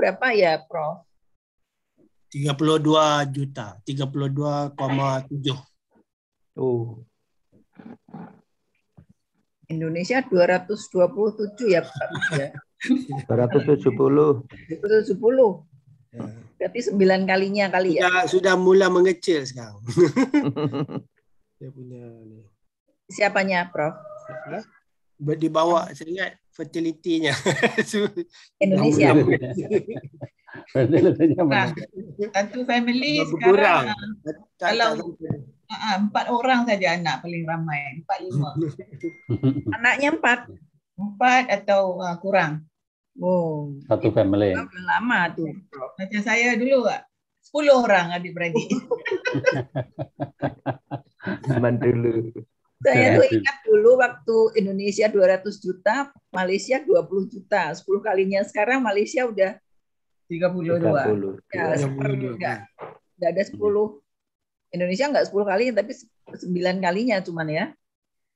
berapa ya, Prof? 32 juta, 32,7. Oh. Indonesia 227 ya, Pak. 270. Ya. 270. Ya. Berarti sembilan kalinya kali ya. Sudah, sudah mula mengecil sekarang. Siapanya, Prof? Di bawah, saya ingat fertility-nya. Indonesia. Satu family sekarang kalau ah, empat orang saja anak paling ramai, empat lima. Anaknya empat? Empat atau ah, kurang. Oh. Satu family. Lama tu. Macam saya dulu, ah, sepuluh orang adik-beradik. Zaman dulu. Saya tuh ingat dulu waktu Indonesia 200 juta, Malaysia 20 juta. 10 kalinya sekarang Malaysia udah 32. 30. Ya, 32. Iya, enggak, ada 10. Hmm. Indonesia enggak 10 kali, tapi 9 kalinya cuman ya.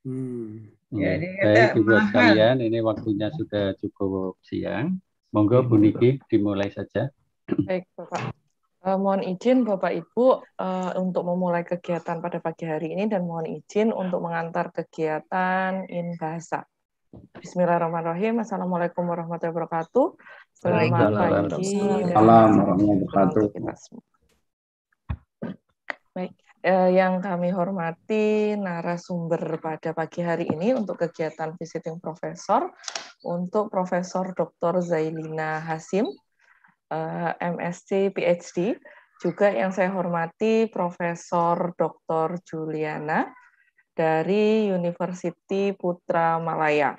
Hmm. Jadi Baik, Ibu sekalian, ini waktunya sudah cukup siang. Monggo Bu iya, Niki dimulai saja. Baik, Bapak. Uh, mohon izin Bapak Ibu uh, untuk memulai kegiatan pada pagi hari ini dan mohon izin untuk mengantar kegiatan in bahasa. Bismillahirrahmanirrahim. Assalamualaikum warahmatullahi wabarakatuh. Selamat pagi. Salam warahmatullahi wabarakatuh. Baik, uh, yang kami hormati narasumber pada pagi hari ini untuk kegiatan visiting profesor untuk Profesor Dr. Zailina Hasim Eh, MSc PhD juga yang saya hormati Profesor Dr. Juliana dari University Putra Malaya.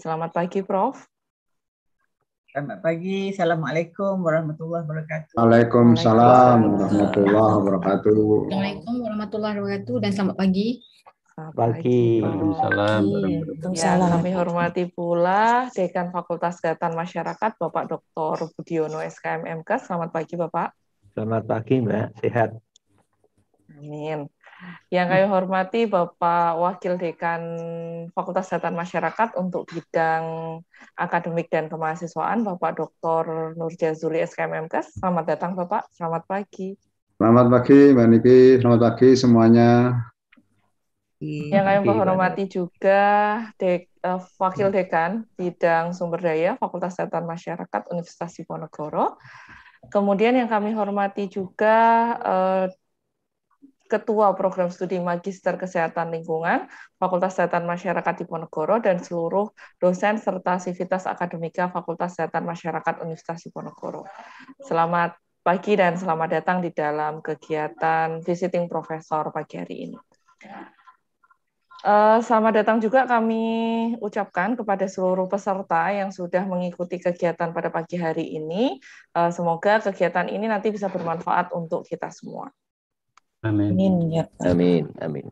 Selamat pagi, Prof. Selamat pagi. Assalamualaikum warahmatullahi wabarakatuh. Waalaikumsalam warahmatullahi wabarakatuh. Assalamualaikum warahmatullahi wabarakatuh dan selamat pagi. Pagi. Waalaikumsalam. Iya, Waalaikumsalam. kami hormati pula Dekan Fakultas Kesehatan Masyarakat Bapak Dr. Budiono SKMMK. Selamat pagi Bapak. Selamat pagi Mbak, sehat. Amin. Yang kami hormati Bapak Wakil Dekan Fakultas Kesehatan Masyarakat untuk bidang akademik dan kemahasiswaan Bapak Dr. Nurjazuli SKMMK. Selamat datang Bapak, selamat pagi. Selamat pagi Mbak Niki, selamat pagi semuanya. Iya, yang kami iya hormati juga dek, uh, wakil hmm. dekan bidang sumber daya Fakultas Kesehatan Masyarakat Universitas Diponegoro. Kemudian yang kami hormati juga uh, Ketua Program Studi Magister Kesehatan Lingkungan, Fakultas Kesehatan Masyarakat Diponegoro, dan seluruh dosen serta sivitas akademika Fakultas Kesehatan Masyarakat Universitas Diponegoro. Selamat pagi dan selamat datang di dalam kegiatan Visiting Profesor pagi hari ini. Eh, selamat datang juga kami ucapkan kepada seluruh peserta yang sudah mengikuti kegiatan pada pagi hari ini. Eh, semoga kegiatan ini nanti bisa bermanfaat untuk kita semua. Amin. Amin. Ya. Amin.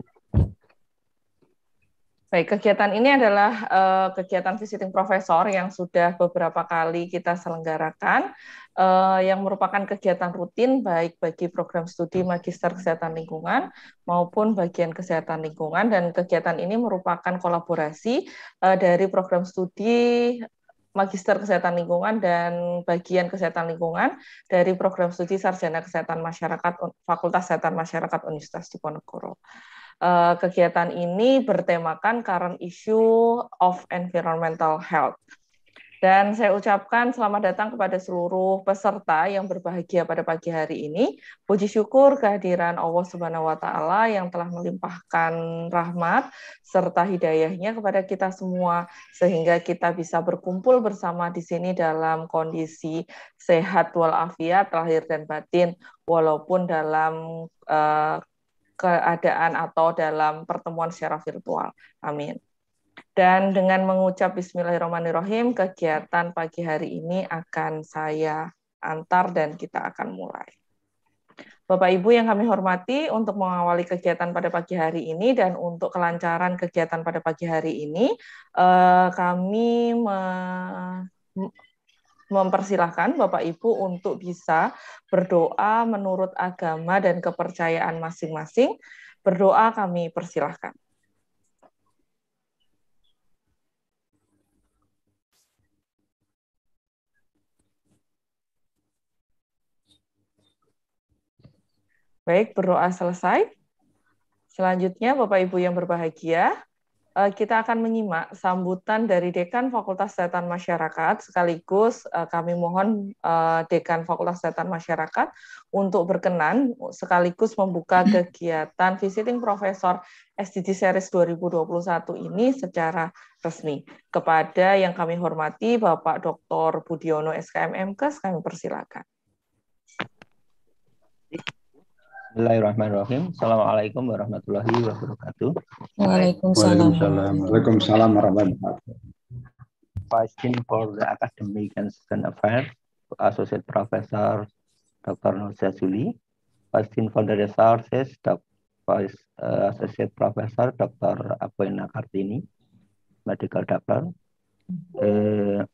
Baik, kegiatan ini adalah uh, kegiatan visiting profesor yang sudah beberapa kali kita selenggarakan, uh, yang merupakan kegiatan rutin baik bagi program studi Magister Kesehatan Lingkungan maupun bagian kesehatan lingkungan, dan kegiatan ini merupakan kolaborasi uh, dari program studi Magister Kesehatan Lingkungan dan bagian Kesehatan Lingkungan dari program studi Sarjana Kesehatan Masyarakat Fakultas Kesehatan Masyarakat Universitas Diponegoro uh, kegiatan ini bertemakan current issue of environmental health. Dan saya ucapkan selamat datang kepada seluruh peserta yang berbahagia pada pagi hari ini. Puji syukur kehadiran Allah Subhanahu wa taala yang telah melimpahkan rahmat serta hidayahnya kepada kita semua sehingga kita bisa berkumpul bersama di sini dalam kondisi sehat walafiat lahir dan batin walaupun dalam uh, keadaan atau dalam pertemuan secara virtual. Amin. Dan dengan mengucap bismillahirrahmanirrahim, kegiatan pagi hari ini akan saya antar dan kita akan mulai. Bapak Ibu yang kami hormati, untuk mengawali kegiatan pada pagi hari ini dan untuk kelancaran kegiatan pada pagi hari ini, eh, kami mempersilahkan Bapak Ibu untuk bisa berdoa menurut agama dan kepercayaan masing-masing. Berdoa kami persilahkan. Baik, berdoa selesai. Selanjutnya, Bapak Ibu yang berbahagia, Eh, kita akan menyimak sambutan dari Dekan Fakultas Kesehatan Masyarakat sekaligus eh, kami mohon eh, Dekan Fakultas Kesehatan Masyarakat untuk berkenan sekaligus membuka hmm. kegiatan visiting profesor SDG Series 2021 ini secara resmi. Kepada yang kami hormati Bapak Dr. Budiono SKM ke kami persilakan. Bismillahirrahmanirrahim. Assalamualaikum warahmatullahi wabarakatuh. Waalaikumsalam. Waalaikumsalam warahmatullahi wabarakatuh. Question for the academic and student affairs, Associate Professor Dr. Nusya Suli. Question for the resources, Vice eh, Associate Professor Dr. Apoena Kartini, Medical Doctor. Uh,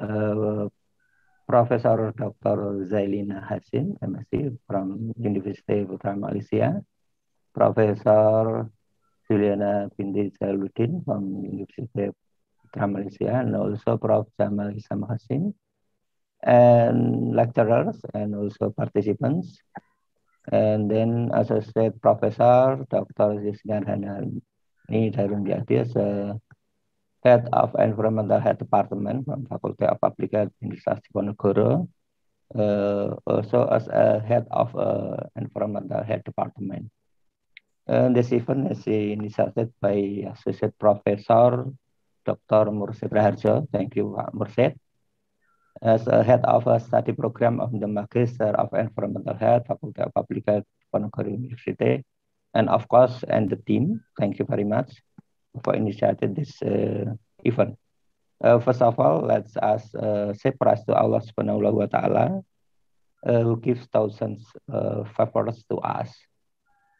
uh, Profesor Dr. Zailina Hasin, MSc from University of Putra Malaysia. Profesor Juliana Binti Zaludin from University of Putra Malaysia. And also Prof. Jamal Isam Hasin. And lecturers and also participants. And then Associate Professor Dr. Zizgan Hanani Darun Jati as a uh, Head of Environmental Health Department from Faculty of Public Health in Diponegoro, uh, also as a head of uh, Environmental Health Department. And uh, this event is initiated by Associate Professor Dr. Mursid Raharjo. Thank you, uh, Mursid. As a head of a study program of the Magister of Environmental Health, Faculty of Public Health, Diponegoro University, and of course, and the team. Thank you very much for initiated this uh, event. Uh, first of all, let's ask uh, say praise to Allah Subhanahu wa Taala, who gives thousands of favors to us.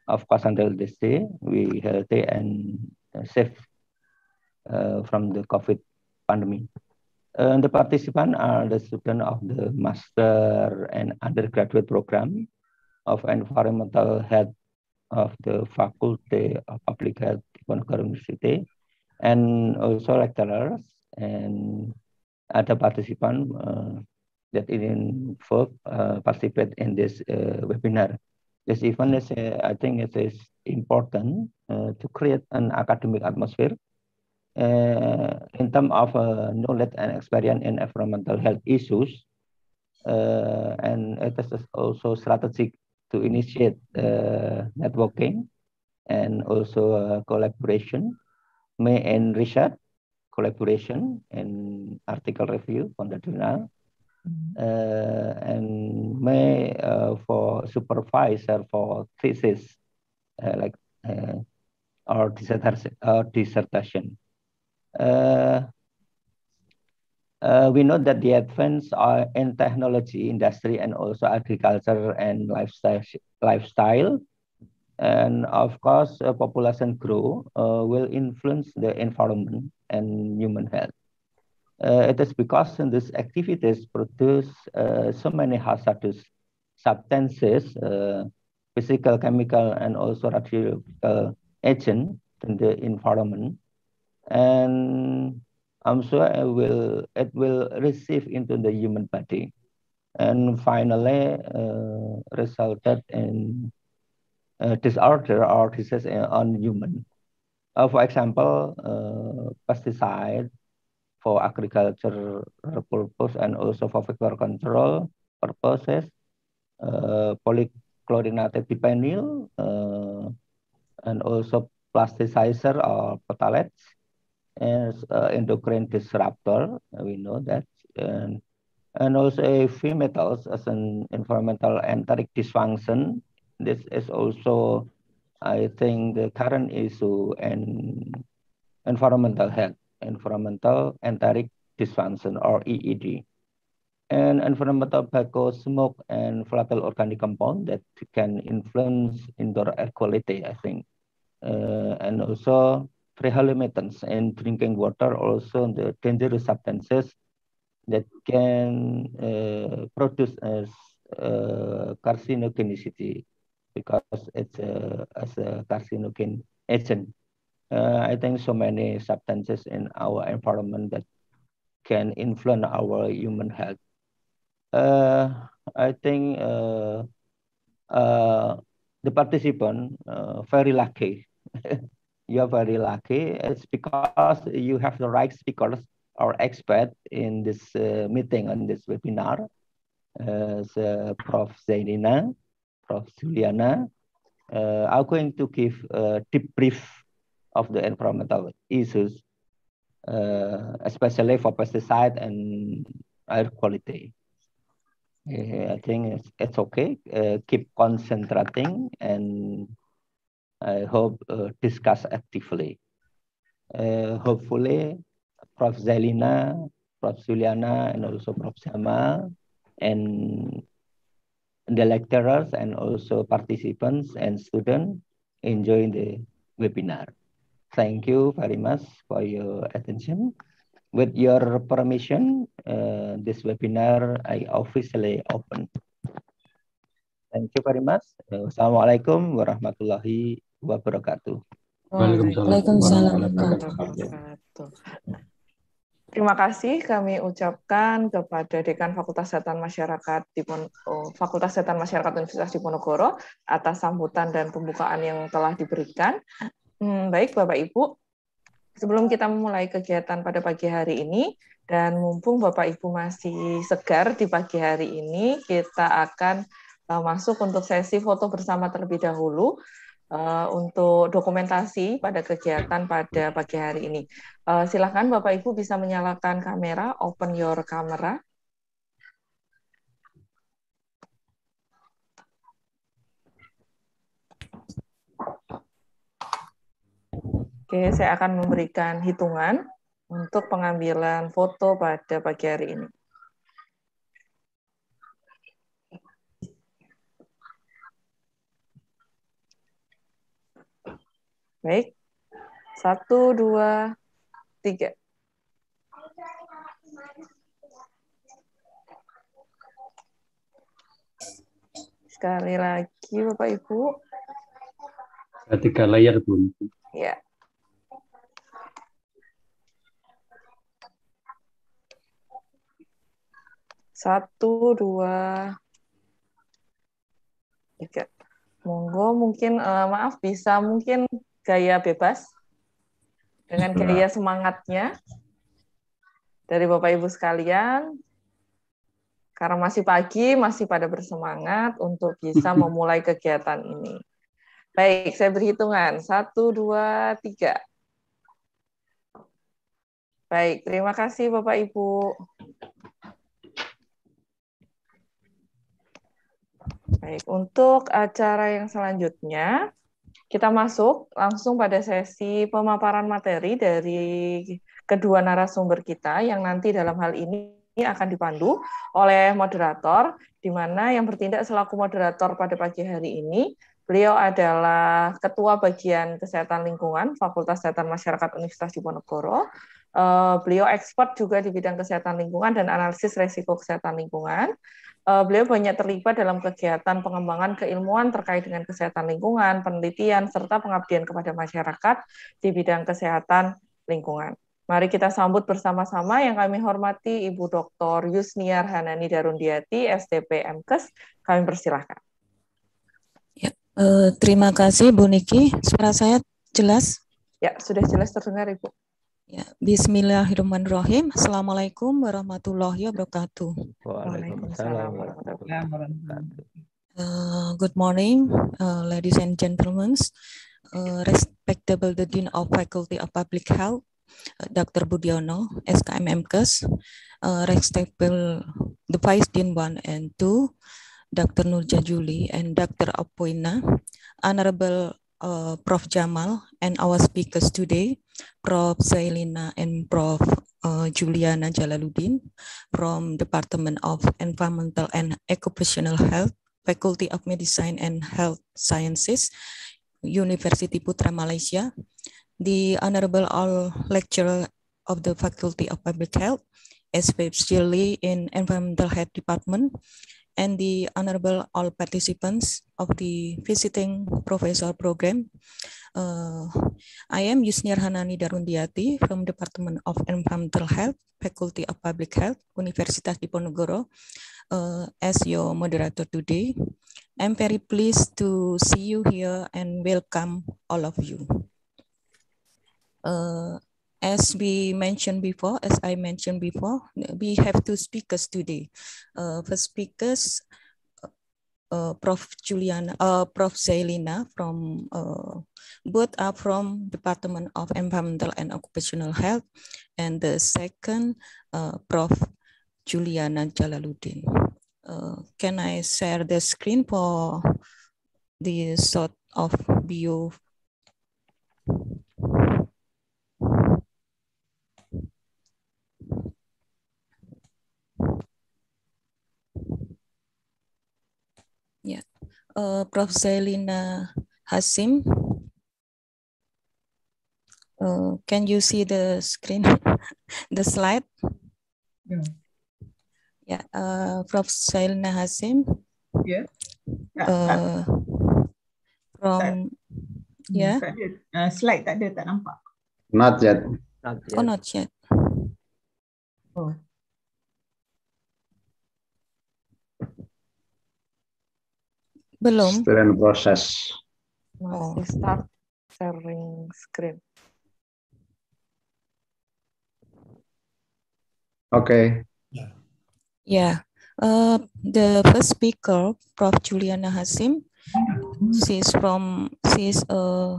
Of course, until this day, we healthy and safe from the COVID pandemic. Uh, the participants are the students of the master and undergraduate program of environmental health of the Faculty of Public Health Pon and also lecturers and other participants uh, that even for uh, participate in this uh, webinar. This event is, uh, I think, it is important uh, to create an academic atmosphere in terms of knowledge and experience in environmental health issues, and it is also strategic to initiate networking and also uh, collaboration, May and Richard collaboration and article review on the journal. Mm-hmm. Uh, and May uh, for supervisor for thesis, like or dissertation. Or dissertation. Uh, we know that the advance in technology industry and also agriculture and lifestyle lifestyle and of course uh, population growth uh, will influence the environment and human health uh, it is because these activities produce uh, so many hazardous substances uh, physical chemical and also radiological agent in the environment and i'm sure it will it will receive into the human body and finally uh, resulted in uh, disorder or disease on human. Uh, for example, uh, pesticide for agricultural purpose and also for vector control purposes, uh, polychlorinated biphenyl, uh, and also plasticizer or phthalates, and uh, endocrine disruptor, we know that, and, and also heavy metals as an environmental enteric dysfunction, this is also, I think, the current issue in environmental health, environmental enteric dysfunction or EED. And environmental tobacco, smoke, and volatile organic compound that can influence indoor air quality, I think. Uh, and also prehalometans in drinking water, also the dangerous substances that can uh, produce as uh, carcinogenicity because it's a, as a carcinogen agent. Uh, I think so many substances in our environment that can influence our human health. Uh, I think uh, uh the participant uh, very lucky. You're very lucky. It's because you have the right speakers or expert in this uh, meeting on this webinar, so Prof. Zainina Prof. Juliana uh, are going to give a deep brief of the environmental issues, uh, especially for pesticide and air quality. I think it's, it's okay. Uh, keep concentrating and I hope uh, discuss actively. Uh, hopefully, Prof. Zelina, Prof. Juliana, and also Prof. Sama and the lecturers and also participants and students enjoying the webinar. Thank you very much for your attention. With your permission, uh, this webinar I officially open. Thank you very much. Uh, Assalamualaikum warahmatullahi wabarakatuh. Waalaikumsalam warahmatullahi wabarakatuh. Terima kasih kami ucapkan kepada Dekan Fakultas Kesehatan Masyarakat di oh, Fakultas Kesehatan Masyarakat Universitas Diponegoro atas sambutan dan pembukaan yang telah diberikan. Hmm, baik Bapak Ibu, sebelum kita memulai kegiatan pada pagi hari ini dan mumpung Bapak Ibu masih segar di pagi hari ini, kita akan eh, masuk untuk sesi foto bersama terlebih dahulu. Eh, untuk dokumentasi pada kegiatan pada pagi hari ini. Eh, silakan Bapak Ibu bisa menyalakan kamera, open your camera. Oke, saya akan memberikan hitungan untuk pengambilan foto pada pagi hari ini. Baik. Satu, dua, tiga. Sekali lagi, Bapak Ibu. Tiga layar, Bu. Ya. Satu, dua, tiga. Monggo mungkin uh, maaf bisa mungkin gaya bebas, dengan gaya semangatnya dari Bapak Ibu sekalian. Karena masih pagi, masih pada bersemangat untuk bisa memulai kegiatan ini. Baik, saya berhitungan. Satu, dua, tiga. Baik, terima kasih Bapak Ibu. Baik, untuk acara yang selanjutnya, kita masuk langsung pada sesi pemaparan materi dari kedua narasumber kita yang nanti dalam hal ini akan dipandu oleh moderator, di mana yang bertindak selaku moderator pada pagi hari ini Beliau adalah Ketua Bagian Kesehatan Lingkungan Fakultas Kesehatan Masyarakat Universitas Diponegoro. Uh, beliau ekspor juga di bidang kesehatan lingkungan dan analisis resiko kesehatan lingkungan. Eh, beliau banyak terlibat dalam kegiatan pengembangan keilmuan terkait dengan kesehatan lingkungan, penelitian, serta pengabdian kepada masyarakat di bidang kesehatan lingkungan. Mari kita sambut bersama-sama yang kami hormati Ibu Dr. Yusniar Hanani Darundiati, STP MKes. Kami persilahkan. Ya, eh, terima kasih Bu Niki. Suara saya jelas? Ya, sudah jelas terdengar Ibu. Ya, bismillahirrahmanirrahim. Assalamualaikum warahmatullahi wabarakatuh. Waalaikumsalam warahmatullahi uh, good morning, uh, ladies and gentlemen. Uh, respectable the Dean of Faculty of Public Health, uh, Dr. Budiono, SKMMKES. E uh, respectable the Vice Dean 1 and 2, Dr. Nurja Juli and Dr. Apoina. Honorable uh, Prof. Jamal and our speakers today, Prof. Zailina and Prof. Uh, Juliana Jalaluddin from Department of Environmental and Occupational Health, Faculty of Medicine and Health Sciences, University Putra Malaysia, the Honorable All Lecturer of the Faculty of Public Health, especially in Environmental Health Department, and the honorable all participants of the visiting professor program. Uh, I am Yusnir Hanani Darundiati from Department of Environmental Health, Faculty of Public Health, Universitas Diponegoro, uh, as your moderator today. I'm very pleased to see you here and welcome all of you. Uh, as we mentioned before, as I mentioned before, we have two speakers today. Uh, first speakers, uh, uh, Prof. Juliana, uh, Prof. Zelina from uh, both are from Department of Environmental and Occupational Health, and the second, uh, Prof. Juliana Jalaluddin. Uh, can I share the screen for the sort of bio? Yeah, uh, Prof. Zelina Hasim. Uh, can you see the screen, the slide? Yeah. Yeah, uh, Prof. Zelina Hasim. Yeah. yeah. Uh, from, yeah. Mm, uh, slide tak ada, tak nampak. Not yet. Not yet. Oh, not yet. Oh. Belum. in process. Oh. start sharing screen. Okay. ya yeah. Uh, the first speaker, Prof. Juliana Hasim, she's from she's uh,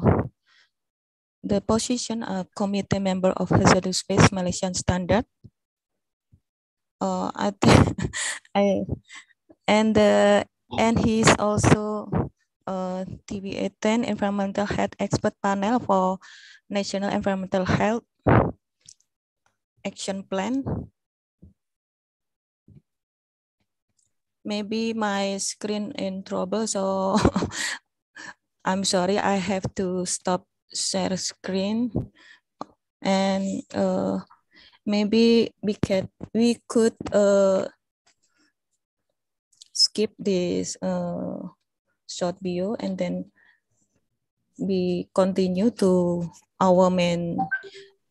the position of uh, committee member of hazardous waste Malaysian standard. Uh, I, I and the And he is also a uh, TBA 10 environmental health expert panel for National Environmental Health Action Plan. Maybe my screen in trouble, so I'm sorry, I have to stop share screen. And uh, maybe we, can, we could uh, skip this uh, short bio and then we continue to our main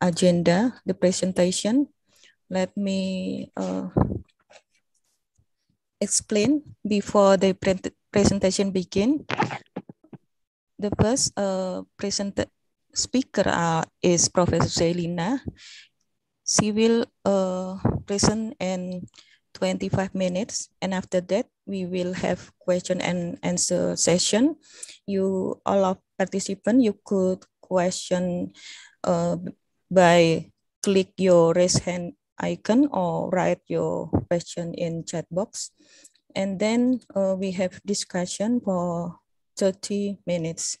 agenda, the presentation. Let me uh, explain before the pre presentation begin. The first uh, present speaker uh, is Professor Selina. She will uh, present in 25 minutes and after that we will have question and answer session. You all of participant, you could question uh, by click your raise hand icon or write your question in chat box. And then uh, we have discussion for 30 minutes.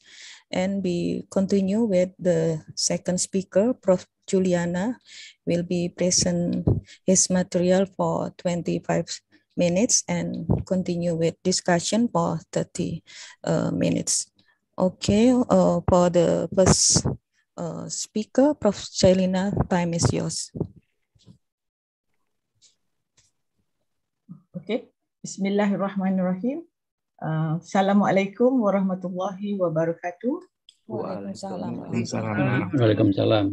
And we continue with the second speaker, Prof. Juliana will be present his material for 25 minutes and continue with discussion for 30 uh, minutes. Okay, uh, for the first uh, speaker, Prof. Celina, time is yours. Okay, Bismillahirrahmanirrahim. Uh, Assalamualaikum warahmatullahi wabarakatuh. Waalaikumsalam. Waalaikumsalam. Waalaikumsalam.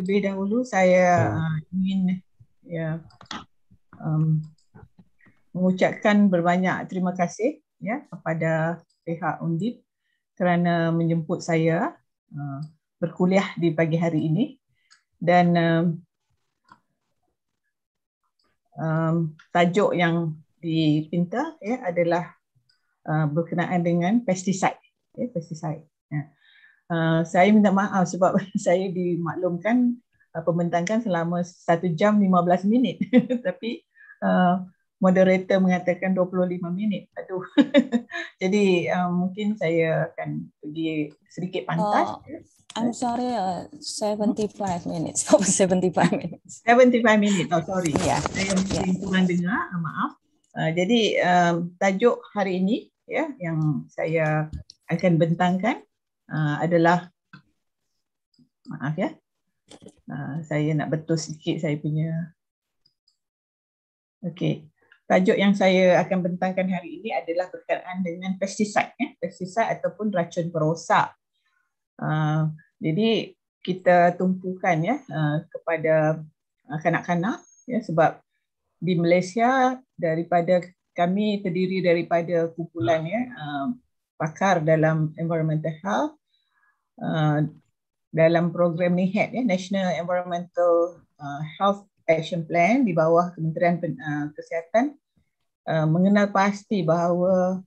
Lebih dahulu saya uh, ingin ya um, mengucapkan berbanyak terima kasih ya kepada pihak Undip kerana menjemput saya uh, berkuliah di pagi hari ini dan um, um, tajuk yang dipinta ya adalah uh, berkenaan dengan pestisida. ya pestisid ya. Uh, saya minta maaf sebab saya dimaklumkan uh, pembentangkan selama 1 jam 15 minit tapi uh, moderator mengatakan 25 minit. Aduh. Jadi um, mungkin saya akan pergi sedikit pantas. Oh. I'm sorry, uh, 75 minutes. Oh, 75 minutes. 75 minutes. Oh, sorry. Yeah. Saya mesti yeah. kurang dengar. Ah, maaf. Uh, jadi, um, tajuk hari ini ya, yeah, yang saya akan bentangkan uh, adalah... Maaf ya. Uh, saya nak betul sikit saya punya... Okay tajuk yang saya akan bentangkan hari ini adalah berkaitan dengan pestisid, ya. Eh, pestisid ataupun racun perosak. Uh, jadi kita tumpukan ya uh, kepada ah, kanak-kanak ya sebab di Malaysia daripada kami terdiri daripada kumpulan ya uh, pakar dalam environmental health uh, dalam program NEHAT ya National Environmental Health Action Plan di bawah Kementerian Kesihatan Uh, mengenal pasti bahawa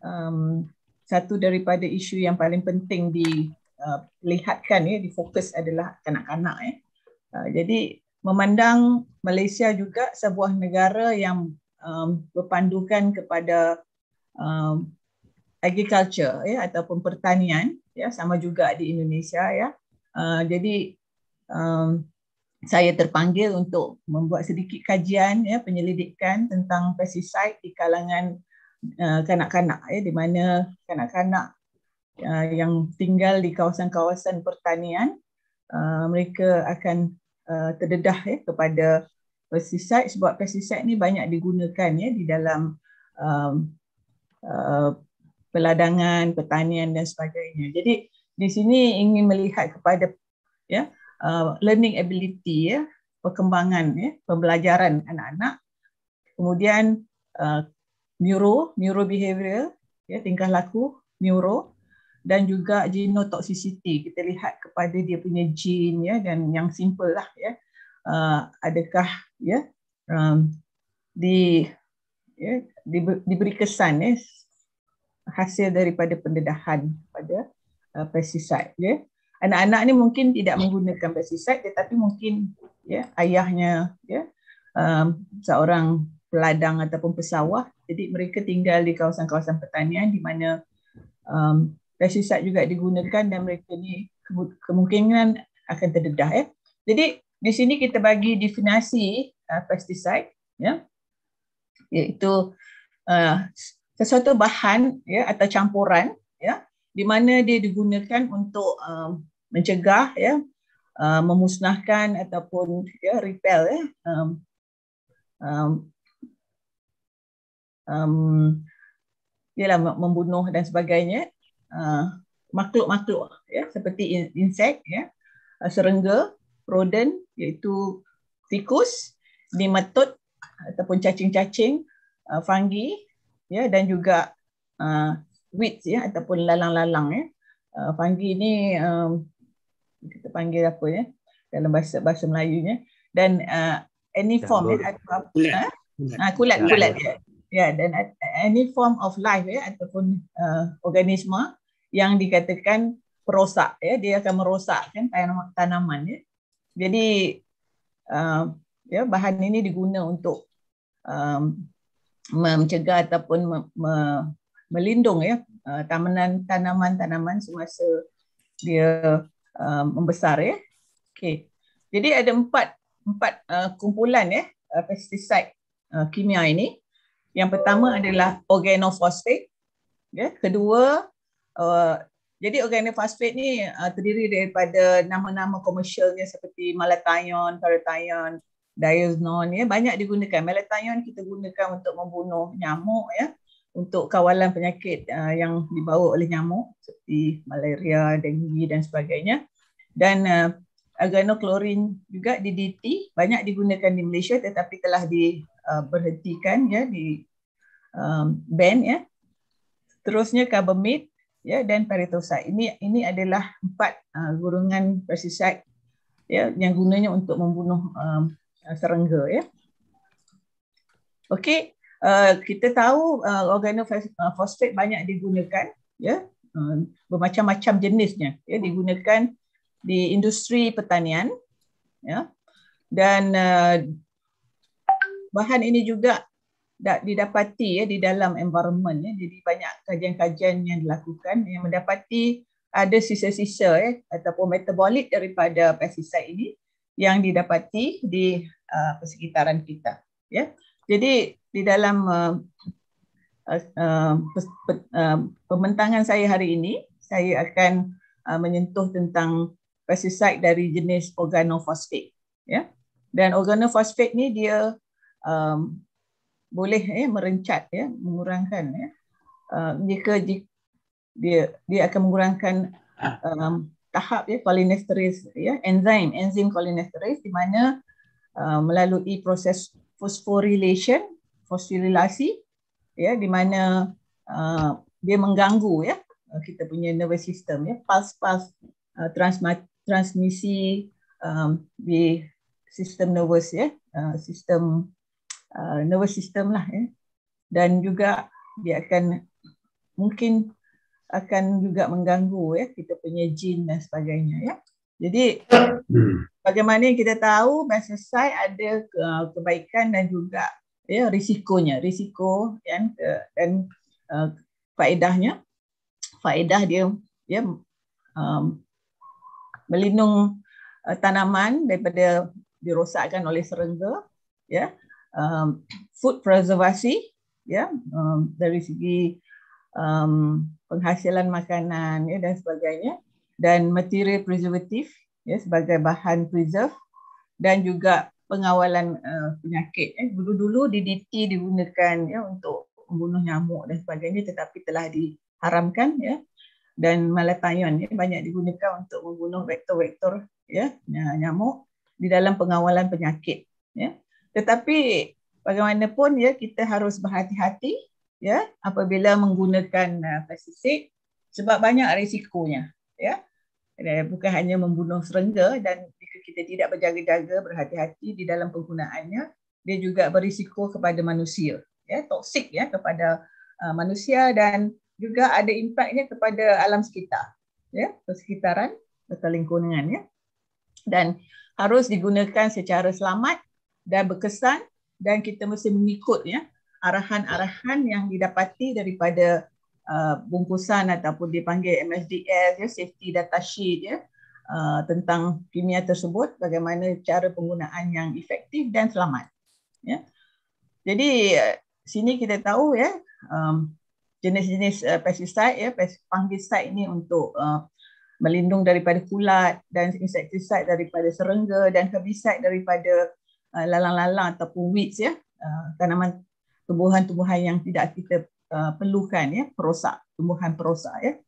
um, satu daripada isu yang paling penting dilihatkan uh, ya difokus adalah kanak-kanak ya. Uh, jadi memandang Malaysia juga sebuah negara yang um, berpandukan kepada um, agriculture ya ataupun pertanian ya sama juga di Indonesia ya. Uh, jadi um, saya terpanggil untuk membuat sedikit kajian ya penyelidikan tentang pesticide di kalangan uh, kanak-kanak ya di mana kanak-kanak uh, yang tinggal di kawasan-kawasan pertanian uh, mereka akan uh, terdedah ya kepada pesticide sebab pesticide ni banyak digunakan ya di dalam um, uh, peladangan pertanian dan sebagainya. Jadi di sini ingin melihat kepada ya uh, learning ability ya perkembangan ya pembelajaran anak-anak kemudian uh, neuro neurobehavioral ya tingkah laku neuro dan juga genotoxicity kita lihat kepada dia punya gene ya dan yang simple lah ya uh, adakah ya um, di ya di, diberi kesan ya hasil daripada pendedahan pada uh, pesticide ya anak-anak ni mungkin tidak menggunakan pesticide tetapi mungkin ya ayahnya ya um, seorang peladang ataupun pesawah jadi mereka tinggal di kawasan-kawasan pertanian di mana um, pesticide juga digunakan dan mereka ni kemungkinan akan terdedah ya. Jadi di sini kita bagi definisi uh, pesticide ya iaitu uh, sesuatu bahan ya atau campuran di mana dia digunakan untuk uh, mencegah ya uh, memusnahkan ataupun ya repel ya um, um, um, ialah membunuh dan sebagainya uh, makhluk-makhluk ya seperti insek ya uh, serangga rodent iaitu tikus nematod ataupun cacing-cacing uh, fungi ya dan juga uh, wits ya ataupun lalang-lalang ya. Uh, ah, panggil ni um, kita panggil apa ya dalam bahasa bahasa Melayunya dan uh, any form ya, ya, atau apa kulat. Ha? kulat ah, kulat ya. Ya dan any form of life ya ataupun uh, organisma yang dikatakan perosak ya dia akan merosakkan kan tanaman ya. Jadi uh, ya bahan ini diguna untuk um, mencegah ataupun me, me, melindung ya ah, tanaman tanaman tanaman semasa dia ah, membesar ya. Okay, Jadi ada empat empat ah, kumpulan ya uh, pestisid kimia ini. Yang pertama adalah organofosfat. Ya, kedua jadi organofosfat ni terdiri daripada nama-nama komersialnya seperti malathion, parathion, diazinon ya banyak digunakan. Malathion kita gunakan untuk membunuh nyamuk ya untuk kawalan penyakit uh, yang dibawa oleh nyamuk seperti malaria, denggi dan sebagainya. Dan uh, organoklorin juga DDT banyak digunakan di Malaysia tetapi telah diberhentikan uh, ya di um, ban ya. Seterusnya carbamid ya dan paritosa. Ini ini adalah empat uh, gurungan pesticide ya yang gunanya untuk membunuh um, uh, serangga ya. Okey, Eh, kita tahu uh, eh, organofosfat eh, banyak digunakan ya uh, bermacam-macam jenisnya ya digunakan di industri pertanian ya dan uh, bahan ini juga didapati ya di dalam environment ya jadi banyak kajian-kajian yang dilakukan yang mendapati ada sisa-sisa ya ataupun metabolit daripada pestisida ini yang didapati di uh, persekitaran kita ya jadi di dalam uh, uh, uh, uh pembentangan saya hari ini saya akan uh, menyentuh tentang pesticide dari jenis organofosfat ya dan organofosfat ni dia um, boleh ya merencat ya mengurangkan ya uh, jika dia dia akan mengurangkan um, tahap ya kolinesteris, ya enzim enzim kolinesteris di mana uh, melalui proses phosphorylation fosilisasi ya di mana uh, dia mengganggu ya uh, kita punya nervous system ya pas-pas uh, transma- transmisi um, di sistem nervous ya uh, sistem uh, nervous system lah ya dan juga dia akan mungkin akan juga mengganggu ya kita punya gene dan sebagainya ya jadi hmm. bagaimana kita tahu mesosai ada uh, kebaikan dan juga ya risikonya risiko kan eh, dan uh, faedahnya faedah dia ya um, melindung uh, tanaman daripada dirosakkan oleh serangga ya um, food preservasi ya um, dari segi um, penghasilan makanan ya dan sebagainya dan material preservative ya sebagai bahan preserve dan juga pengawalan uh, penyakit. Eh. Dulu-dulu DDT digunakan ya, untuk membunuh nyamuk dan sebagainya tetapi telah diharamkan ya dan malathion ya, banyak digunakan untuk membunuh vektor-vektor ya nyamuk di dalam pengawalan penyakit ya tetapi bagaimanapun ya kita harus berhati-hati ya apabila menggunakan uh, eh, pestisid sebab banyak risikonya ya eh, bukan hanya membunuh serangga dan kita tidak berjaga-jaga, berhati-hati di dalam penggunaannya, dia juga berisiko kepada manusia, ya, toksik ya kepada uh, manusia dan juga ada impaknya kepada alam sekitar, ya, persekitaran atau lingkungan ya. Dan harus digunakan secara selamat dan berkesan dan kita mesti mengikut ya arahan-arahan yang didapati daripada uh, bungkusan ataupun dipanggil MSDS ya safety data sheet ya Uh, tentang kimia tersebut, bagaimana cara penggunaan yang efektif dan selamat. Ya. Jadi uh, sini kita tahu ya um, jenis-jenis uh, pesticide ya fungicide ini untuk uh, melindung daripada kulat dan insektisida daripada serangga dan herbisida daripada uh, lalang-lalang atau weeds ya uh, tanaman tumbuhan-tumbuhan yang tidak kita uh, perlukan ya perosak tumbuhan perosak ya.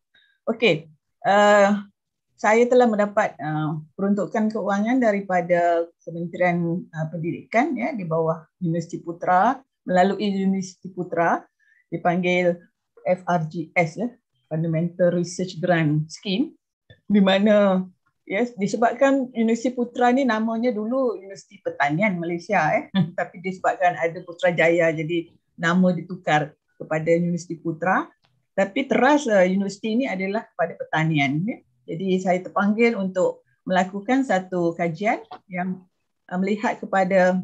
Okey. Uh, saya telah mendapat uh, peruntukan keuangan daripada Kementerian uh, Pendidikan ya di bawah Universiti Putra melalui Universiti Putra dipanggil FRGS ya Fundamental Research Grant Scheme di mana yes ya, disebabkan Universiti Putra ni namanya dulu Universiti Pertanian Malaysia eh hmm. tapi disebabkan ada Putrajaya jadi nama ditukar kepada Universiti Putra tapi teras uh, universiti ini adalah kepada pertanian ya. Jadi saya terpanggil untuk melakukan satu kajian yang uh, melihat kepada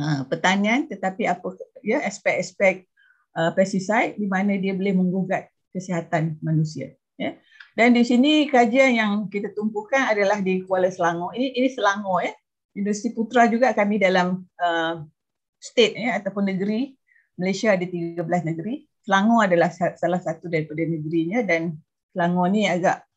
uh, pertanian tetapi apa ya aspek-aspek uh, pesticide di mana dia boleh menggugat kesihatan manusia ya. Dan di sini kajian yang kita tumpukan adalah di Kuala Selangor. Ini ini Selangor ya. Industri Putra juga kami dalam uh, state ya ataupun negeri Malaysia ada 13 negeri. Selangor adalah salah satu daripada negerinya dan Selangor ni agak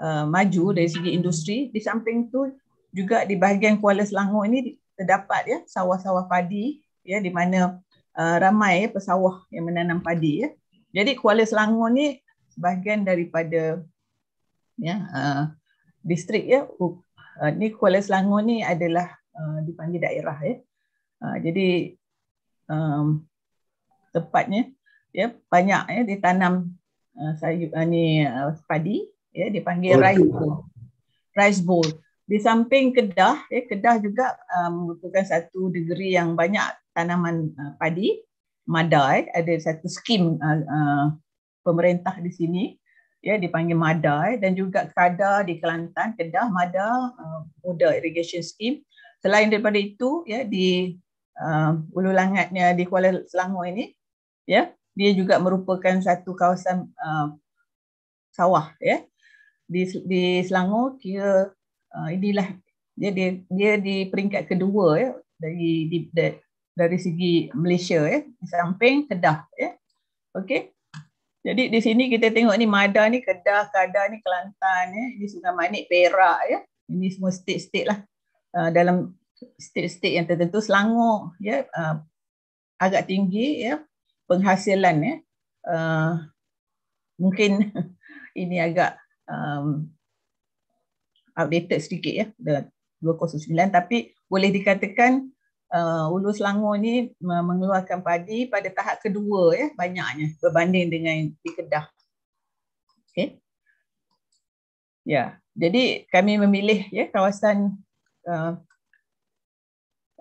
Uh, maju dari segi industri. Di samping tu juga di bahagian Kuala Selangor ini terdapat ya sawah-sawah padi ya di mana uh, ramai ya, pesawah yang menanam padi ya. Jadi Kuala Selangor ni bahagian daripada ya uh, distrik ya. Uh, ni Kuala Selangor ni adalah uh, dipanggil daerah ya. Uh, jadi um, tepatnya ya banyak ya ditanam uh, sayur uh, ni uh, padi ya dipanggil oh, rice bowl. Rice bowl. Di samping Kedah, ya Kedah juga um, merupakan satu negeri yang banyak tanaman uh, padi, Madai eh. Ya. ada satu skim uh, uh, pemerintah di sini ya dipanggil Madai eh. Ya. dan juga kada di Kelantan, Kedah mada uh, muda irrigation skim. Selain daripada itu ya di uh, Ulu Langatnya di Kuala Selangor ini ya dia juga merupakan satu kawasan uh, sawah ya di di Selangor kira uh, inilah dia, dia dia di peringkat kedua ya dari di, de, dari segi Malaysia ya di samping Kedah ya. Okey. Jadi di sini kita tengok ni Madah ni Kedah, Kedah ni Kelantan ya, ini Sungai Manik, Perak ya. Ini semua state-state lah. Uh, dalam state-state yang tertentu Selangor ya uh, agak tinggi ya penghasilan ya. Uh, mungkin ini agak um, updated sedikit ya dengan 209 tapi boleh dikatakan uh, Ulu Selangor ni mengeluarkan padi pada tahap kedua ya banyaknya berbanding dengan di Kedah. Okey. Ya. Yeah. Jadi kami memilih ya kawasan uh,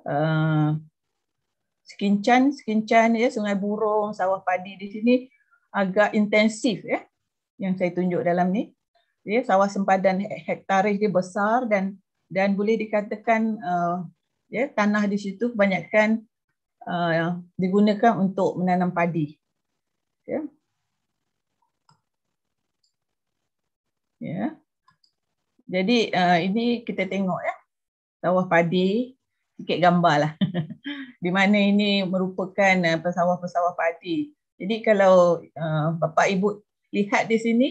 uh, Sekincan, Sekincan ya Sungai Burung, sawah padi di sini agak intensif ya yang saya tunjuk dalam ni ya sawah sempadan hektaris dia besar dan dan boleh dikatakan uh, ya tanah di situ kebanyakan uh, digunakan untuk menanam padi. Ya. Ya. Jadi uh, ini kita tengok ya sawah padi sikit gambar lah. di mana ini merupakan uh, pesawah-pesawah padi. Jadi kalau uh, bapa ibu lihat di sini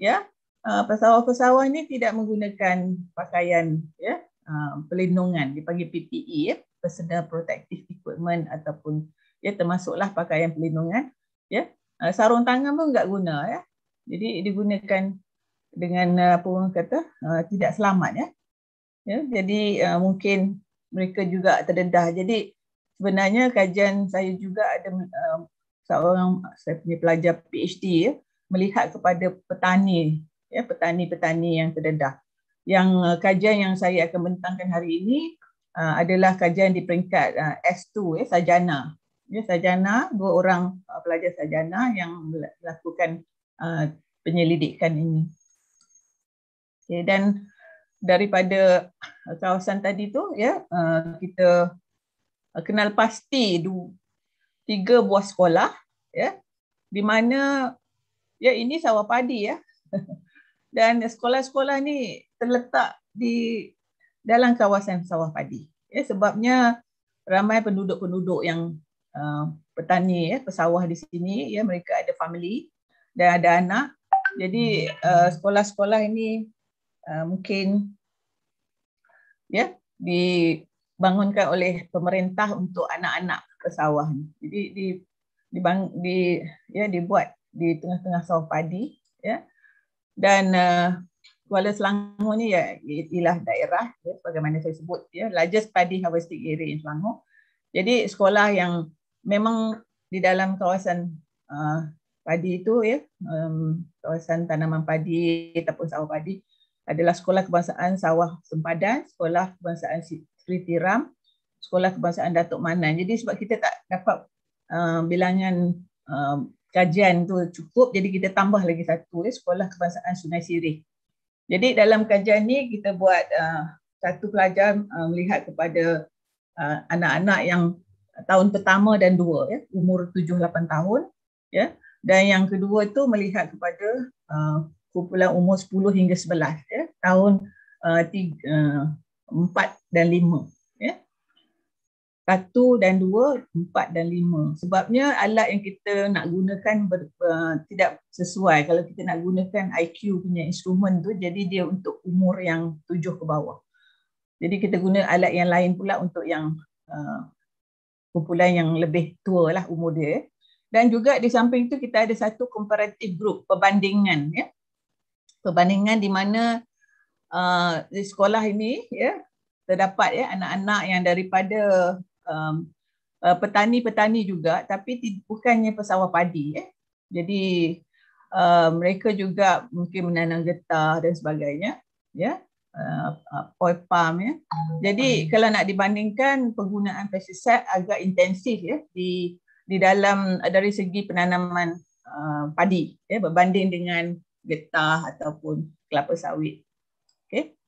ya Ah, pesawat pesawat ni tidak menggunakan pakaian ya, ah, pelindungan dipanggil PPE ya, personal protective equipment ataupun ya termasuklah pakaian pelindungan ya. Ah, sarung tangan pun enggak guna ya. Jadi digunakan dengan apa orang kata tidak selamat ya. ya jadi mungkin mereka juga terdedah. Jadi sebenarnya kajian saya juga ada seorang saya punya pelajar PhD ya, melihat kepada petani ya petani-petani yang terdedah. Yang uh, kajian yang saya akan bentangkan hari ini uh, adalah kajian di peringkat uh, S2 ya sarjana. Ya sarjana, dua orang uh, pelajar sarjana yang melakukan uh, penyelidikan ini. Okay, dan daripada kawasan tadi tu ya uh, kita uh, kenal pasti du, tiga buah sekolah ya di mana ya ini sawah padi ya dan sekolah-sekolah ni terletak di dalam kawasan sawah padi. Ya, sebabnya ramai penduduk-penduduk yang uh, petani ya, pesawah di sini ya mereka ada family dan ada anak. Jadi uh, sekolah-sekolah ini uh, mungkin ya dibangunkan oleh pemerintah untuk anak-anak pesawah ni. Jadi di di, di ya dibuat di tengah-tengah sawah padi ya. Uh, dan uh, Kuala Selangor ni ya ialah daerah ya sebagaimana saya sebut ya largest padi harvesting area in Selangor. Jadi sekolah yang memang di dalam kawasan uh, padi itu ya um, kawasan tanaman padi ataupun sawah padi adalah sekolah kebangsaan sawah sempadan, sekolah kebangsaan Sri Tiram, sekolah kebangsaan Datuk Manan. Jadi sebab kita tak dapat uh, bilangan uh, kajian tu cukup jadi kita tambah lagi satu ya sekolah kebangsaan Sungai Sirih. Jadi dalam kajian ni kita buat uh, satu pelajar uh, melihat kepada uh, anak-anak yang tahun pertama dan dua ya umur 7 8 tahun ya dan yang kedua tu melihat kepada uh, kumpulan umur 10 hingga 11 ya tahun uh, tiga, uh, 4 dan satu dan dua, empat dan lima. Sebabnya alat yang kita nak gunakan ber, uh, tidak sesuai. Kalau kita nak gunakan IQ punya instrumen tu, jadi dia untuk umur yang tujuh ke bawah. Jadi kita guna alat yang lain pula untuk yang uh, kumpulan yang lebih tua lah umur dia. Dan juga di samping tu kita ada satu comparative group, perbandingan. Ya. Perbandingan di mana uh, di sekolah ini ya, terdapat ya anak-anak yang daripada um, uh, petani-petani juga tapi bukannya pesawah padi eh. Jadi uh, mereka juga mungkin menanam getah dan sebagainya ya. Yeah? Uh, uh, palm ya. Yeah? Jadi hmm. kalau nak dibandingkan penggunaan pesticide agak intensif ya di di dalam uh, dari segi penanaman uh, padi ya berbanding dengan getah ataupun kelapa sawit. Okey.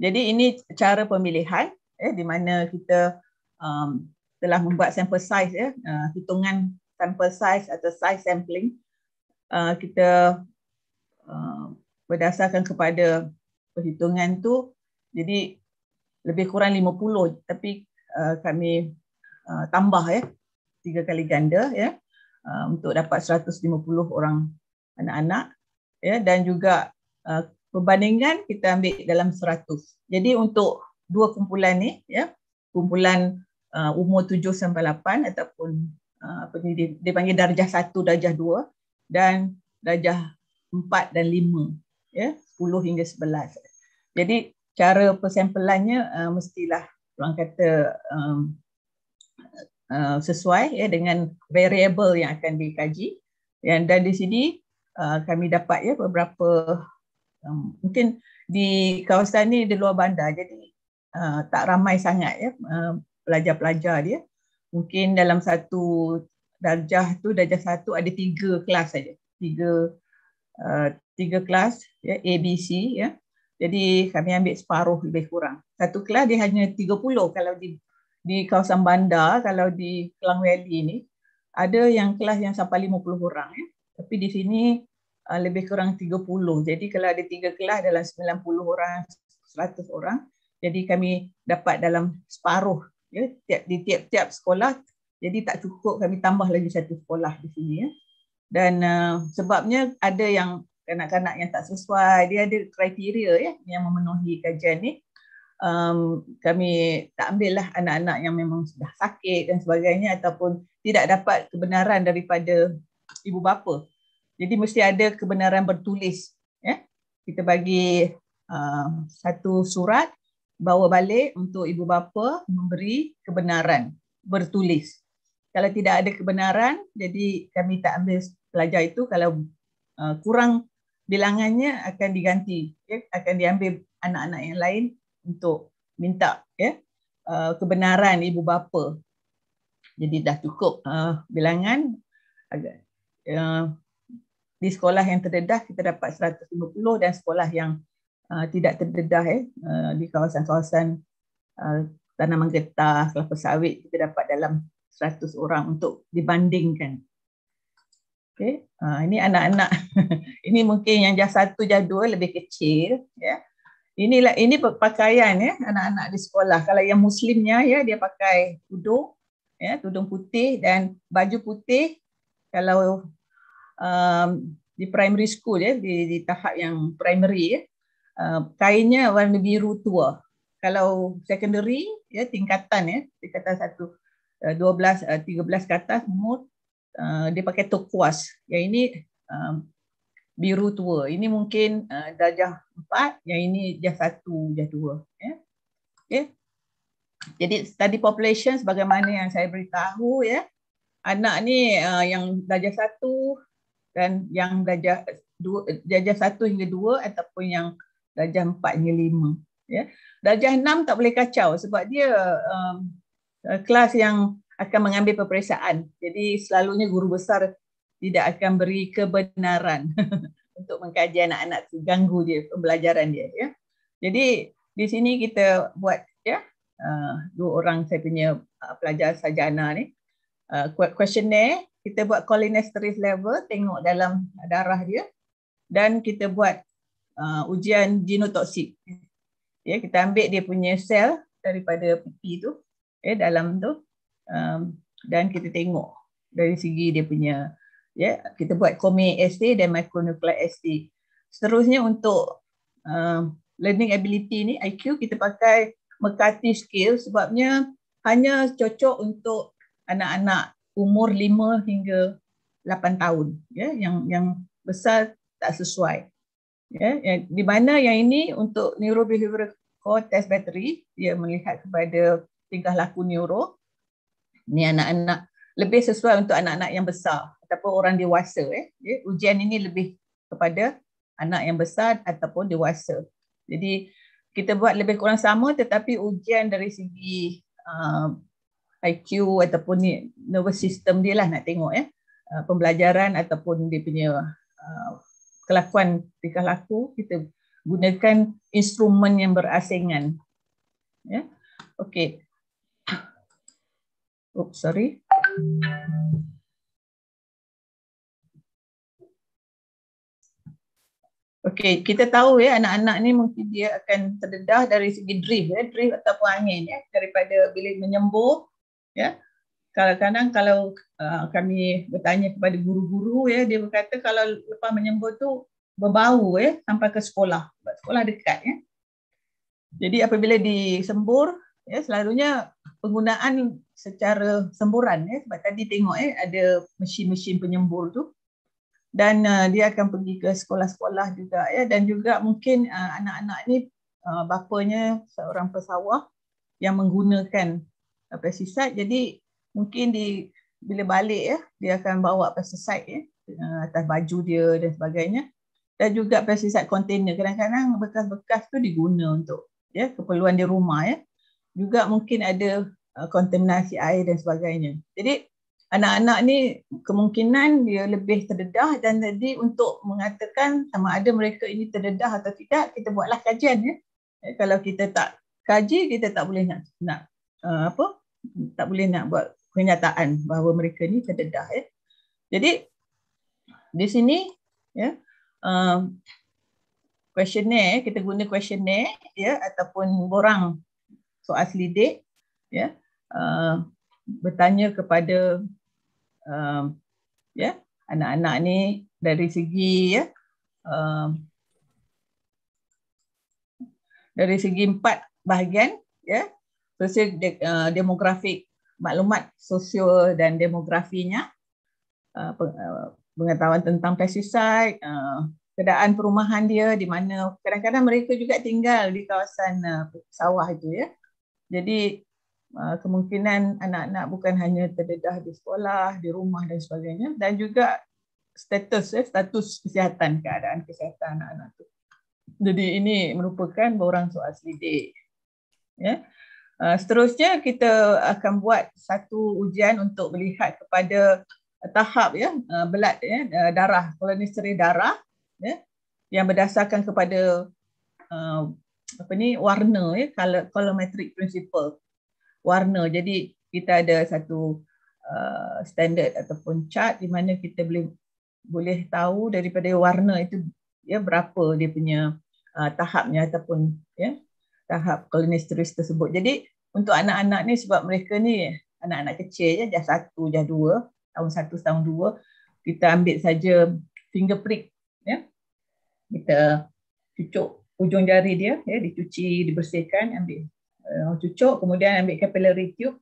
Jadi ini cara pemilihan eh di mana kita um, telah membuat sample size ya uh, hitungan sample size atau size sampling uh, kita uh, berdasarkan kepada perhitungan tu jadi lebih kurang 50 tapi uh, kami uh, tambah ya tiga kali ganda ya uh, untuk dapat 150 orang anak-anak ya dan juga uh, perbandingan kita ambil dalam 100. Jadi untuk dua kumpulan ni ya, kumpulan uh, umur 7 sampai 8 ataupun uh, apa ni dia, dia panggil darjah 1 darjah 2 dan darjah 4 dan 5 ya yeah, 10 hingga 11 jadi cara persampelannya uh, mestilah orang kata um, uh, sesuai ya dengan variable yang akan dikaji yang dan di sini uh, kami dapat ya beberapa um, mungkin di kawasan ni di luar bandar jadi Uh, tak ramai sangat ya uh, pelajar-pelajar dia mungkin dalam satu darjah tu darjah satu ada tiga kelas saja tiga uh, tiga kelas ya A B C ya jadi kami ambil separuh lebih kurang satu kelas dia hanya 30 kalau di di kawasan bandar kalau di Klang Valley ni ada yang kelas yang sampai 50 orang ya tapi di sini uh, lebih kurang 30 jadi kalau ada tiga kelas dalam 90 orang 100 orang jadi kami dapat dalam separuh ya tiap di tiap-tiap sekolah jadi tak cukup kami tambah lagi satu sekolah di sini ya dan uh, sebabnya ada yang kanak-kanak yang tak sesuai dia ada kriteria ya yang memenuhi kajian ni um, kami tak ambil lah anak-anak yang memang sudah sakit dan sebagainya ataupun tidak dapat kebenaran daripada ibu bapa jadi mesti ada kebenaran bertulis ya kita bagi uh, satu surat bawa balik untuk ibu bapa memberi kebenaran bertulis. Kalau tidak ada kebenaran, jadi kami tak ambil pelajar itu. Kalau uh, kurang bilangannya akan diganti, ya? akan diambil anak-anak yang lain untuk minta ya? uh, kebenaran ibu bapa. Jadi dah cukup uh, bilangan. Agak, uh, di sekolah yang terdedah kita dapat 150 dan sekolah yang Ah, tidak terdedah eh, uh, di kawasan-kawasan uh, tanaman getah, kelapa sawit kita dapat dalam 100 orang untuk dibandingkan. Okay. Uh, ini anak-anak. ini mungkin yang jah satu, jah dua lebih kecil. Ya. Yeah. Inilah ini pakaian ya anak-anak di sekolah. Kalau yang muslimnya ya dia pakai tudung ya tudung putih dan baju putih. Kalau um, di primary school ya di, di tahap yang primary ya Uh, kainnya warna biru tua. Kalau secondary ya tingkatan ya, tingkatan satu uh, dua belas, uh, tiga belas ke atas mood dia pakai turquoise. Yang ini um, biru tua. Ini mungkin darjah 4, yang ini darjah satu, darjah dua. ya. Okay. Ya. Jadi study population sebagaimana yang saya beritahu ya. Anak ni yang darjah satu dan yang darjah dua, darjah satu hingga dua ataupun yang darjah 4 hingga 5 ya darjah 6 tak boleh kacau sebab dia um, uh, kelas yang akan mengambil peperiksaan jadi selalunya guru besar tidak akan beri kebenaran untuk mengkaji anak-anak tu ganggu dia pembelajaran dia ya jadi di sini kita buat ya uh, dua orang saya punya uh, pelajar sajana ni uh, questionnaire kita buat cholinesterase level tengok dalam darah dia dan kita buat uh, ujian genotoksik. Ya, kita ambil dia punya sel daripada pipi tu, ya, dalam tu, um, dan kita tengok dari segi dia punya, ya, kita buat komi ST dan mikronuklear ST. Seterusnya untuk um, learning ability ni, IQ kita pakai McCarthy scale sebabnya hanya cocok untuk anak-anak umur 5 hingga 8 tahun ya yang yang besar tak sesuai ya yeah, di mana yang ini untuk neurobehavioral core test battery dia melihat kepada tingkah laku neuro ni anak-anak lebih sesuai untuk anak-anak yang besar ataupun orang dewasa eh yeah, ujian ini lebih kepada anak yang besar ataupun dewasa jadi kita buat lebih kurang sama tetapi ujian dari segi uh, IQ ataupun ni nervous system dia lah nak tengok ya eh. uh, pembelajaran ataupun dia punya uh, kelakuan tingkah laku kita gunakan instrumen yang berasingan ya okey oops oh, sorry Okey, kita tahu ya anak-anak ni mungkin dia akan terdedah dari segi drift ya, drift ataupun angin ya daripada bila menyembuh. ya kadang-kadang kalau uh, kami bertanya kepada guru-guru ya dia berkata kalau lepas menyembur tu berbau ya sampai ke sekolah sebab sekolah dekat ya jadi apabila disembur ya selalunya penggunaan secara semburan ya sebab tadi tengok ya ada mesin-mesin penyembur tu dan uh, dia akan pergi ke sekolah-sekolah juga ya dan juga mungkin uh, anak-anak ni uh, bapanya seorang pesawah yang menggunakan uh, pesticide jadi mungkin di bila balik ya dia akan bawa pesticide ya atas baju dia dan sebagainya dan juga pesticide container kadang-kadang bekas-bekas tu diguna untuk ya keperluan di rumah ya juga mungkin ada kontaminasi uh, air dan sebagainya jadi anak-anak ni kemungkinan dia lebih terdedah dan jadi untuk mengatakan sama ada mereka ini terdedah atau tidak kita buatlah kajian ya, ya kalau kita tak kaji kita tak boleh nak nak uh, apa tak boleh nak buat kenyataan bahawa mereka ni terdedah ya. Jadi di sini ya um, questionnaire kita guna questionnaire ya ataupun borang so asli date ya uh, bertanya kepada um, ya anak-anak ni dari segi ya um, dari segi empat bahagian ya sosial uh, demografik maklumat sosial dan demografinya, uh, uh, pengetahuan tentang pesticide, uh, keadaan perumahan dia di mana kadang-kadang mereka juga tinggal di kawasan sawah itu ya. Jadi kemungkinan anak-anak bukan hanya terdedah di sekolah, di rumah dan sebagainya dan juga status ya, status kesihatan keadaan kesihatan anak-anak itu. Jadi ini merupakan orang soal selidik. Ya. Yeah. Uh, seterusnya kita akan buat satu ujian untuk melihat kepada uh, tahap ya uh, belat ya darah kolesterol darah ya yang berdasarkan kepada apa ni warna ya color colorimetric principle warna jadi kita ada satu standard ataupun chart di mana kita boleh boleh tahu daripada warna itu ya berapa dia punya tahapnya ataupun ya tahap kolonisteris tersebut. Jadi untuk anak-anak ni sebab mereka ni anak-anak kecil je, jah satu, jah dua, tahun satu, tahun dua, kita ambil saja finger prick. Ya. Kita cucuk ujung jari dia, ya, dicuci, dibersihkan, ambil uh, cucuk, kemudian ambil capillary tube.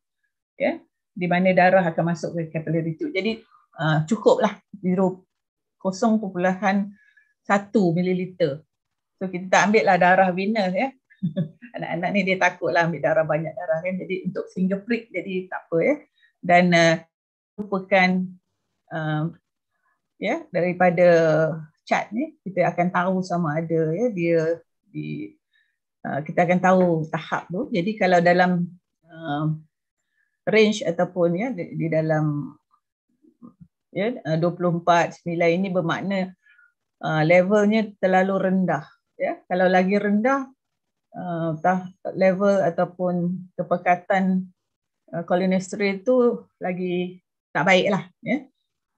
Ya, di mana darah akan masuk ke capillary tube. Jadi uh, cukuplah 0.1 ml. So kita ambil lah darah winner, ya. anak-anak ni dia takutlah ambil darah banyak darah kan jadi untuk single prick jadi tak apa ya dan uh, eh, lupakan uh, eh, ya yeah, daripada chat ni kita akan tahu sama ada ya dia di uh, kita akan tahu tahap tu jadi kalau dalam uh, range ataupun ya di, di dalam ya yeah, 24 9 ini bermakna uh, levelnya terlalu rendah ya yeah. kalau lagi rendah uh, tah, level ataupun kepekatan uh, kolonestri itu lagi tak baiklah ya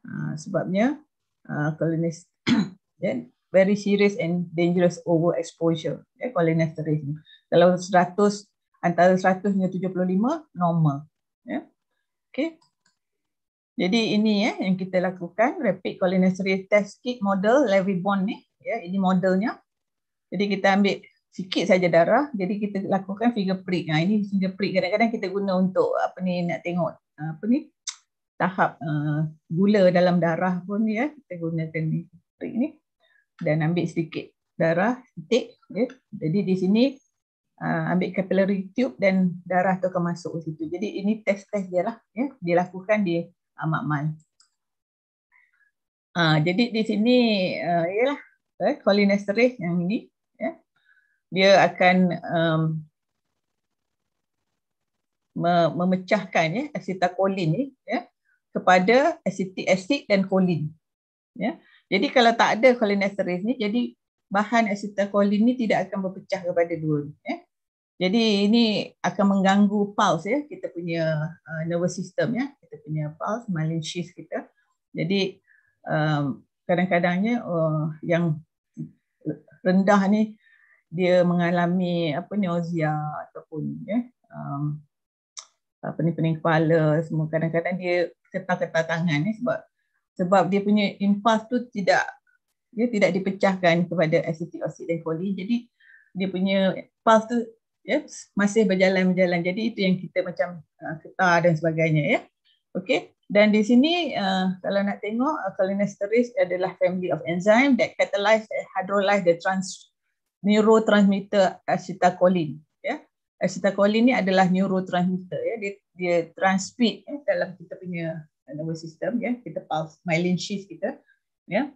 uh, sebabnya kolonestri uh, yeah, very serious and dangerous over exposure yeah, kolonestri kalau 100 antara 100 hingga 75 normal ya yeah. Okay, jadi ini ya yang kita lakukan rapid colonoscopy test kit model Levy Bond ni ya ini modelnya. Jadi kita ambil sikit saja darah jadi kita lakukan finger prick. Nah, ha, ini finger prick kadang-kadang kita guna untuk apa ni nak tengok apa ni tahap uh, gula dalam darah pun ya kita guna teknik prick ni dan ambil sedikit darah titik ya. Jadi di sini uh, ambil capillary tube dan darah tu akan masuk ke situ. Jadi ini test-test dia lah ya dilakukan di uh, makmal. Uh, ah, jadi di sini uh, ialah eh, kolinesterase ya lah, eh, yang ini dia akan um, me- memecahkan ya asetakolin ni ya kepada asetik asid dan kolin ya jadi kalau tak ada cholinesterase ni jadi bahan asetakolin ni tidak akan berpecah kepada dua ya jadi ini akan mengganggu pulse ya kita punya uh, nervous system ya kita punya pulse myelin sheath kita jadi um, kadang-kadangnya uh, yang rendah ni dia mengalami apa nausea ataupun ya um, apa ni pening kepala semua kadang-kadang dia ketar-ketar tangan ni ya, sebab sebab dia punya impas tu tidak dia tidak dipecahkan kepada acetic acid dan choline jadi dia punya pulse tu ya masih berjalan-jalan jadi itu yang kita macam uh, ketar dan sebagainya ya okey dan di sini uh, kalau nak tengok uh, cholinesterase adalah family of enzyme that catalyze hydrolyze the trans neurotransmitter acetylcholine ya acetylcholine ni adalah neurotransmitter ya dia dia transmit ya, dalam kita punya nervous system ya kita pulse myelin sheath kita ya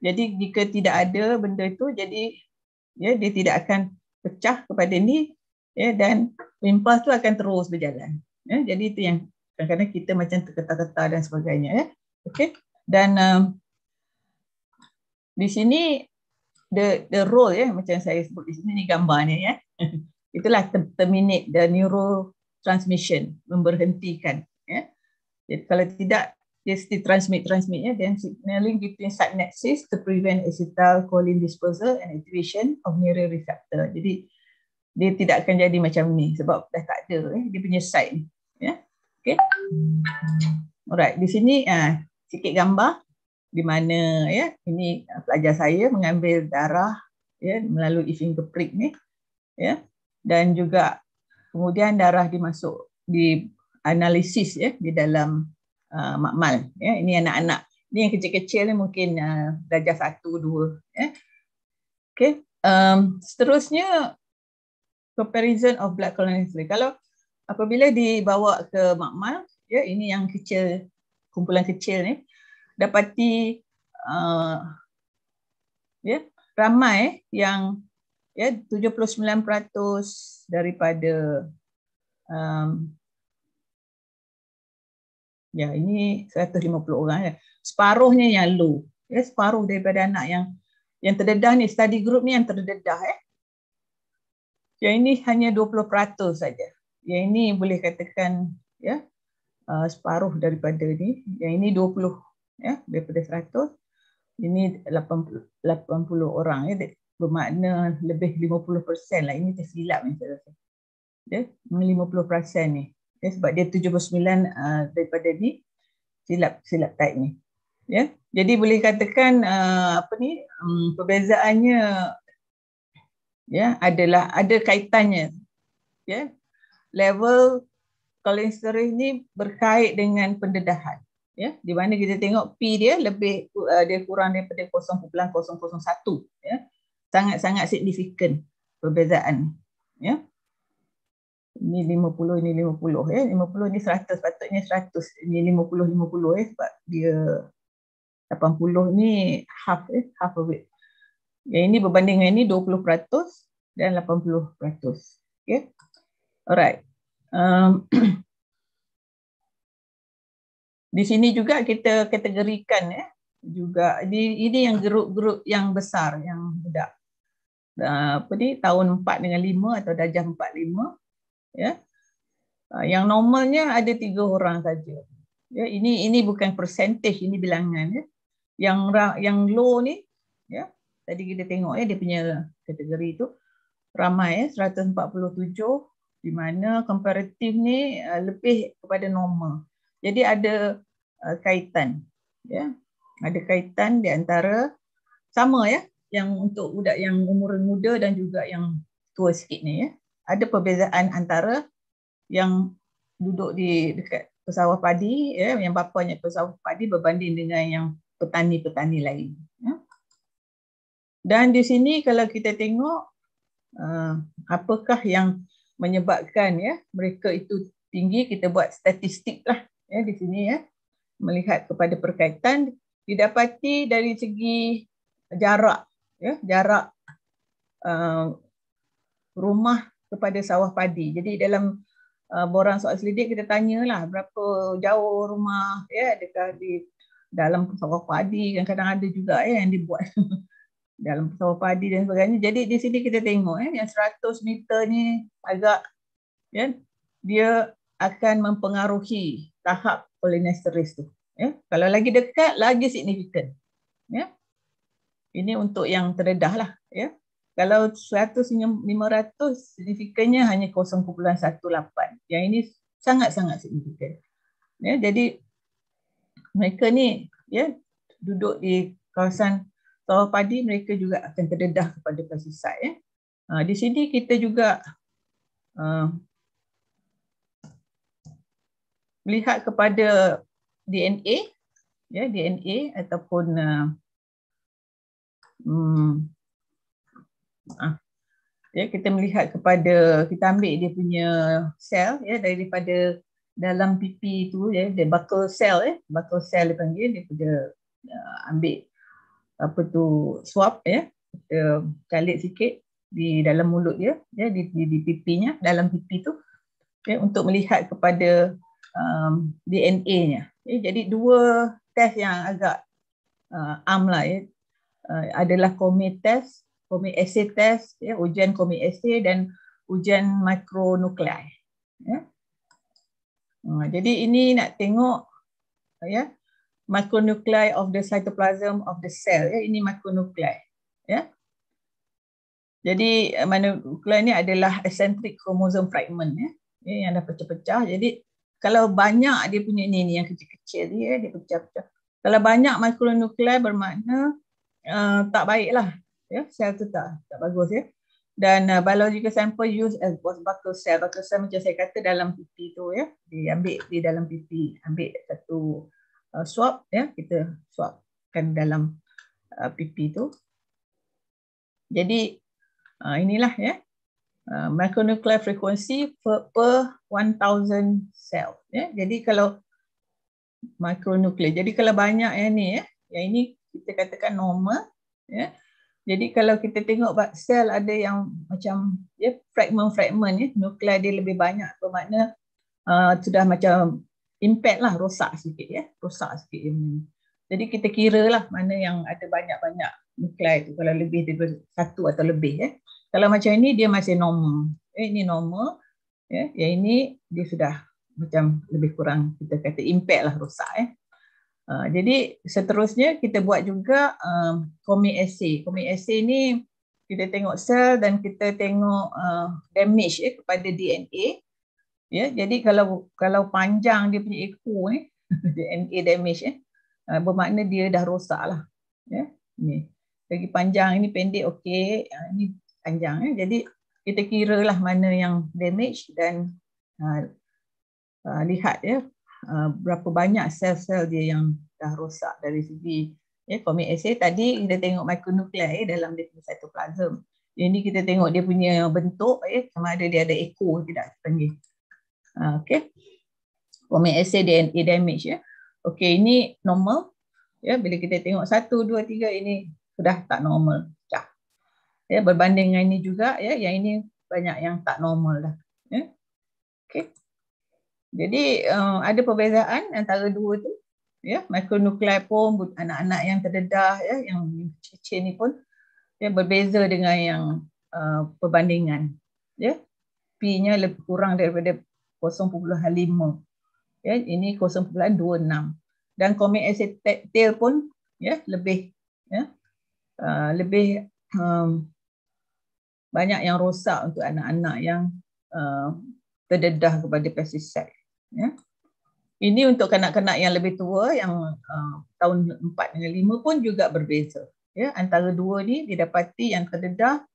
jadi jika tidak ada benda itu jadi ya dia tidak akan pecah kepada ni ya dan impuls tu akan terus berjalan ya jadi itu yang kadang-kadang kita macam terketar-ketar dan sebagainya ya okey dan um, di sini the the role ya macam saya sebut di sini ni gambar ni ya. Itulah terminate the neurotransmission memberhentikan ya. Jadi kalau tidak dia still transmit transmit ya then signaling between synapses to prevent acetylcholine disposal and activation of neural receptor. Jadi dia tidak akan jadi macam ni sebab dah tak ada eh dia punya site ya. Okay. Alright, di sini ah uh, sikit gambar di mana ya ini uh, pelajar saya mengambil darah ya melalui finger prick ni ya dan juga kemudian darah dimasuk di analisis ya di dalam uh, makmal ya ini anak-anak ni yang kecil-kecil ni mungkin uh, darjah 1 2 ya okey um, seterusnya comparison of blood colonization kalau apabila dibawa ke makmal ya ini yang kecil kumpulan kecil ni dapati uh, yeah, ramai yang ya yeah, 79% daripada um, ya yeah, ini 150 orang ya yeah. separuhnya yang low ya yeah, separuh daripada anak yang yang terdedah ni study group ni yang terdedah eh yang ini hanya 20% saja yang ini boleh katakan ya yeah, uh, separuh daripada ni yang ini ya daripada 100 ini 80 80 orang ya bermakna lebih 50% lah ini tersilap macam rasa ya 50% ni ya sebab dia 79 uh, ah, daripada ni silap silap type ni ya jadi boleh katakan uh, apa ni um, perbezaannya ya adalah ada kaitannya ya level kolesterol ni berkait dengan pendedahan ya di mana kita tengok p dia lebih uh, dia kurang daripada 0.001 ya sangat-sangat signifikan perbezaan ya ini 50 ini 50 ya 50 ini 100 patutnya 100 ini 50 50 ya sebab dia 80 ni half ya half of it yang ini berbanding dengan ini 20% dan 80% okey ya. alright um, di sini juga kita kategorikan eh juga di ini yang grup-grup yang besar yang budak ah, apa ni tahun 4 dengan 5 atau darjah 4 5 ya ah, yang normalnya ada tiga orang saja ya ini ini bukan percentage ini bilangan ya yang yang low ni ya tadi kita tengok ya dia punya kategori itu ramai ya eh, 147 di mana komparatif ni ah, lebih kepada normal jadi ada uh, kaitan ya. Ada kaitan di antara sama ya yang untuk budak yang umur muda dan juga yang tua sikit ni ya. Ada perbezaan antara yang duduk di dekat pesawah padi ya yang bapanya pesawah padi berbanding dengan yang petani-petani lain ya. Dan di sini kalau kita tengok uh, apakah yang menyebabkan ya mereka itu tinggi kita buat statistik lah ya di sini ya melihat kepada perkaitan didapati dari segi jarak ya jarak uh, rumah kepada sawah padi. Jadi dalam uh, borang soal selidik kita tanyalah berapa jauh rumah ya dekat di dalam sawah padi Yang kadang ada juga ya yang dibuat dalam sawah padi dan sebagainya. Jadi di sini kita tengok ya yang 100 meter ni agak ya dia akan mempengaruhi tahap polinesteris tu. Ya? Kalau lagi dekat, lagi signifikan. Ya? Ini untuk yang terdedah lah. Ya? Kalau 100-500, signifikannya hanya 0.18. Yang ini sangat-sangat signifikan. Ya? Jadi mereka ni ya, duduk di kawasan sawah padi, mereka juga akan terdedah kepada pesticide. Ya? Ah, di sini kita juga ah, melihat kepada DNA ya DNA ataupun uh, hmm, ah, ya kita melihat kepada kita ambil dia punya sel ya daripada dalam pipi tu ya dia buccal cell ya buccal cell dia panggil dia kita uh, ambil apa tu swab ya kita calit sikit di dalam mulut dia ya di, di, di pipinya dalam pipi tu ya untuk melihat kepada um, DNA-nya. Okay, eh, jadi dua test yang agak uh, am lah ya. Uh, adalah komi test, komi assay test, ya, ujian komi assay dan ujian mikronuklei. Ya. Uh, jadi ini nak tengok uh, ya mikronuklei of the cytoplasm of the cell. Ya. Ini mikronuklei. Ya. Jadi uh, mikronuklei ini adalah eccentric chromosome fragment ya. Ya, yang dah pecah-pecah. Jadi kalau banyak dia punya ni ni yang kecil-kecil dia dia pecah-pecah. Kalau banyak mikronuklei bermakna uh, tak lah. ya sel tu tak tak bagus ya. Dan uh, biological sample use as was buccal cell. Buccal cell macam saya kata dalam pipi tu ya. Diambil di dalam pipi, ambil satu uh, swab ya, kita swabkan dalam uh, pipi tu. Jadi uh, inilah ya Ah, micronuclear frequency per, per 1000 cell ya jadi kalau micronuclear jadi kalau banyak yang ni ya yang ini kita katakan normal ya jadi kalau kita tengok bak sel ada yang macam ya fragment fragment ya nuklear dia lebih banyak bermakna uh, sudah macam impact lah rosak sikit ya rosak sikit ini jadi kita kira lah mana yang ada banyak-banyak nuklear itu kalau lebih daripada satu atau lebih ya kalau macam ini dia masih normal. Eh, ini normal. Ya, eh, yang ini dia sudah macam lebih kurang kita kata impact lah rosak. Eh. Uh, jadi seterusnya kita buat juga uh, comic assay. Comic assay ni kita tengok sel dan kita tengok uh, damage eh, kepada DNA. Ya, yeah, jadi kalau kalau panjang dia punya ekor eh, DNA damage eh, uh, bermakna dia dah rosak lah. Ya, yeah, ni. Lagi panjang ini pendek okey, uh, ini panjang. Eh. Jadi kita kira lah mana yang damage dan uh, uh, lihat ya uh, berapa banyak sel-sel dia yang dah rosak dari segi ya, komik assay. Tadi kita tengok mikronuklear ya, eh, dalam dia punya cytoplasm. Ini kita tengok dia punya bentuk eh, sama ada dia ada echo tidak sepanjang. Uh, okay. Komik assay DNA damage. ya. Eh. Okay, ini normal. Ya, bila kita tengok satu, dua, tiga ini sudah tak normal ya berbanding dengan ini juga ya yang ini banyak yang tak normal lah ya okey jadi uh, ada perbezaan antara dua tu ya mikronuklei pun anak-anak yang terdedah ya yang cici ni pun ya berbeza dengan yang uh, perbandingan ya p nya lebih kurang daripada 0.5 ya ini 0.26 dan komet acetate pun ya lebih ya uh, lebih um, banyak yang rosak untuk anak-anak yang uh, terdedah kepada pestisid. Ya. Ini untuk kanak-kanak yang lebih tua yang uh, tahun 4 dan 5 pun juga berbeza. Ya. Antara dua ni didapati yang terdedah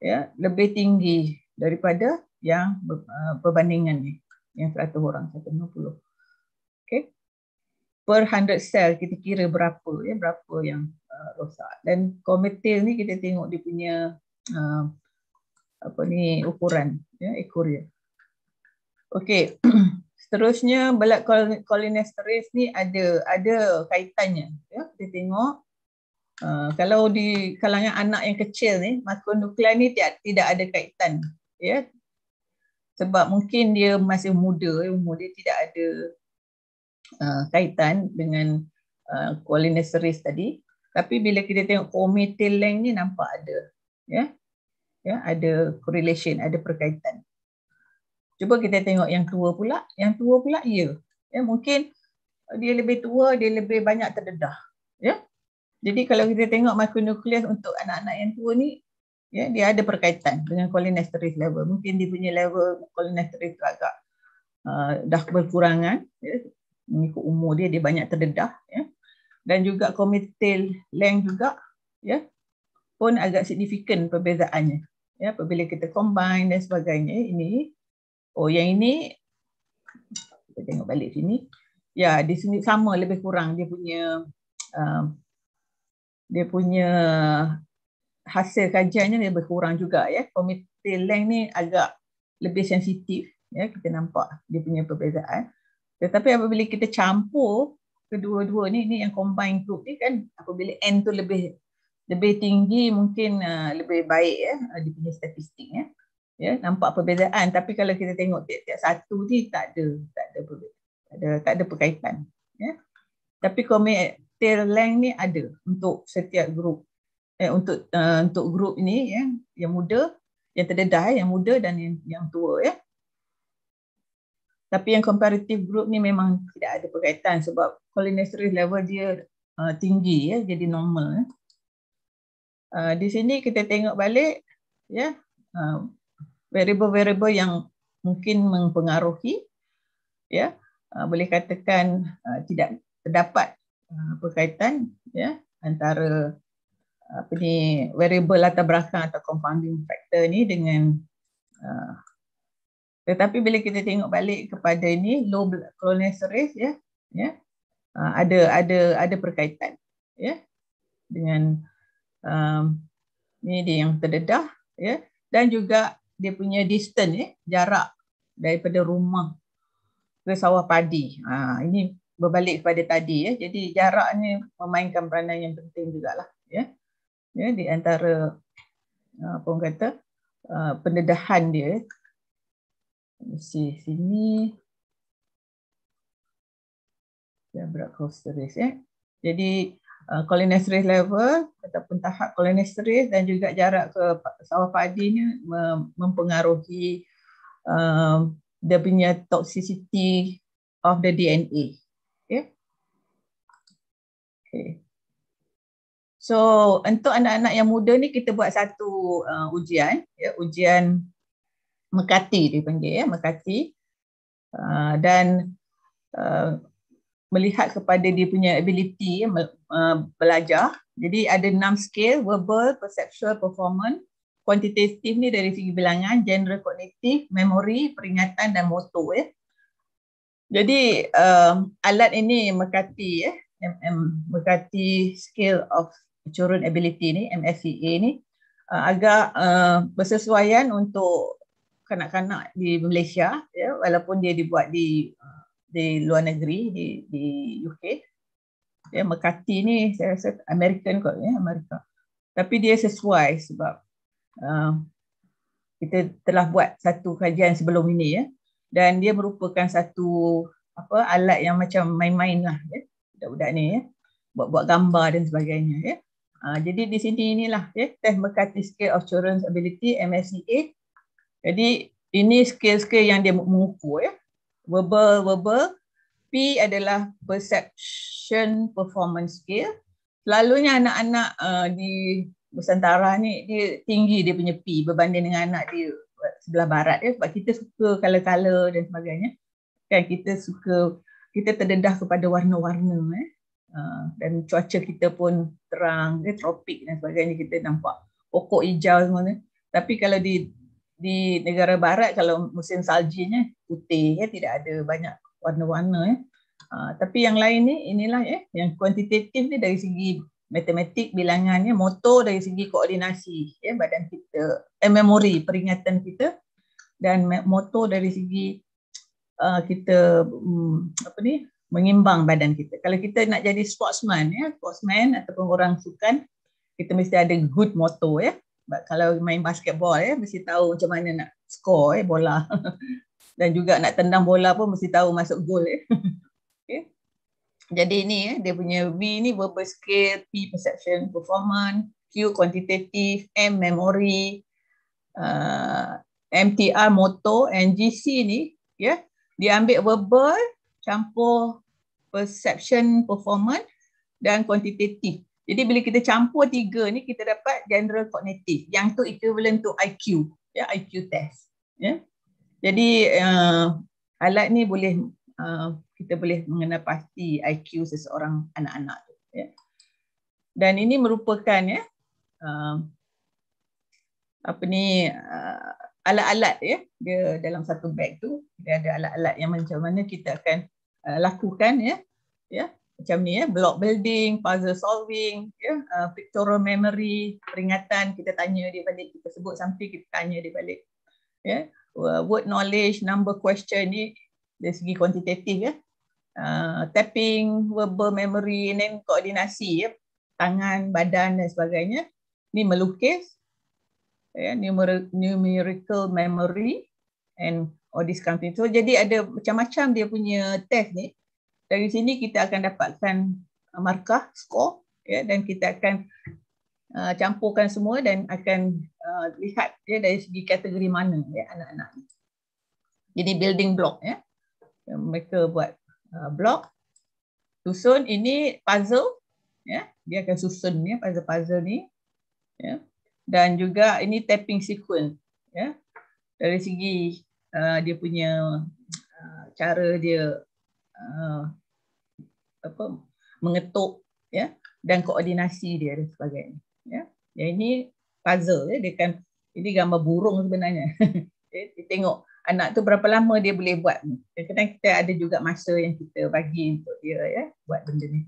ya, lebih tinggi daripada yang ber, uh, perbandingan ni yang 100 orang 150. Okay. Per 100 cell kita kira berapa ya berapa yang uh, rosak dan komitil ni kita tengok dia punya uh, apa ni ukuran ya ekoria. Okey. Seterusnya blood cholinesterase ni ada ada kaitannya ya kita tengok uh, kalau di kalangan anak yang kecil ni makronuklein ni tidak tidak ada kaitan ya sebab mungkin dia masih muda umur dia tidak ada uh, kaitan dengan uh, cholinesterase tadi tapi bila kita tengok prometil length ni nampak ada ya ya ada correlation ada perkaitan cuba kita tengok yang tua pula yang tua pula ya ya mungkin dia lebih tua dia lebih banyak terdedah ya jadi kalau kita tengok makronukleus untuk anak-anak yang tua ni ya dia ada perkaitan dengan cholinesterase level mungkin dia punya level cholinesterase tu agak uh, dah berkurangan ya mengikut umur dia dia banyak terdedah ya dan juga komitil length juga ya pun agak signifikan perbezaannya ya apabila kita combine dan sebagainya ini oh yang ini kita tengok balik sini ya di sini sama lebih kurang dia punya um, dia punya hasil kajiannya dia berkurang juga ya Komite length ni agak lebih sensitif ya kita nampak dia punya perbezaan tetapi apabila kita campur kedua-dua ni ni yang combine group ni kan apabila n tu lebih lebih tinggi mungkin uh, lebih baik ya eh, ah, di punya statistik ya. Ya, nampak perbezaan tapi kalau kita tengok tiap-tiap satu ni tak ada tak ada tak ada, tak ada perkaitan ya. Tapi tail length ni ada untuk setiap grup eh untuk uh, untuk grup ni ya yang muda, yang terdedah eh, yang muda dan yang, yang tua ya. Tapi yang comparative group ni memang tidak ada perkaitan sebab cholesterol level dia uh, tinggi ya jadi normal ya. Ah, di sini kita tengok balik ya ah, variable-variable yang mungkin mempengaruhi ya uh, boleh katakan uh, tidak terdapat uh, berkaitan ya antara apa ni variable latar belakang atau compounding factor ni dengan uh, tetapi bila kita tengok balik kepada ini low colonizer rate ya ya uh, ada ada ada perkaitan ya dengan um, ini dia yang terdedah ya yeah. dan juga dia punya distance eh, jarak daripada rumah ke sawah padi. Ha, ini berbalik kepada tadi ya. Eh. Jadi jaraknya memainkan peranan yang penting jugalah ya. Yeah. Ya yeah, di antara ha, apa orang kata uh, pendedahan dia. Ya. Si sini dia berak coaster eh. Jadi kolonestris uh, level ataupun tahap kolonestris dan juga jarak ke sawah padi ni mempengaruhi um, dia punya toxicity of the DNA. Okay. Ya? okay. So untuk anak-anak yang muda ni kita buat satu uh, ujian, ya, ujian mekati dipanggil ya, mekati. Uh, dan uh, melihat kepada dia punya ability uh, belajar. Jadi ada enam skill, verbal, perceptual, performance, quantitative ni dari segi bilangan, general kognitif, memory, peringatan dan motor. Eh. Ya. Jadi uh, alat ini Merkati, eh, ya. MM, Merkati Skill of Children Ability ni, MSEA ni, uh, agak uh, bersesuaian untuk kanak-kanak di Malaysia, ya, walaupun dia dibuat di uh, di luar negeri di di UK. Ya, Mekati ni saya rasa American kot ya, Amerika. Tapi dia sesuai sebab uh, kita telah buat satu kajian sebelum ini ya. Dan dia merupakan satu apa alat yang macam main-main lah ya. Budak-budak ni ya. Buat-buat gambar dan sebagainya ya. Uh, jadi di sini inilah ya. Test Mekati Skill of Children's Ability MSCA. E jadi ini skill-skill yang dia mengukur ya verbal verbal P adalah perception performance skill selalunya anak-anak uh, di Nusantara ni dia tinggi dia punya P berbanding dengan anak di sebelah barat ya sebab kita suka color-color dan sebagainya kan kita suka kita terdedah kepada warna-warna eh Uh, dan cuaca kita pun terang, eh, tropik dan sebagainya kita nampak pokok hijau semua ni. Tapi kalau di di negara barat kalau musim saljinya putih ya tidak ada banyak warna-warna ya. Ha, tapi yang lain ni inilah ya yang kuantitatif ni dari segi matematik bilangannya motor dari segi koordinasi ya badan kita eh, memori peringatan kita dan motor dari segi uh, kita um, apa ni mengimbang badan kita. Kalau kita nak jadi sportsman ya, sportsman ataupun orang sukan kita mesti ada good motor ya kalau main basketball eh mesti tahu macam mana nak score eh bola. Dan juga nak tendang bola pun mesti tahu masuk gol eh. okay. Jadi ini eh, dia punya V ni verbal skill, P perception, performance, Q quantitative, M memory, uh, MTR motor and GC ni ya yeah, dia ambil verbal campur perception performance dan quantitative jadi bila kita campur tiga ni kita dapat general cognitive yang tu equivalent to IQ ya IQ test ya. Jadi uh, alat ni boleh uh, kita boleh mengenal pasti IQ seseorang anak-anak tu ya. Dan ini merupakan ya uh, apa ni uh, alat-alat ya dia dalam satu bag tu dia ada alat-alat yang macam mana kita akan uh, lakukan ya ya macam ni eh block building puzzle solving ya yeah, uh, pictorial memory peringatan kita tanya dia balik kita sebut sampai kita tanya dia balik ya yeah, uh, word knowledge number question ni dari segi kuantitatif ya yeah. uh, tapping verbal memory then koordinasi ya yeah. tangan badan dan sebagainya ni melukis ya yeah, numer- numerical memory and all this kind so jadi ada macam-macam dia punya test ni dari sini kita akan dapatkan uh, markah skor ya dan kita akan uh, campurkan semua dan akan uh, lihat ya dari segi kategori mana ya, anak-anak ni. Jadi building block ya. Mereka buat uh, block susun ini puzzle ya. Dia akan susun ya puzzle-puzzle ni ya. Dan juga ini tapping sequence ya. Dari segi uh, dia punya uh, cara dia uh, apa mengetuk ya dan koordinasi dia dan sebagainya ya ya ini puzzle ya dia kan ini gambar burung sebenarnya kita tengok anak tu berapa lama dia boleh buat ni kadang kita ada juga masa yang kita bagi untuk dia ya buat benda ni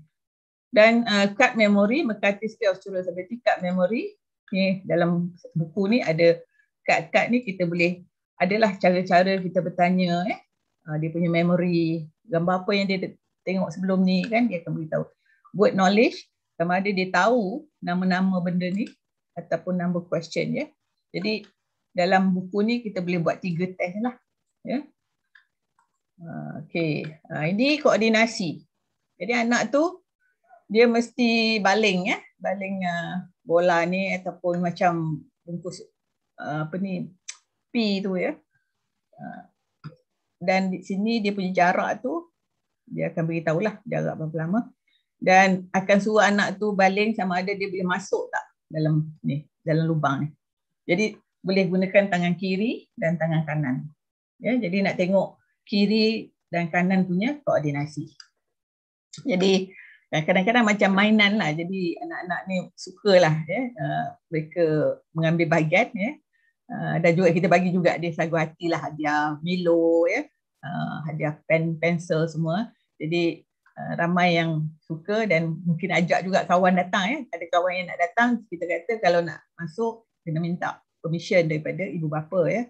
dan uh, card memory mekati skills tu seperti card memory ni dalam buku ni ada card-card ni kita boleh adalah cara-cara kita bertanya eh dia punya memory gambar apa yang dia tengok sebelum ni kan dia akan beritahu. Word knowledge sama ada dia tahu nama-nama benda ni ataupun number question ya. Jadi dalam buku ni kita boleh buat tiga test lah. Ya. Ah, okay. Ah, ini koordinasi. Jadi anak tu dia mesti baling ya. Baling ah, bola ni ataupun macam bungkus apa ni P tu ya. Dan di sini dia punya jarak tu dia akan beritahu lah jarak berapa lama dan akan suruh anak tu baling sama ada dia boleh masuk tak dalam ni dalam lubang ni jadi boleh gunakan tangan kiri dan tangan kanan ya jadi nak tengok kiri dan kanan punya koordinasi jadi ya, kadang-kadang macam mainan lah jadi anak-anak ni lah ya uh, mereka mengambil bahagian ya Uh, dan juga kita bagi juga dia sagu hati lah hadiah Milo ya uh, hadiah pen pensel semua jadi uh, ramai yang suka dan mungkin ajak juga kawan datang ya. Ada kawan yang nak datang kita kata kalau nak masuk kena minta permission daripada ibu bapa ya.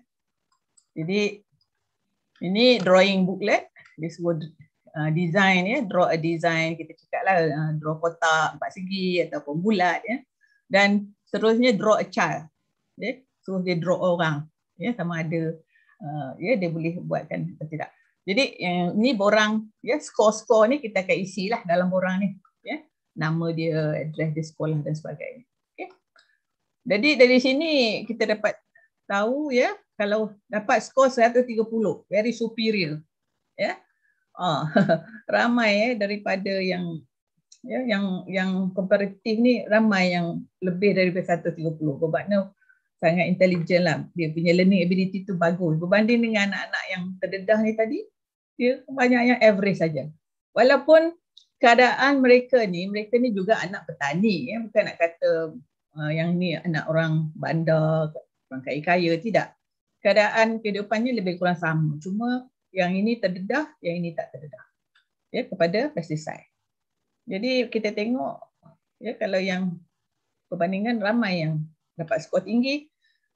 Jadi ini drawing booklet This sebut uh, design ya draw a design kita cakap lah uh, draw kotak empat segi ataupun bulat ya dan seterusnya draw a child ya so dia draw orang ya sama ada uh, ya dia boleh buatkan atau tidak jadi eh, ni borang ya skor-skor ni kita akan isilah dalam borang ni ya. Nama dia, address dia sekolah dan sebagainya. Okey. Jadi dari sini kita dapat tahu ya kalau dapat skor 130, very superior. Ya. Ah, ramai eh daripada yang ya yang yang komparatif ni ramai yang lebih daripada 130. Bermakna sangat intelligent lah. Dia punya learning ability tu bagus. Berbanding dengan anak-anak yang terdedah ni tadi, ya banyaknya average saja walaupun keadaan mereka ni mereka ni juga anak petani ya bukan nak kata uh, yang ni anak orang bandar orang kaya-kaya tidak keadaan kehidupannya lebih kurang sama cuma yang ini terdedah yang ini tak terdedah ya kepada pesticide jadi kita tengok ya kalau yang perbandingan ramai yang dapat skor tinggi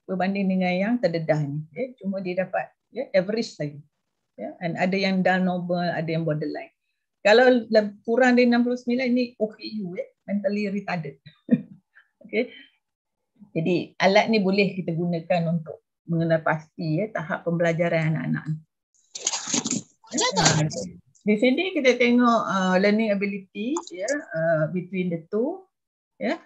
berbanding dengan yang terdedah ni ya cuma dia dapat ya average saja ya and ada yang dull normal ada yang borderline kalau kurang dari 69 ni OKU ya mentally retarded okey jadi alat ni boleh kita gunakan untuk mengenal pasti ya tahap pembelajaran anak-anak ah, di sini kita tengok uh, learning ability ya yeah, uh, between the two ya yeah. ya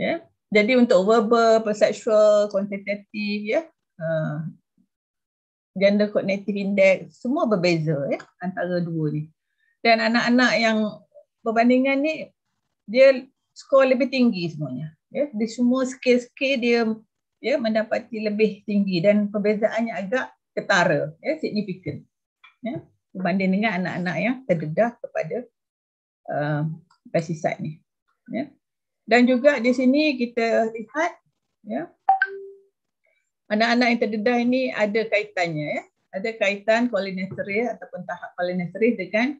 yeah. jadi untuk verbal perceptual quantitative ya yeah, uh, gender kognitif index semua berbeza ya antara dua ni. Dan anak-anak yang perbandingan ni dia skor lebih tinggi semuanya. Ya, di semua skill-skill dia ya mendapati lebih tinggi dan perbezaannya agak ketara ya signifikan. Ya, berbanding dengan anak-anak yang terdedah kepada uh, pesticide ni. Ya. Dan juga di sini kita lihat ya anak-anak yang terdedah ini ada kaitannya ya ada kaitan kolinesteri ataupun tahap kolinesteri dengan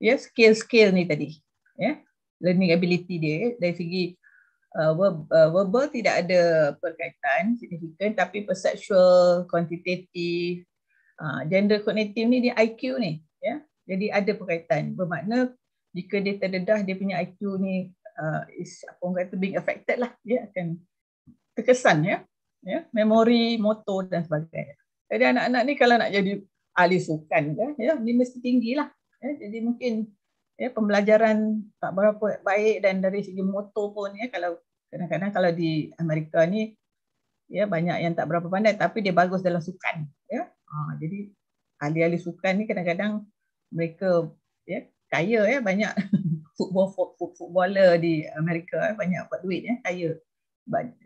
ya skill-skill ni tadi ya learning ability dia ya. dari segi uh, uh, verbal tidak ada perkaitan signifikan tapi perceptual quantitative uh, gender kognitif ni dia IQ ni ya jadi ada perkaitan bermakna jika dia terdedah dia punya IQ ni uh, is apa orang kata being affected lah dia akan terkesan ya ya, memori motor dan sebagainya. Jadi anak-anak ni kalau nak jadi ahli sukan ya, ya ni mesti tinggilah. Ya, jadi mungkin ya pembelajaran tak berapa baik dan dari segi motor pun ya kalau kadang-kadang kalau di Amerika ni ya banyak yang tak berapa pandai tapi dia bagus dalam sukan ya. Ha, jadi ahli-ahli sukan ni kadang-kadang mereka ya kaya ya banyak football footballer di Amerika ya, banyak dapat duit ya kaya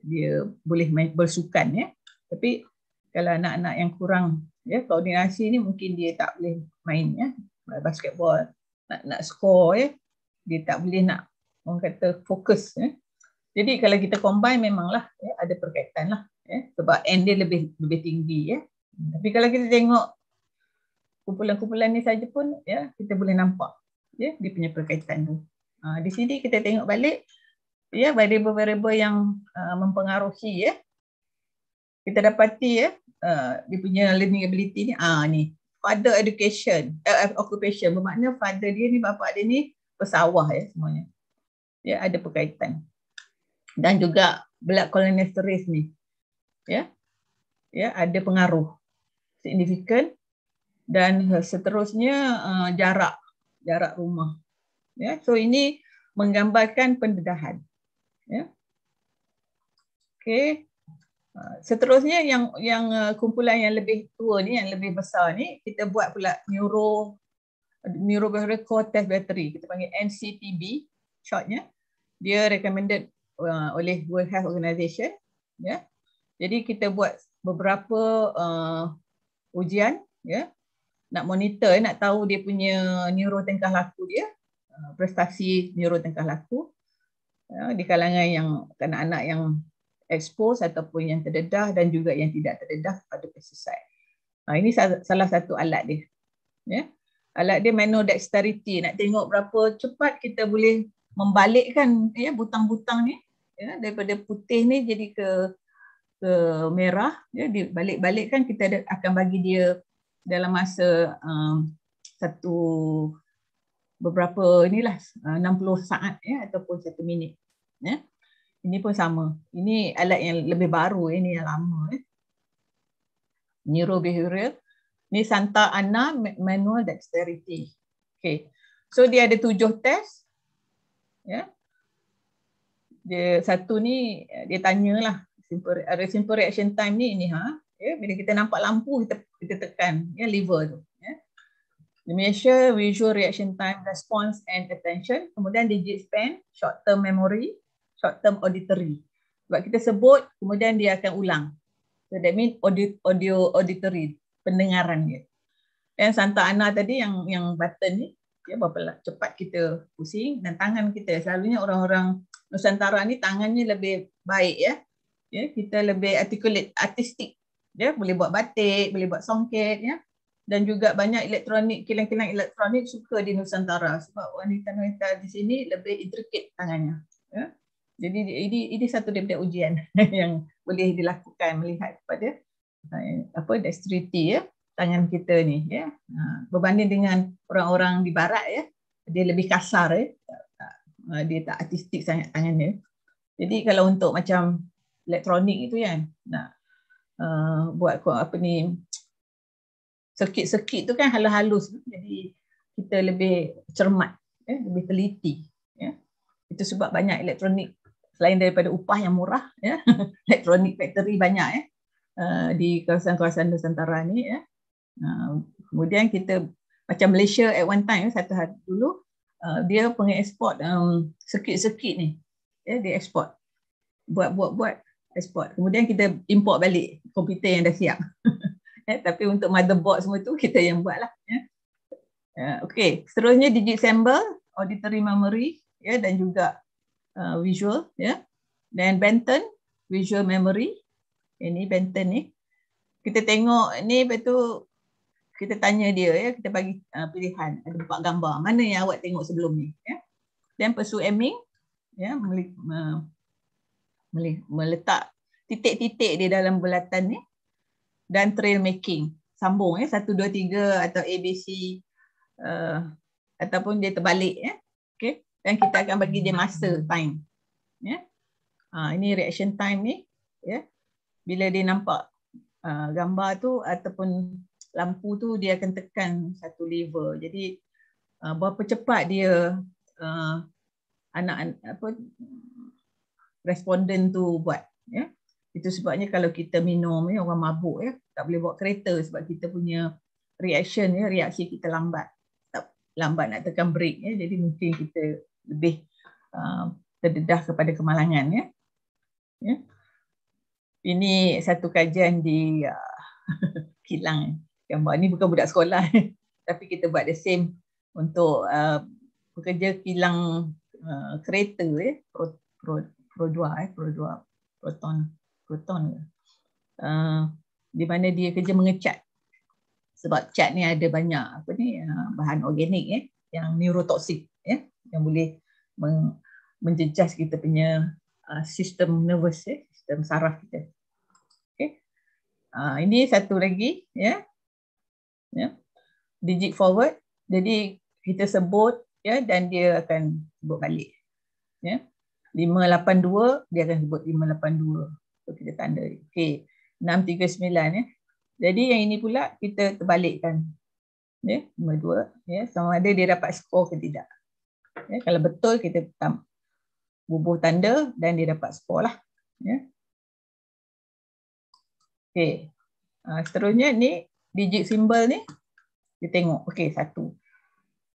dia boleh main bersukan ya tapi kalau anak-anak yang kurang ya koordinasi ni mungkin dia tak boleh main ya basketball nak nak score ya dia tak boleh nak orang kata fokus ya jadi kalau kita combine memanglah ya ada perkaitan lah ya sebab end dia lebih lebih tinggi ya tapi kalau kita tengok kumpulan-kumpulan ni saja pun ya kita boleh nampak ya dia punya perkaitan tu ha, di sini kita tengok balik ya variable-variable yang uh, mempengaruhi ya. Kita dapati ya uh, dia punya learning ability ni ah ni father education uh, occupation bermakna father dia ni bapa dia ni pesawah ya semuanya. Ya ada berkaitan. Dan juga blood cholinesterase ni. Ya. Ya ada pengaruh signifikan dan seterusnya uh, jarak jarak rumah. Ya, so ini menggambarkan pendedahan ya. Okey. Ha, seterusnya yang yang uh, kumpulan yang lebih tua ni yang lebih besar ni kita buat pula neuro neuro battery test battery kita panggil NCTB shortnya. Dia recommended uh, oleh World Health Organization ya. Jadi kita buat beberapa uh, ujian ya. Nak monitor nak tahu dia punya neuro tingkah laku dia, uh, prestasi neuro tingkah laku. Ya, di kalangan yang kanak-kanak yang expose ataupun yang terdedah dan juga yang tidak terdedah pada pesticide. Ha, ini salah satu alat dia. Ya. Alat dia manual dexterity nak tengok berapa cepat kita boleh membalikkan ya butang-butang ni ya daripada putih ni jadi ke ke merah ya dibalik-balikkan kita akan bagi dia dalam masa um, satu beberapa inilah 60 eh, saat ya ataupun 1 minit ya. Ini pun sama. Ini alat yang lebih baru eh, ini yang lama ya. Neurobehavioral. Ni Santa Ana Manual Dexterity. Okay. So dia ada tujuh test. Ya. Dia satu ni dia tanyalah simple simple reaction time ni ni ha. Ya, bila kita nampak lampu kita kita tekan ya liver tu The measure visual reaction time, response and attention. Kemudian digit span, short term memory, short term auditory. Sebab kita sebut, kemudian dia akan ulang. So that mean audio, audio auditory, pendengaran dia. Yang Santa Ana tadi yang yang button ni, dia berapa lah, cepat kita pusing dan tangan kita. Selalunya orang-orang Nusantara ni tangannya lebih baik ya. ya kita lebih articulate, artistik. Ya, boleh buat batik, boleh buat songket. Ya dan juga banyak elektronik kilang-kilang elektronik suka di Nusantara sebab wanita-wanita di sini lebih intricate tangannya. Ya? Jadi ini, ini satu daripada ujian yang boleh dilakukan melihat kepada eh, apa dexterity ya tangan kita ni ya ha, berbanding dengan orang-orang di barat ya dia lebih kasar ya ha, dia tak artistik sangat tangannya jadi kalau untuk macam elektronik itu kan nak uh, buat apa ni sekit-sekit tu kan halus-halus jadi kita lebih cermat ya lebih teliti ya itu sebab banyak elektronik selain daripada upah yang murah ya elektronik factory banyak ya eh, di kawasan-kawasan Nusantara ni ya eh, kemudian kita macam Malaysia at one time ya, satu hari dulu eh, dia pengekspor um, sekit-sekit ni ya dia ekspor buat buat buat ekspor kemudian kita import balik komputer yang dah siap Eh, tapi untuk motherboard semua tu kita yang buat lah. Ya. Uh, ya, okay, seterusnya digit symbol, auditory memory ya, dan juga uh, visual. ya. Dan Benton, visual memory. Ini eh, Benton ni. Kita tengok ni lepas tu kita tanya dia, ya. kita bagi uh, pilihan. Ada empat gambar, mana yang awak tengok sebelum ni. Ya. Then pursue aiming, ya, melik, uh, melik, meletak titik-titik dia dalam bulatan ni dan trail making. Sambung eh 1 2 3 atau ABC uh, ataupun dia terbalik eh. Ya. Okey. Dan kita akan bagi dia masa time. Ya. Yeah. Ha, uh, ini reaction time ni, ya. Yeah. Bila dia nampak uh, gambar tu ataupun lampu tu dia akan tekan satu level. Jadi uh, berapa cepat dia uh, anak apa responden tu buat, ya. Yeah. Itu sebabnya kalau kita minum ya orang mabuk ya tak boleh bawa kereta sebab kita punya reaction ya reaksi kita lambat. Tak lambat nak tekan brake ya jadi mungkin kita lebih uh, terdedah kepada kemalangan ya. Ya. Ini satu kajian di uh, kilang yang buat ni bukan budak sekolah tapi kita buat the same untuk uh, pekerja kilang uh, kereta ya pro pro pro dua eh pro dua proton proton ke. Uh, di mana dia kerja mengecat. Sebab cat ni ada banyak apa ni uh, bahan organik eh yang neurotoksik ya eh, yang boleh meng, menjejas kita punya uh, sistem nervous eh, sistem saraf kita. Okey. Uh, ini satu lagi ya. Yeah. Ya. Yeah. Digit forward. Jadi kita sebut ya dan dia akan sebut balik. Ya. Yeah. 582 dia akan sebut 582. So kita tanda. Okey. 639 ya. Jadi yang ini pula kita terbalikkan. Ya, yeah, nombor ya yeah, sama ada dia dapat skor ke tidak. Ya, yeah, kalau betul kita tam bubuh tanda dan dia dapat skor lah. Ya. Yeah. Okey. Uh, seterusnya ni digit simbol ni kita tengok. okay satu.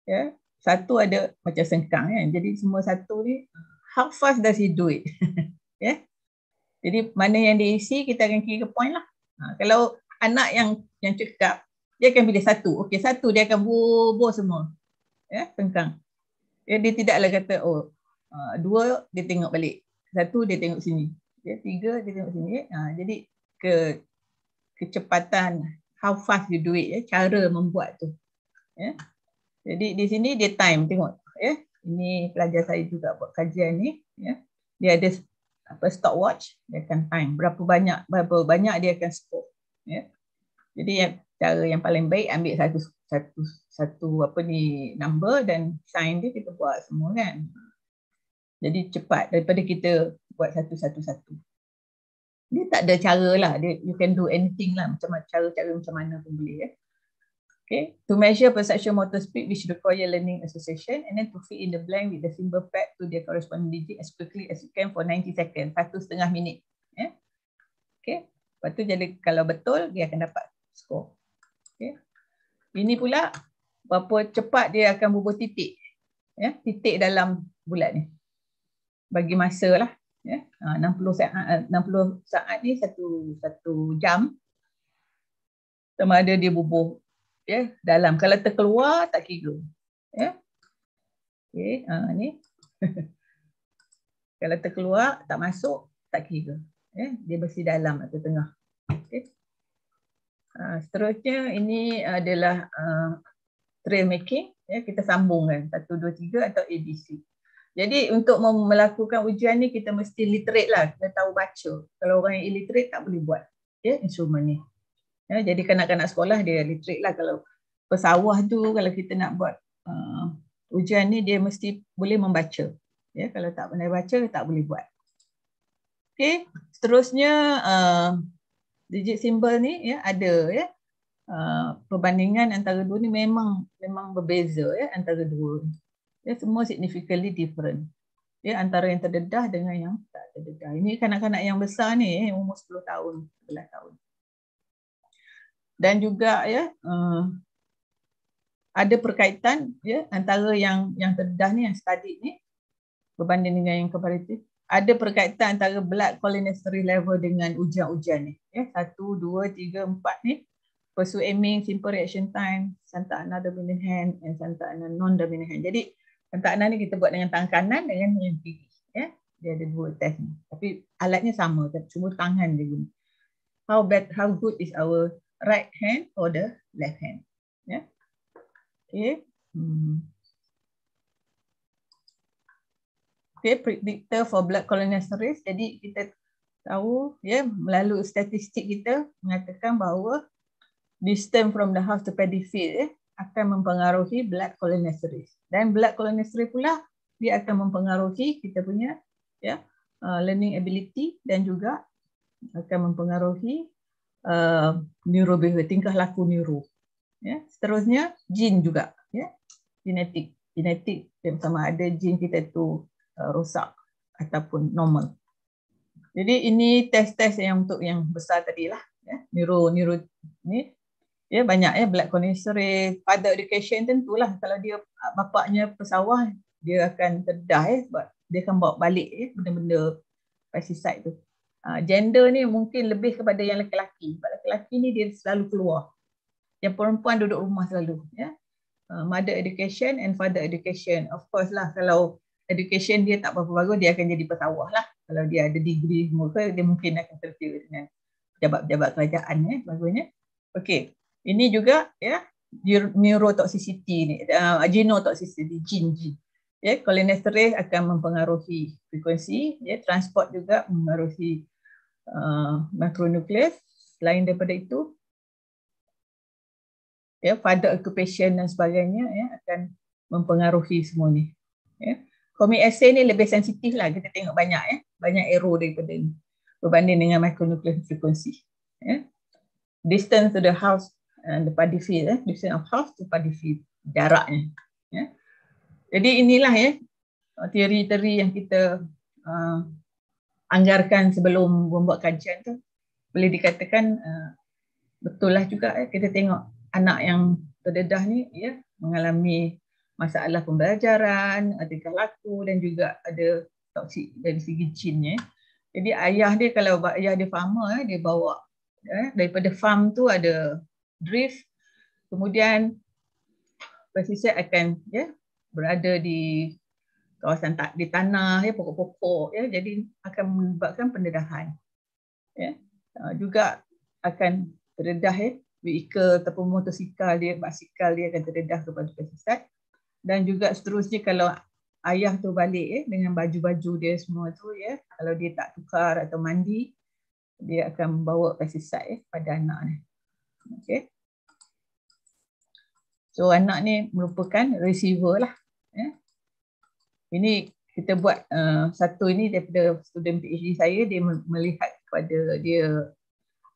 Ya. Yeah. Satu ada macam sengkang kan. Jadi semua satu ni how fast does he do it? ya. Yeah. Jadi mana yang dia isi kita akan kira point lah. Ha, kalau anak yang yang cekap dia akan pilih satu. Okey satu dia akan bobo semua. Ya yeah, tengkang. Ya yeah, dia tidaklah kata oh uh, dua dia tengok balik. Satu dia tengok sini. Ya yeah, tiga dia tengok sini. Ya, ha, jadi ke kecepatan how fast you do it ya yeah, cara membuat tu. Ya. Yeah. Jadi di sini dia time tengok ya. Yeah. Ini pelajar saya juga buat kajian ni ya. Yeah. Dia ada apa stopwatch dia akan time berapa banyak berapa banyak dia akan stop ya jadi cara yang paling baik ambil satu satu satu apa ni number dan sign dia kita buat semua kan jadi cepat daripada kita buat satu satu satu dia tak ada cara lah dia you can do anything lah macam cara-cara macam mana pun boleh ya eh. Okay, to measure perception motor speed which require learning association and then to fill in the blank with the symbol pad to the corresponding digit as quickly as you can for 90 seconds, satu setengah minit. Yeah. Okay, lepas tu jadi kalau betul dia akan dapat score. Okay. Ini pula berapa cepat dia akan bubuh titik. yeah. titik dalam bulat ni. Bagi masa lah. Yeah. Ya. Ha, 60 saat 60 ha, saat ni satu satu jam sama ada dia bubuh ya dalam kalau terkeluar tak kira ya yeah. okey ha uh, ni kalau terkeluar tak masuk tak kira ya yeah. dia bersih dalam atau tengah okey ha uh, seterusnya ini adalah uh, trail making ya yeah, kita sambung kan 1 2 3 atau ABC jadi untuk melakukan ujian ni kita mesti literate lah kita tahu baca kalau orang yang illiterate tak boleh buat ya yeah, instrument ni Ya, jadi kanak-kanak sekolah dia literate lah kalau pesawah tu kalau kita nak buat uh, ujian ni dia mesti boleh membaca. Ya, kalau tak pandai baca tak boleh buat. Okay, seterusnya uh, digit simbol ni ya ada ya. Uh, perbandingan antara dua ni memang memang berbeza ya antara dua. Ya, semua significantly different. Ya, antara yang terdedah dengan yang tak terdedah. Ini kanak-kanak yang besar ni, ya, umur 10 tahun, 11 tahun dan juga ya uh, ada perkaitan ya antara yang yang terdah ni yang study ni berbanding dengan yang komparatif ada perkaitan antara blood cholinesterol level dengan ujian-ujian ni ya 1 2 3 4 ni pursue aiming simple reaction time santana dominant hand dan eh, santana non dominant hand jadi santana ni kita buat dengan tangan kanan dengan yang kiri ya dia ada dua test ni tapi alatnya sama cuma tangan dia guna how bad how good is our right hand or the left hand. Yeah. Okay. Hmm. Okay, predictor for blood colonoscopies. Jadi kita tahu, ya, yeah, melalui statistik kita mengatakan bahawa distance from the house to pedifil yeah, akan mempengaruhi blood colonoscopies. Dan blood colonoscopy pula dia akan mempengaruhi kita punya, ya, yeah, uh, learning ability dan juga akan mempengaruhi Eh, neurobehavior, tingkah laku neuro. Ya, seterusnya gen juga, ya. Genetik. Genetik yang sama ada gen kita tu eh, rosak ataupun normal. Jadi ini test-test yang untuk yang besar tadi lah, ya. Neuro neuro ni ya banyak ya blood connectionary pada education tentulah kalau dia bapaknya pesawah dia akan terdah ya sebab dia akan bawa balik ya benda-benda pesticide tu. Ah, gender ni mungkin lebih kepada yang lelaki-lelaki. Sebab lelaki ni dia selalu keluar. Yang perempuan duduk rumah selalu. Ya? Ah, mother education and father education. Of course lah kalau education dia tak berapa bagus, dia akan jadi pesawah lah. Kalau dia ada degree semua dia mungkin akan terfikir dengan jabat-jabat kerajaan. Ya, bagusnya. Okay. Ini juga ya neurotoxicity ni, uh, genotoxicity, gene-gene. Ya, yeah, kolinesterase akan mempengaruhi frekuensi, ya, yeah, transport juga mempengaruhi Uh, makronukleus. Selain daripada itu, ya, father occupation dan sebagainya ya, akan mempengaruhi semua ni. Ya. Komik essay ni lebih sensitif lah. Kita tengok banyak ya. Banyak error daripada ni. Berbanding dengan micronuclear frekuensi. Ya. Distance to the house uh, and the paddy field. Ya. Distance of house to paddy field. Jaraknya. Ya. Jadi inilah ya. Teori-teori yang kita uh, anggarkan sebelum membuat kajian tu boleh dikatakan eh, betul lah juga eh. kita tengok anak yang terdedah ni ya mengalami masalah pembelajaran, tingkah laku dan juga ada toksik dari segi jinnya. Jadi ayah dia kalau ayah dia farmer eh, dia bawa eh, daripada farm tu ada drift kemudian pesisir akan ya berada di kawasan tak di tanah ya pokok-pokok ya jadi akan menyebabkan pendedahan ya ha, juga akan terdedah ya vehicle ataupun motosikal dia basikal dia akan terdedah baju pesticide dan juga seterusnya kalau ayah tu balik ya dengan baju-baju dia semua tu ya kalau dia tak tukar atau mandi dia akan membawa pesticide ya, pada anak ni okey so anak ni merupakan receiver lah ini kita buat uh, satu ini daripada student PhD saya dia melihat kepada dia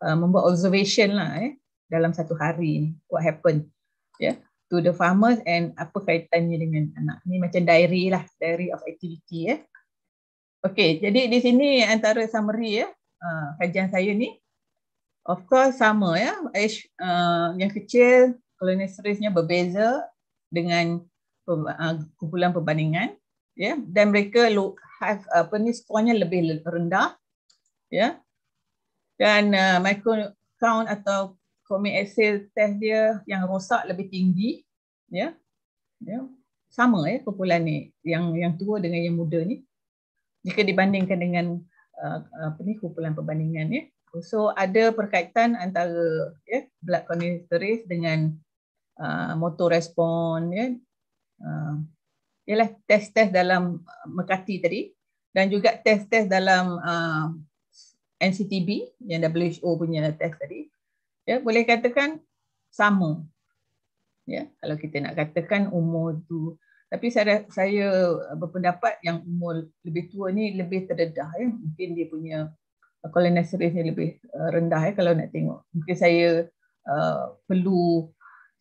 uh, membuat observation lah eh dalam satu hari what happened ya yeah, to the farmers and apa kaitannya dengan anak ni macam diary lah diary of activity ya eh. okey jadi di sini antara summary ya eh, uh, kajian saya ni of course sama ya eh, uh, yang kecil kolonisrisnya berbeza dengan uh, kumpulan perbandingan ya yeah? dan mereka have apa ni skornya lebih rendah ya yeah? dan uh, micro count atau comic acid test dia yang rosak lebih tinggi ya yeah? ya yeah? sama ya eh, kumpulan ni yang yang tua dengan yang muda ni jika dibandingkan dengan uh, apa ni kumpulan perbandingan ya yeah? so ada perkaitan antara ya yeah, blood conductivity dengan uh, motor respon ya yeah? uh, ialah test-test dalam uh, Mekati tadi dan juga test-test dalam uh, NCTB yang WHO punya test tadi. Ya, boleh katakan sama. Ya, kalau kita nak katakan umur tu tapi saya saya berpendapat yang umur lebih tua ni lebih terdedah ya. Mungkin dia punya colonization rate lebih uh, rendah ya kalau nak tengok. Mungkin saya uh, perlu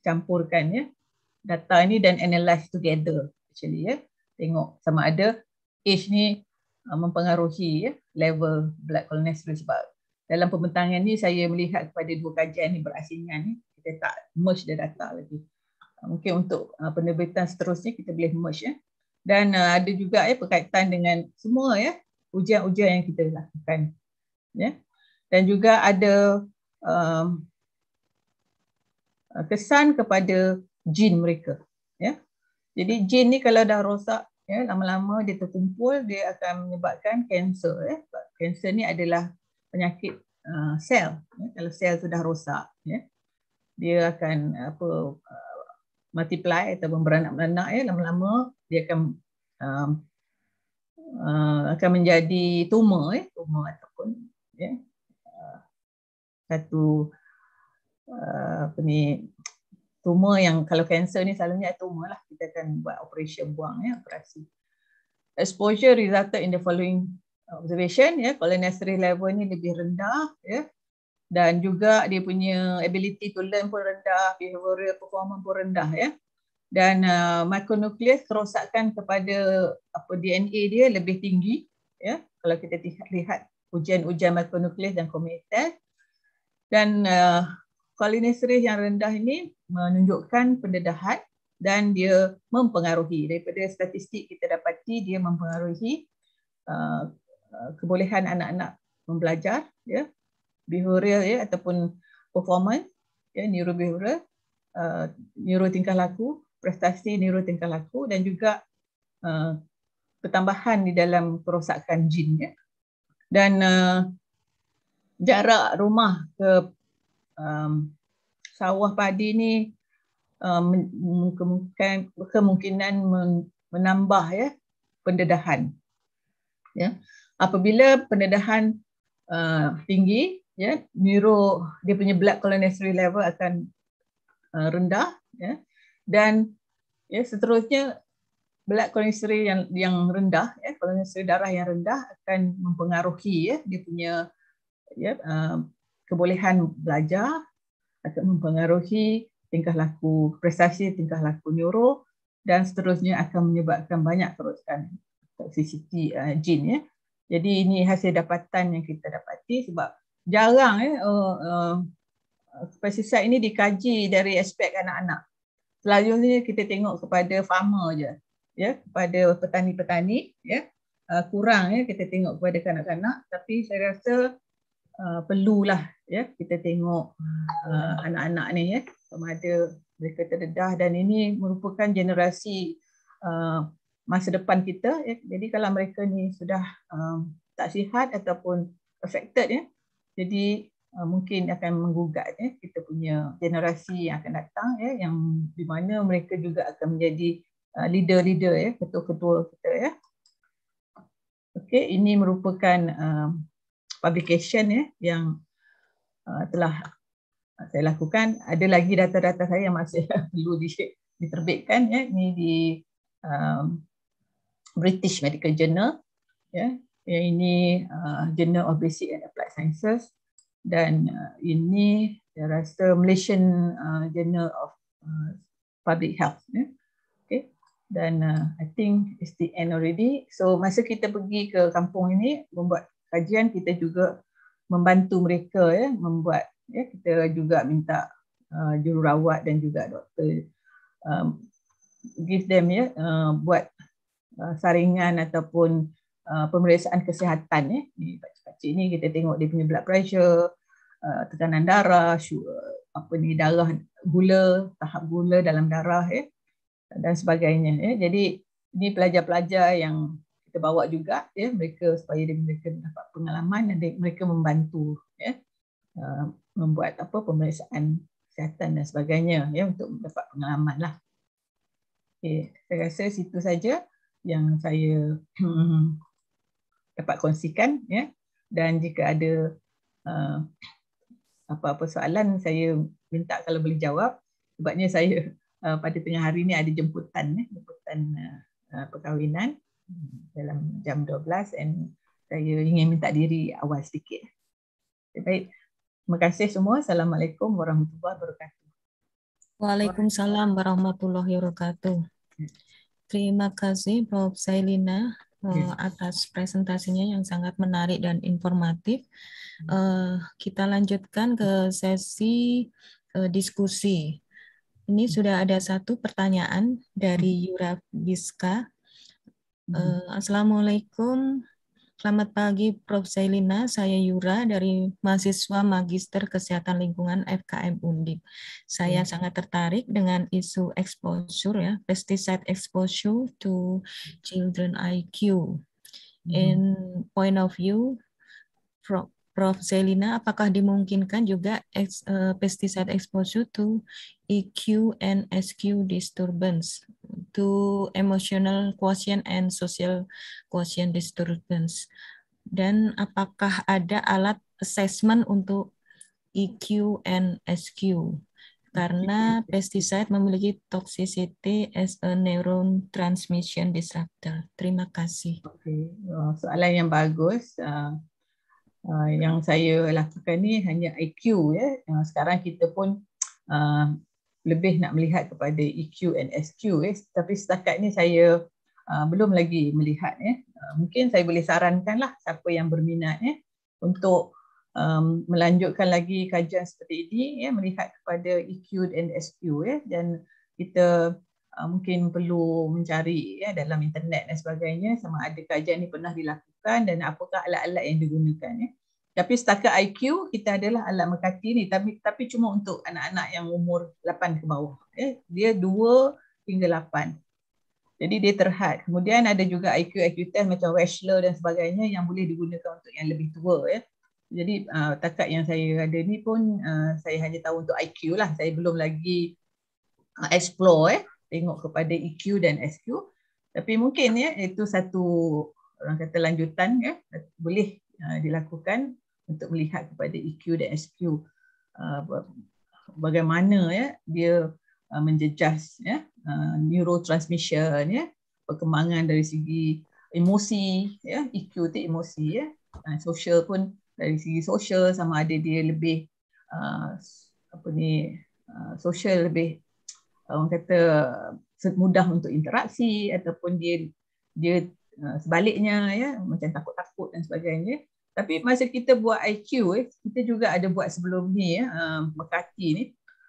campurkan ya data ini dan analyze together actually ya. Tengok sama ada age ni uh, mempengaruhi ya, level blood cholesterol sebab dalam pembentangan ni saya melihat kepada dua kajian ni berasingan ni. Ya. Kita tak merge the data lagi. Uh, mungkin untuk uh, penerbitan seterusnya kita boleh merge ya. Dan ada juga ya perkaitan dengan semua ya ujian-ujian yang kita lakukan. Ya. Dan juga ada um, kesan kepada gen mereka. Jadi gen ni kalau dah rosak ya lama-lama dia terkumpul dia akan menyebabkan kanser ya. Sebab kanser ni adalah penyakit uh, sel ya. Kalau sel sudah rosak ya. Dia akan apa uh, multiply ataupun beranak-beranak ya lama-lama dia akan um, uh, akan menjadi tumor ya, tumor ataupun ya. Uh, satu uh, apa ni tumor yang kalau kanser ni selalunya tumor lah kita akan buat operasi buang ya operasi exposure resulted in the following observation ya cholinesterase level ni lebih rendah ya dan juga dia punya ability to learn pun rendah behavioral performance pun rendah ya dan uh, micronucleus kerosakan kepada apa DNA dia lebih tinggi ya kalau kita lihat ujian-ujian micronucleus dan komitet dan uh, kolin yang rendah ini menunjukkan pendedahan dan dia mempengaruhi daripada statistik kita dapati dia mempengaruhi uh, uh kebolehan anak-anak membelajar ya behavioral ya ataupun performance ya neurobehavioral uh, neuro tingkah laku prestasi neuro tingkah laku dan juga uh, pertambahan di dalam kerosakan gene ya dan uh, jarak rumah ke um, sawah padi ni um, kemungkinan menambah ya pendedahan. Ya. Apabila pendedahan uh, tinggi, ya, neuro dia punya blood cholinesterol level akan uh, rendah, ya. Dan ya seterusnya blood cholinesterol yang yang rendah, ya, kolesterol darah yang rendah akan mempengaruhi ya dia punya ya uh, kebolehan belajar akan mempengaruhi tingkah laku prestasi, tingkah laku neuro dan seterusnya akan menyebabkan banyak teruskan toxicity uh, eh, gen Ya. Jadi ini hasil dapatan yang kita dapati sebab jarang ya, eh, uh, uh, eh, pesticida ini dikaji dari aspek anak-anak. Selanjutnya kita tengok kepada farmer je, ya, kepada petani-petani, ya, uh, kurang ya kita tengok kepada kanak-kanak. Tapi saya rasa uh, perlulah ya kita tengok uh, anak-anak ni ya sama ada mereka terdedah dan ini merupakan generasi uh, masa depan kita ya jadi kalau mereka ni sudah um, tak sihat ataupun affected ya jadi uh, mungkin akan menggugat ya kita punya generasi yang akan datang ya yang di mana mereka juga akan menjadi uh, leader-leader ya ketua-ketua kita ya okey ini merupakan uh, publication ya yang uh, telah saya lakukan ada lagi data-data saya yang masih perlu di, diterbitkan ya ini di um, British Medical Journal ya yang ini uh, Journal of Basic and Applied Sciences dan uh, ini saya rasa Malaysian uh, Journal of uh, Public Health ya okay. dan uh, I think it's the end already so masa kita pergi ke kampung ini membuat kajian kita juga membantu mereka ya membuat ya kita juga minta uh, jururawat dan juga doktor um, give them ya uh, buat uh, saringan ataupun uh, pemeriksaan kesihatan ya ni pakcik-pakcik ni kita tengok dia punya blood pressure uh, tekanan darah sugar, apa ni darah gula tahap gula dalam darah ya dan sebagainya ya jadi ini pelajar-pelajar yang kita bawa juga ya mereka supaya mereka dapat pengalaman dan mereka membantu ya uh, membuat apa pemeriksaan kesihatan dan sebagainya ya untuk dapat pengalaman lah. Okay. saya rasa situ saja yang saya dapat kongsikan ya dan jika ada uh, apa-apa soalan saya minta kalau boleh jawab sebabnya saya uh, pada tengah hari ini ada jemputan ya jemputan perkahwinan dalam jam 12 and saya ingin minta diri awal sedikit. Baik, terima kasih semua. Assalamualaikum warahmatullahi wabarakatuh. Waalaikumsalam warahmatullahi wabarakatuh. Terima kasih Prof. Sailina eh, atas presentasinya yang sangat menarik dan informatif. Eh, kita lanjutkan ke sesi eh, diskusi. Ini sudah ada satu pertanyaan dari hmm. Yura Biska. Uh, Assalamualaikum, selamat pagi Prof. Zailina, saya Yura dari mahasiswa Magister Kesehatan Lingkungan FKM Undip. Saya hmm. sangat tertarik dengan isu exposure ya, pesticide exposure to children IQ. Hmm. In point of view, Prof. Selina, apakah dimungkinkan juga ex, uh, eh, pesticide exposure to EQ and SQ disturbance to emotional quotient and social quotient disturbance. Dan apakah ada alat assessment untuk EQ and SQ? Karena pesticide memiliki toxicity as a neuron transmission disruptor. Terima kasih. Okay. Uh, soalan yang bagus. Uh, uh, yang saya lakukan ni hanya IQ. E ya. sekarang kita pun lebih nak melihat kepada EQ and SQ eh. tapi setakat ni saya uh, belum lagi melihat eh. uh, mungkin saya boleh sarankanlah siapa yang berminat eh, untuk um, melanjutkan lagi kajian seperti ini eh, melihat kepada EQ and SQ eh. dan kita uh, mungkin perlu mencari eh, dalam internet dan sebagainya sama ada kajian ni pernah dilakukan dan apakah alat-alat yang digunakan eh. Tapi setakat IQ kita adalah alat mengkati ni tapi tapi cuma untuk anak-anak yang umur 8 ke bawah. Eh dia 2 hingga 8. Jadi dia terhad. Kemudian ada juga IQ IQ test macam Wechsler dan sebagainya yang boleh digunakan untuk yang lebih tua ya. Eh. Jadi uh, takat yang saya ada ni pun uh, saya hanya tahu untuk IQ lah. Saya belum lagi uh, explore eh tengok kepada EQ dan SQ. Tapi mungkin ya itu satu orang kata lanjutan ya boleh uh, dilakukan untuk melihat kepada EQ dan SQ uh, bagaimana ya dia uh, menjejas ya uh, neurotransmission ya perkembangan dari segi emosi ya EQ tu emosi ya uh, social pun dari segi social sama ada dia lebih uh, apa ni uh, social lebih uh, orang kata mudah untuk interaksi ataupun dia dia uh, sebaliknya ya macam takut-takut dan sebagainya tapi masa kita buat IQ, eh, kita juga ada buat sebelum ni, uh, Mekati ni,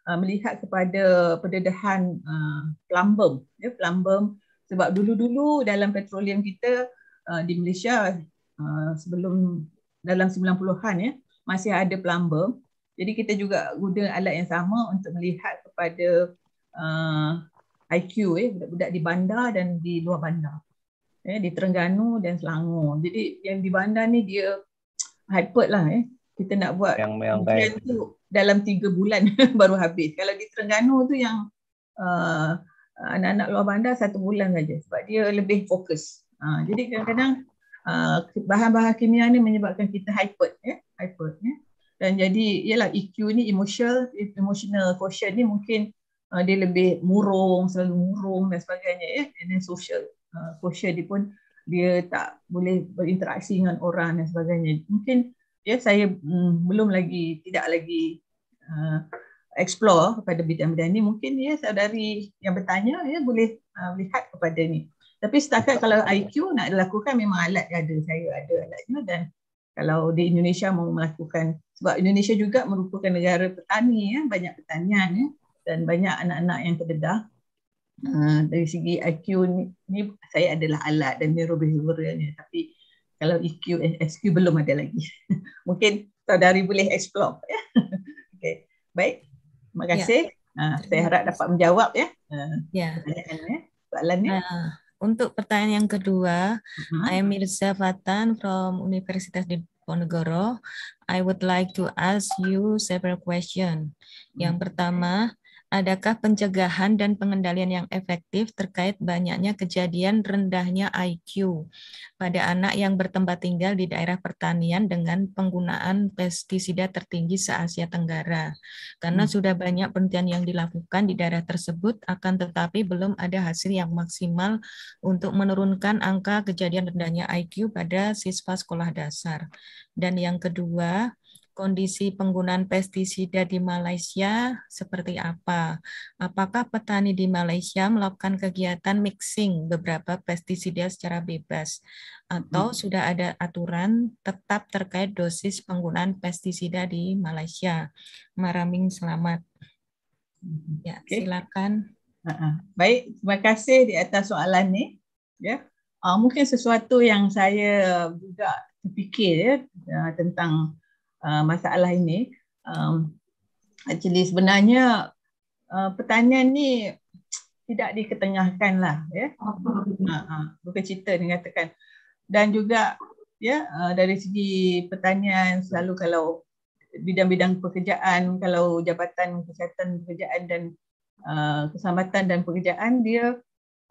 uh, melihat kepada pendedahan uh, ah, plumbum. Ya, plumbum. Sebab dulu-dulu dalam petroleum kita uh, di Malaysia, uh, sebelum dalam 90-an, ya, masih ada plumbum. Jadi kita juga guna alat yang sama untuk melihat kepada uh, IQ eh, budak-budak di bandar dan di luar bandar. Eh, di Terengganu dan Selangor. Jadi yang di bandar ni dia hyper lah eh. Kita nak buat yang, yang tu dalam tiga bulan baru habis. Kalau di Terengganu tu yang uh, anak-anak luar bandar satu bulan saja sebab dia lebih fokus. Uh, jadi kadang-kadang uh, bahan-bahan kimia ni menyebabkan kita hyper. Eh? hyper eh? Dan jadi ialah EQ ni emotional, emotional quotient ni mungkin uh, dia lebih murung, selalu murung dan sebagainya. Eh? And then social uh, quotient dia pun dia tak boleh berinteraksi dengan orang dan sebagainya. Mungkin ya saya mm, belum lagi tidak lagi uh, explore kepada bidang-bidang ini. Mungkin ya saudari yang bertanya ya boleh uh, lihat kepada ni. Tapi setakat kalau IQ nak dilakukan memang alat ada saya ada alatnya dan kalau di Indonesia mau melakukan sebab Indonesia juga merupakan negara petani ya banyak pertanian ya dan banyak anak-anak yang terdedah Ah, dari segi IQ ni, ni saya adalah alat dan neurobehavioralnya tapi kalau EQ SQ belum ada lagi. Mungkin saudari boleh explore ya. Okay. Baik. Terima ya. kasih. Ya. Uh, saya harap dapat menjawab ya. Uh, ya. Soalannya. Uh. Untuk pertanyaan yang kedua, uh-huh. Mm-hmm. I'm Mirza Fatan from Universitas Diponegoro. I would like to ask you several question. Yang mm-hmm. pertama, Adakah pencegahan dan pengendalian yang efektif terkait banyaknya kejadian rendahnya IQ pada anak yang bertempat tinggal di daerah pertanian dengan penggunaan pestisida tertinggi se-Asia Tenggara? Karena hmm. sudah banyak penelitian yang dilakukan di daerah tersebut, akan tetapi belum ada hasil yang maksimal untuk menurunkan angka kejadian rendahnya IQ pada siswa sekolah dasar. Dan yang kedua, kondisi penggunaan pestisida di Malaysia seperti apa? Apakah petani di Malaysia melakukan kegiatan mixing beberapa pestisida secara bebas atau hmm. sudah ada aturan tetap terkait dosis penggunaan pestisida di Malaysia? Maraming selamat. Ya, okay. silakan. Baik, terima kasih di atas soalan ni. Ya. Uh, mungkin sesuatu yang saya juga fikir ya, tentang Uh, masalah ini. Um, actually sebenarnya uh, pertanyaan ni tidak diketengahkan lah. Ya. Yeah. Uh, ha, uh, ha, bukan cerita ni katakan. Dan juga ya yeah, uh, dari segi pertanyaan selalu kalau bidang-bidang pekerjaan, kalau jabatan kesihatan pekerjaan dan uh, keselamatan dan pekerjaan dia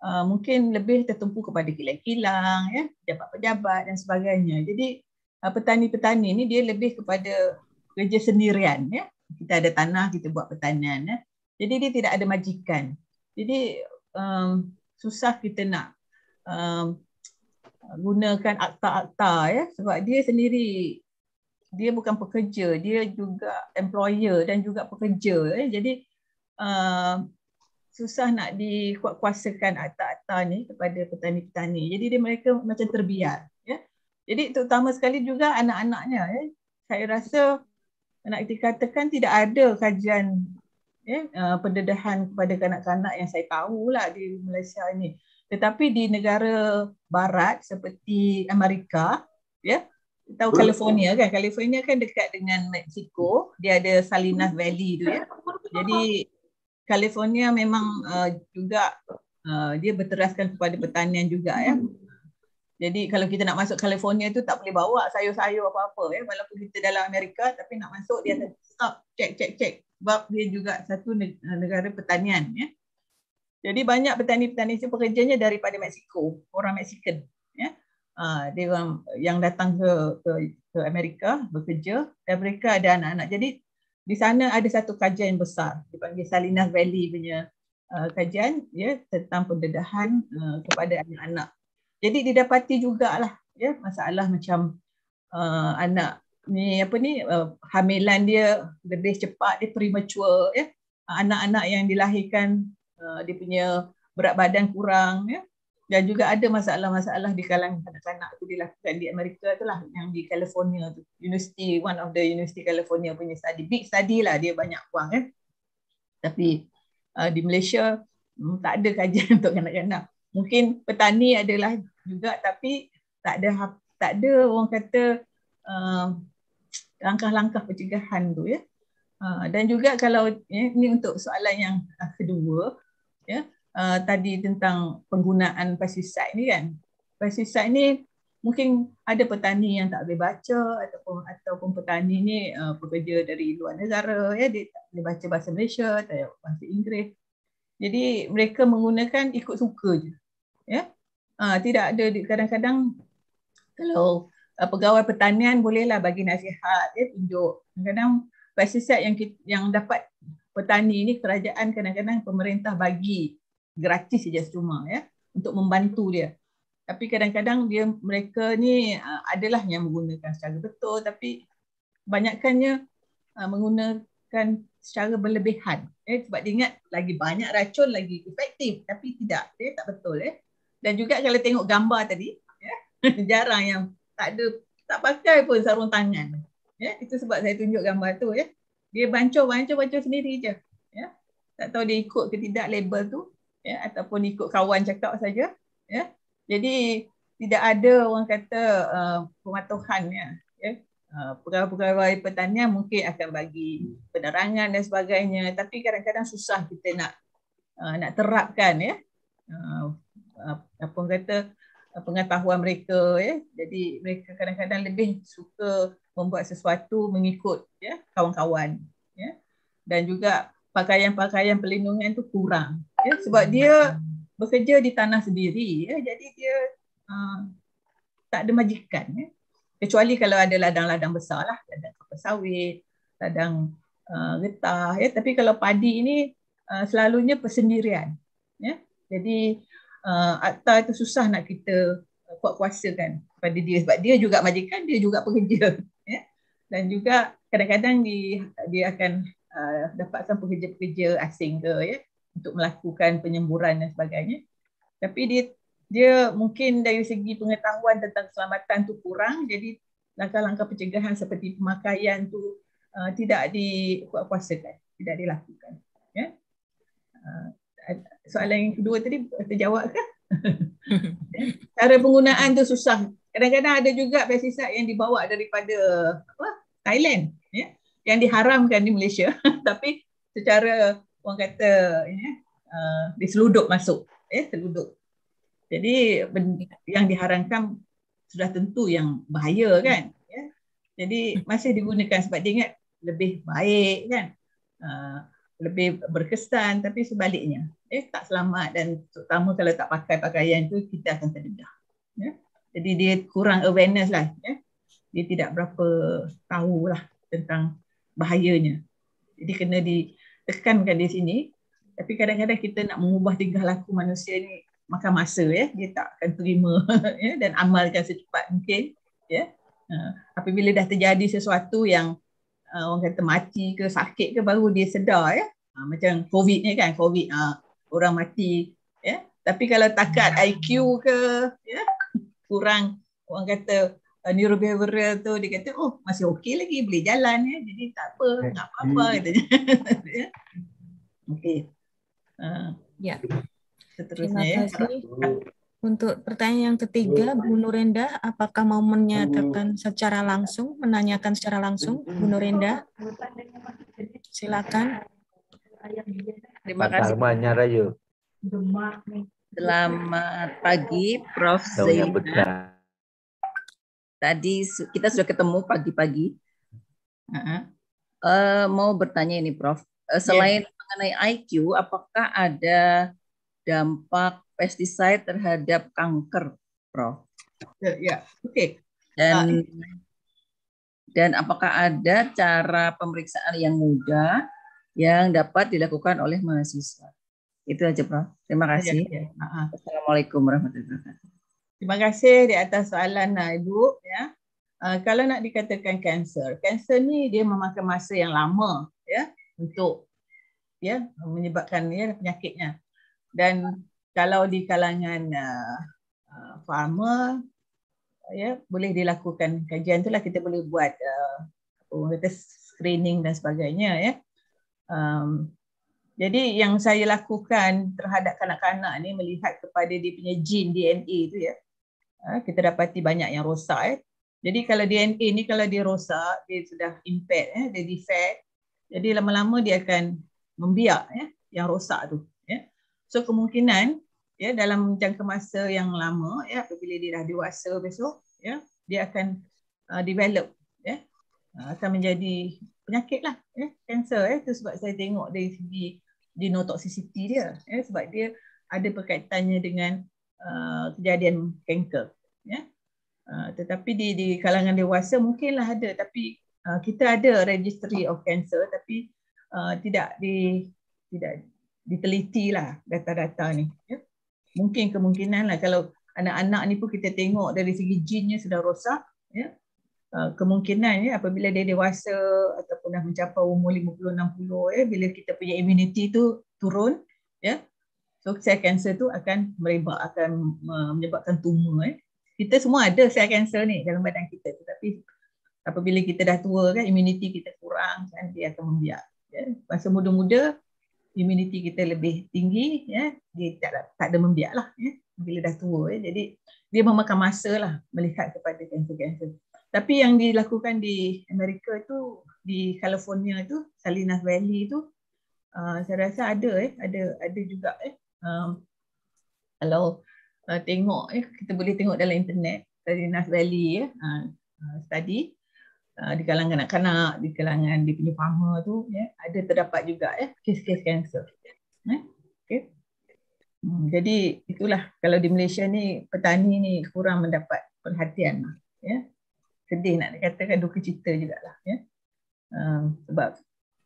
Uh, mungkin lebih tertumpu kepada kilang-kilang, ya, pejabat-pejabat dan sebagainya. Jadi Ah, petani-petani ni dia lebih kepada kerja sendirian ya. Kita ada tanah, kita buat pertanian ya. Jadi dia tidak ada majikan. Jadi um, susah kita nak um, gunakan akta-akta ya sebab dia sendiri dia bukan pekerja, dia juga employer dan juga pekerja ya. Jadi uh, susah nak dikuatkuasakan akta-akta ni kepada petani-petani. Jadi dia mereka macam terbiar ya. Jadi terutama sekali juga anak-anaknya. Eh. Saya rasa nak dikatakan tidak ada kajian ya, eh, uh, pendedahan kepada kanak-kanak yang saya tahu lah di Malaysia ini. Tetapi di negara barat seperti Amerika, ya, yeah, tahu California kan? California kan dekat dengan Mexico, dia ada Salinas Valley tu ya. Jadi California memang uh, juga uh, dia berteraskan kepada pertanian juga ya. Jadi kalau kita nak masuk California tu tak boleh bawa sayur-sayur apa-apa ya. Walaupun kita dalam Amerika tapi nak masuk dia akan stop, check, check, check. Sebab dia juga satu eh, negara pertanian ya. Jadi banyak petani-petani itu pekerjanya daripada Mexico, orang Mexican ya. Ah, dia orang yang datang ke ke, ke Amerika bekerja dan mereka ada anak-anak. Jadi di sana ada satu kajian besar dipanggil Salinas Valley punya ah, kajian ya tentang pendedahan ah, kepada anak-anak jadi didapati jugalah ya masalah macam uh, anak ni apa ni uh, hamilan dia lebih cepat dia premature ya anak-anak yang dilahirkan uh, dia punya berat badan kurang ya dan juga ada masalah-masalah di kalangan kanak-kanak tu dilakukan di Amerika tu lah yang di California tu University one of the University California punya study big study lah dia banyak wang ya tapi uh, di Malaysia mm, tak ada kajian untuk kanak-kanak mungkin petani adalah juga tapi tak ada tak ada orang kata uh, langkah-langkah pencegahan tu ya. Uh, dan juga kalau ya, ini untuk soalan yang uh, kedua ya uh, tadi tentang penggunaan pesticide ni kan. Pesticide ni mungkin ada petani yang tak boleh baca ataupun ataupun petani ni uh, pekerja dari luar negara ya dia tak boleh baca bahasa Malaysia atau bahasa Inggeris. Jadi mereka menggunakan ikut suka je. Ya. Uh, Ha, tidak ada kadang-kadang kalau uh, pegawai pertanian bolehlah bagi nasihat ya tunjuk kadang-kadang pesticide yang kita, yang dapat petani ini kerajaan kadang-kadang pemerintah bagi gratis saja cuma ya untuk membantu dia tapi kadang-kadang dia mereka ni uh, adalah yang menggunakan secara betul tapi banyakkannya uh, menggunakan secara berlebihan eh sebab dia ingat lagi banyak racun lagi efektif tapi tidak dia tak betul eh dan juga kalau tengok gambar tadi, ya, jarang yang tak ada tak pakai pun sarung tangan. Ya, itu sebab saya tunjuk gambar tu ya. Dia bancuh-bancuh-bancuh sendiri je. Ya. Tak tahu dia ikut ke tidak label tu, ya, ataupun ikut kawan cakap saja, ya. Jadi tidak ada orang kata uh, pematuhan ya. Ya. Uh, pegawai-pegawai pertanian mungkin akan bagi penerangan dan sebagainya, tapi kadang-kadang susah kita nak uh, nak terapkan ya. Uh, apa kata eh, pengetahuan mereka ya jadi mereka kadang-kadang lebih suka membuat sesuatu mengikut ya kawan-kawan ya dan juga pakaian-pakaian pelindungan itu kurang ya sebab dia bekerja di tanah sendiri ya jadi dia uh, tak ada majikan ya kecuali kalau ada ladang-ladang besar lah ladang kapas sawit ladang uh, getah ya tapi kalau padi ini uh, selalunya persendirian ya jadi uh, akta itu susah nak kita uh, kuat kuasakan pada dia sebab dia juga majikan dia juga pekerja ya dan juga kadang-kadang dia, dia akan uh, dapatkan pekerja-pekerja asing ke ya untuk melakukan penyemburan dan sebagainya tapi dia dia mungkin dari segi pengetahuan tentang keselamatan tu kurang jadi langkah-langkah pencegahan seperti pemakaian tu uh, tidak dikuat kuasakan tidak dilakukan ya uh, soalan yang kedua tadi terjawab ke? Cara penggunaan tu susah. Kadang-kadang ada juga pestisida yang dibawa daripada apa? Thailand, ya. Yang diharamkan di Malaysia, tapi secara orang kata ya, uh, diseludup masuk, ya, seludup. Jadi yang diharamkan sudah tentu yang bahaya kan, ya. Jadi masih digunakan sebab dia ingat lebih baik kan. Uh, lebih berkesan tapi sebaliknya eh tak selamat dan terutama kalau tak pakai pakaian tu kita akan terdedah ya jadi dia kurang awareness lah ya dia tidak berapa tahu lah tentang bahayanya jadi kena ditekankan di sini tapi kadang-kadang kita nak mengubah tingkah laku manusia ni makan masa ya dia tak akan terima ya dan amalkan secepat mungkin ya ha, apabila dah terjadi sesuatu yang uh, orang kata mati ke sakit ke baru dia sedar ya. Uh, macam COVID ni kan, COVID uh, orang mati ya. Yeah? Tapi kalau takat hmm. IQ ke ya, yeah? kurang orang kata uh, neurobehavioral tu dia kata oh masih okey lagi boleh jalan ya. Jadi tak apa, eh, tak Okay, apa hmm. katanya. Ya. Yeah. Okay. Uh, ha. ya. Seterusnya ya. Terima Untuk pertanyaan yang ketiga, Bu Nurenda, apakah mau menyatakan secara langsung, menanyakan secara langsung, Bu Nurenda? Silakan. Terima kasih. Selamat pagi, Prof. Zainal. Tadi kita sudah ketemu pagi-pagi. Uh, mau bertanya ini, Prof. Uh, selain yeah. mengenai IQ, apakah ada dampak pestisida terhadap kanker, Prof. Ya, ya. oke. Okay. Dan dan apakah ada cara pemeriksaan yang mudah yang dapat dilakukan oleh mahasiswa? Itu aja, Prof. Terima ya, kasih. Ya, ya. Assalamualaikum warahmatullahi wabarakatuh. Terima kasih di atas soalan nah Ibu ya. Uh, kalau nak dikatakan kanser, kanser ni dia memakan masa yang lama ya untuk ya menyebabkan ya penyakitnya. dan kalau di kalangan uh, uh farmer ya yeah, boleh dilakukan kajian itulah kita boleh buat uh, apa kata screening dan sebagainya ya yeah. um, jadi yang saya lakukan terhadap kanak-kanak ni melihat kepada dia punya gene DNA itu ya yeah, uh, kita dapati banyak yang rosak eh. jadi kalau DNA ni kalau dia rosak dia sudah impact eh, dia defect jadi lama-lama dia akan membiak ya yeah, yang rosak tu So kemungkinan ya dalam jangka masa yang lama ya apabila dia dah dewasa besok ya dia akan uh, develop ya uh, akan menjadi penyakit lah ya kanser ya itu sebab saya tengok dari segi genotoxicity dia ya sebab dia ada perkaitannya dengan uh, kejadian kanker ya uh, tetapi di di kalangan dewasa mungkinlah ada tapi uh, kita ada registry of cancer tapi uh, tidak di tidak Diteliti lah data-data ni. Ya? Mungkin lah kalau anak-anak ni pun kita tengok dari segi jinnya sudah rosak, ya? Uh, kemungkinan ya, apabila dia dewasa ataupun dah mencapai umur 50-60, ya, bila kita punya immunity tu turun, ya, so sel kanser tu akan merebak, akan uh, menyebabkan tumor. Ya. Kita semua ada sel kanser ni dalam badan kita. Tetapi apabila kita dah tua, kan, immunity kita kurang, kan, dia akan membiak. Ya. Masa muda-muda, imuniti kita lebih tinggi ya dia tak tak ada membiaklah ya bila dah tua ya. jadi dia memakan masa lah melihat kepada kanser kanser tapi yang dilakukan di Amerika tu di California tu Salinas Valley tu uh, saya rasa ada eh ada ada juga eh um, kalau uh, tengok eh kita boleh tengok dalam internet Salinas Valley ya uh, uh study Ah, di kalangan anak-anak, di kalangan dia punya pharma tu ya, ada terdapat juga ya kes-kes kanser. Ya. Okay. Hmm, jadi itulah kalau di Malaysia ni petani ni kurang mendapat perhatian lah, ya. Sedih nak dikatakan duka cita jugalah ya. Um, sebab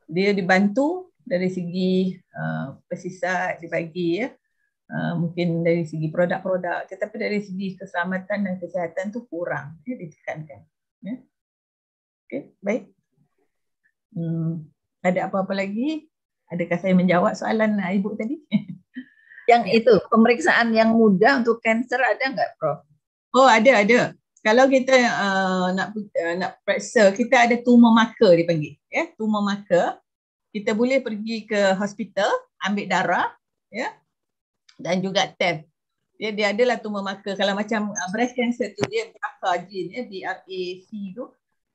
dia dibantu dari segi uh, pesisat dibagi ya. Uh, mungkin dari segi produk-produk tetapi dari segi keselamatan dan kesihatan tu kurang ya ditekankan ya. Okay baik. Hmm, ada apa-apa lagi? Adakah saya menjawab soalan ibu tadi? Yang itu, pemeriksaan yang mudah untuk kanser ada enggak, Prof? Oh, ada, ada. Kalau kita uh, nak uh, nak periksa, kita ada tumor marker dipanggil, ya, yeah? tumor marker. Kita boleh pergi ke hospital, ambil darah, ya. Yeah? Dan juga test. Dia dia adalah tumor marker. Kalau macam uh, breast cancer tu dia berapa gene ya, yeah? BRAC tu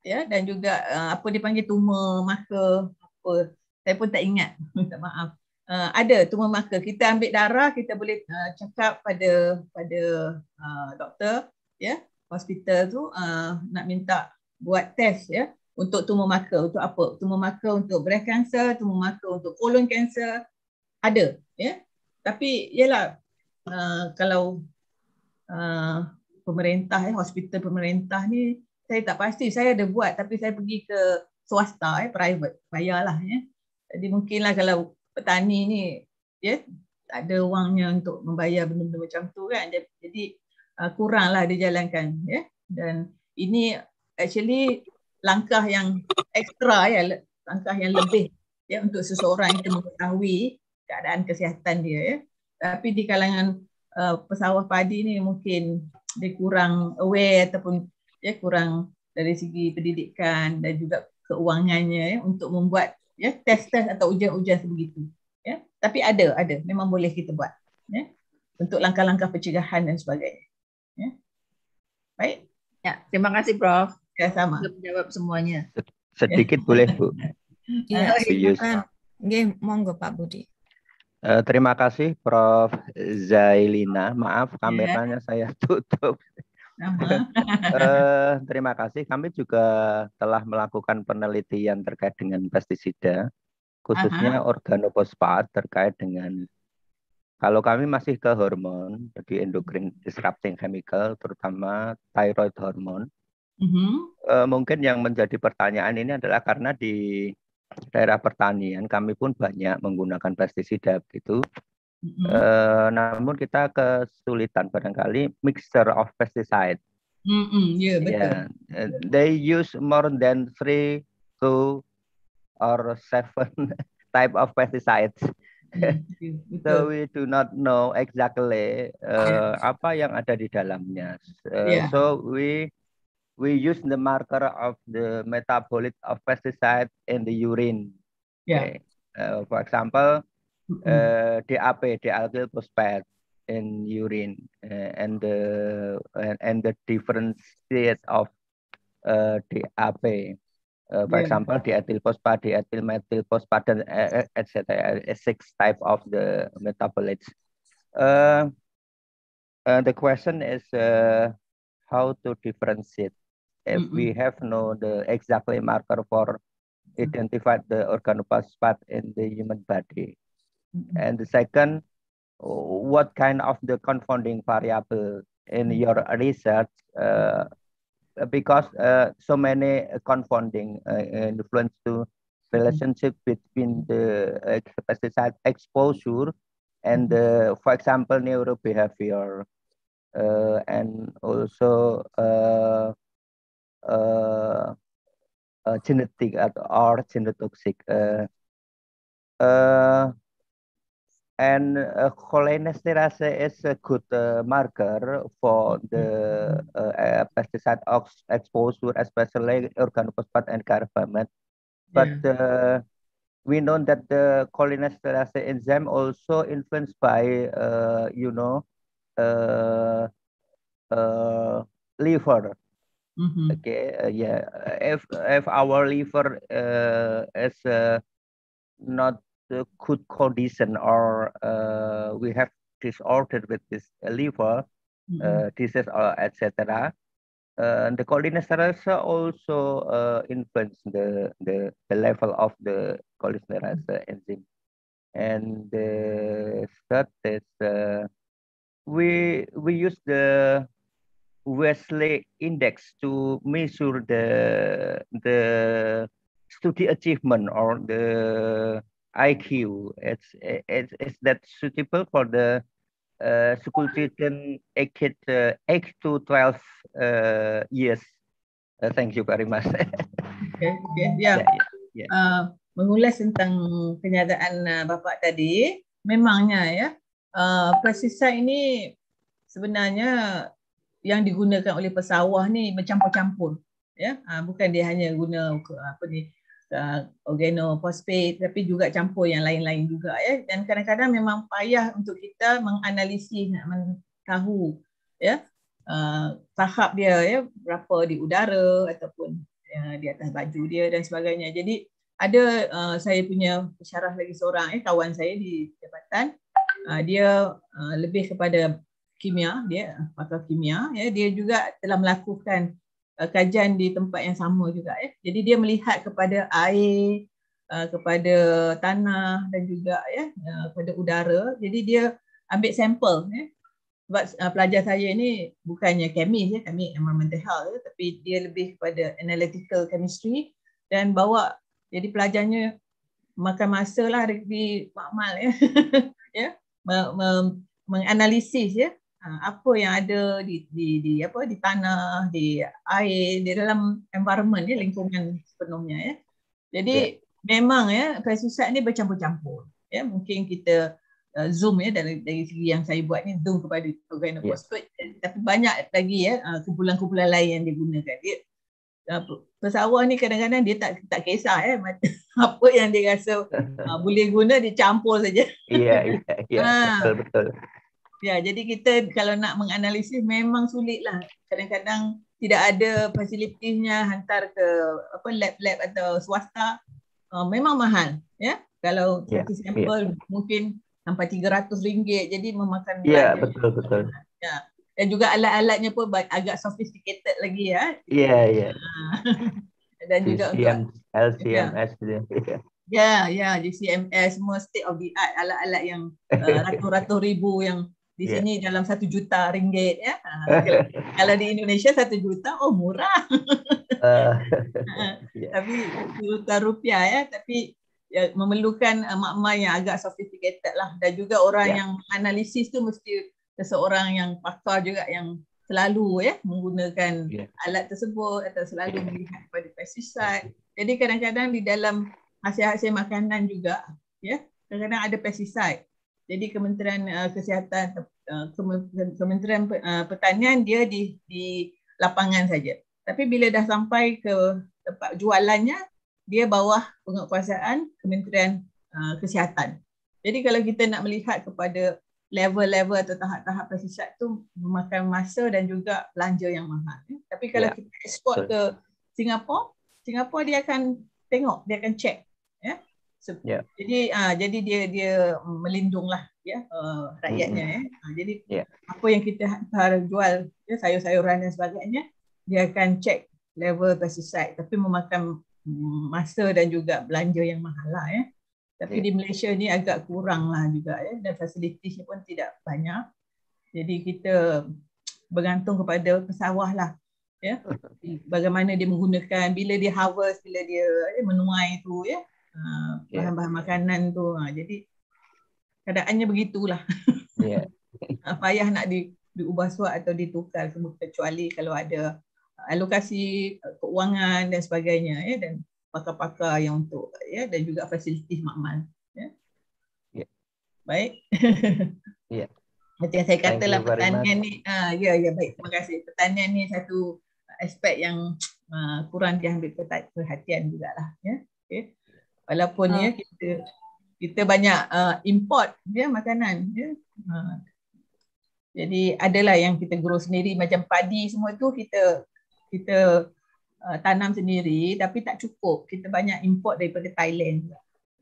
ya dan juga uh, apa dipanggil tumor maka apa saya pun tak ingat minta maaf uh, ada tumor maka kita ambil darah kita boleh uh, cakap pada pada uh, doktor ya hospital tu uh, nak minta buat test ya untuk tumor maka untuk apa tumor maka untuk breast cancer tumor maka untuk colon cancer ada ya tapi yalah uh, kalau uh, pemerintah eh hospital pemerintah ni saya tak pasti saya ada buat tapi saya pergi ke swasta eh private bayarlah ya. Jadi mungkinlah kalau petani ni ya yeah, tak ada wangnya untuk membayar benda-benda macam tu kan. Jadi uh, kuranglah dia jalankan ya. Yeah. Dan ini actually langkah yang ekstra ya yeah, langkah yang lebih ya yeah, untuk seseorang yang mengetahui keadaan kesihatan dia ya. Yeah. Tapi di kalangan uh, pesawah padi ni mungkin dia kurang aware ataupun ya kurang dari segi pendidikan dan juga keuangannya ya untuk membuat ya test-test atau ujian-ujian sebegitu ya tapi ada ada memang boleh kita buat ya untuk langkah-langkah pencegahan dan sebagainya ya baik ya terima kasih prof saya sama jawab semuanya sedikit ya. boleh Bu Ya, ya monggo Pak Budi. Eh, terima kasih Prof. Zailina. Maaf ya. kameranya yeah. saya tutup. uh, terima kasih. Kami juga telah melakukan penelitian terkait dengan pestisida, khususnya uh -huh. organofosfat terkait dengan kalau kami masih ke hormon, jadi endocrine disrupting chemical, terutama thyroid hormon. Uh mhm. eh, -huh. uh, mungkin yang menjadi pertanyaan ini adalah karena di daerah pertanian kami pun banyak menggunakan pestisida gitu. Mm-hmm. Uh, namun kita kesulitan barangkali mixture of pesticide. Mm-hmm. Yeah, ya, betul. Yeah. Uh, they use more than three, two, or seven type of pesticides. Mm-hmm. Iya, so we do not know exactly uh, eh, yeah. apa yang ada di dalamnya. Uh, eh, yeah. So we we use the marker of the metabolite of pesticide in the urine. Yeah. Okay. Uh, for example, uh, mm. eh, DAP, dialkyl phosphate in urine, uh, and the uh, and the different states of uh, eh, DAP. Uh, for yeah. example, diethyl phosphate, diethyl methyl phosphate, etc. Six type of the metabolites. Uh, uh, the question is uh, how to differentiate if mm -hmm. we have no the exactly marker for mm. identify the organophosphate in the human body. And the second, what kind of the confounding variable in hmm. your research? Uh, because uh, so many confounding uh, influence to hmm. relationship between the uh, pesticide exposure and, hmm. uh, for example, neurobehavior, uh, and also genetic or genotoxic and uh, cholinesterase is a good uh, marker for the uh, uh pesticide exposure, especially organophosphate and carbamet. But yeah. Uh, we know that the cholinesterase enzyme also influenced by, uh, you know, liver. Mm -hmm. Okay, yeah. If if our liver is not uh, good condition or uh, we have disorder with this liver mm disease or uh, etc. Uh, the cholesterol also influence the, the, the level of the cholesterol mm-hmm. enzyme. And the third is we we use the Wesley index to measure the the study achievement or the IQ. It's it's, it's that suitable for the uh, school children eight to uh, eight to twelve uh, years. Uh, thank you very much. okay. Ya. Yeah. yeah. yeah, Uh, mengulas tentang penyataan uh, bapa tadi, memangnya ya uh, plastisa ini sebenarnya yang digunakan oleh pesawah ni bercampur-campur ya uh, bukan dia hanya guna apa ni Uh, organofosfat tapi juga campur yang lain-lain juga ya dan kadang-kadang memang payah untuk kita menganalisis nak tahu ya uh, tahap dia ya berapa di udara ataupun ya, di atas baju dia dan sebagainya jadi ada uh, saya punya pesarah lagi seorang eh kawan saya di jabatan uh, dia uh, lebih kepada kimia dia pakar kimia ya dia juga telah melakukan Eh, kajian di tempat yang sama juga ya. Jadi dia melihat kepada air, eh, kepada tanah dan juga ya kepada udara. Jadi dia ambil sampel ya. Sebab pelajar saya ini bukannya kimia, ya, kami environmental health ya. tapi dia lebih kepada analytical chemistry dan bawa jadi pelajarnya makan masa lah di makmal ya. ya. Menganalisis ya Ha, apa yang ada di di di apa di tanah di air di dalam environment ya lingkungan sepenuhnya ya jadi yeah. memang ya pesticida ni bercampur-campur ya mungkin kita uh, zoom ya dari dari segi yang saya buat ni zoom kepada organophosphate ya. yeah. tapi banyak lagi ya uh, kumpulan-kumpulan lain yang digunakan dia ya. uh, pesawat ni kadang-kadang dia tak tak kisah ya. apa yang dia rasa uh, boleh guna dicampur saja. Iya iya ya. ah. betul betul. Ya, jadi kita kalau nak menganalisis memang sulitlah. Kadang-kadang tidak ada fasilitinya hantar ke apa lab-lab atau swasta. Uh, memang mahal, ya. Kalau yeah, satu sampel yeah. mungkin sampai RM300 jadi memakan yeah, Ya, betul betul. Ya. Dan juga alat-alatnya pun agak sophisticated lagi ya. Ya, ya. Dan juga untuk LCMS ya. dia. Ya, ya, GCMS semua state of the art alat-alat yang uh, ratus-ratus ribu yang di yeah. sini dalam satu juta ringgit ya. Kalau di Indonesia satu juta, oh murah. uh, yeah. Ya. Ya. Tapi juta rupiah ya. Tapi ya, memerlukan uh, mak-mak yang agak sophisticated lah. Dan juga orang yeah. yang analisis tu mesti seseorang yang pakar juga yang selalu ya menggunakan yeah. alat tersebut atau selalu yeah. melihat pada pesticide. Jadi kadang-kadang di dalam hasil-hasil makanan juga ya kadang-kadang ada pesticide. Jadi Kementerian eh, Kesihatan Eh, kementerian eh, Pertanian dia di di lapangan saja. Tapi bila dah sampai ke tempat jualannya, dia bawah penguasaan Kementerian eh, Kesihatan. Jadi kalau kita nak melihat kepada level-level atau tahap-tahap pesisat tu memakan masa dan juga belanja yang mahal. Tapi kalau ya. kita ekspor ke Singapura, Singapura dia akan tengok, dia akan cek. Ya. So, yeah. Jadi, uh, jadi dia dia melindunglah ya uh, rakyatnya eh. ha, ya. Jadi yeah. apa yang kita ha-, har jual ya sayur-sayuran dan sebagainya dia akan cek level pesticide tapi memakan masa dan juga belanja yang mahal lah ya. Tapi yeah. di Malaysia ni agak kurang lah juga ya dan fasilitinya pun tidak banyak. Jadi kita bergantung kepada pesawah lah ya. Bagaimana dia menggunakan bila dia harvest bila dia eh, menuai tu ya. Ha, ya bahan-bahan makanan tu. Jadi keadaannya begitulah. Yeah. Payah nak di, diubah suat atau ditukar semua kecuali kalau ada uh, alokasi uh, keuangan dan sebagainya ya dan pakar-pakar yang untuk ya dan juga fasiliti makmal ya. Yeah. Baik. Ya. Yeah. Macam saya katalah pertanian ni ah ya ya baik terima kasih. Pertanian ni satu aspek yang uh, kurang diambil perhatian jugalah ya. Okey. Walaupun uh. ya kita kita banyak uh, import ya makanan ya. Uh, jadi adalah yang kita grow sendiri macam padi semua tu kita kita uh, tanam sendiri tapi tak cukup kita banyak import daripada Thailand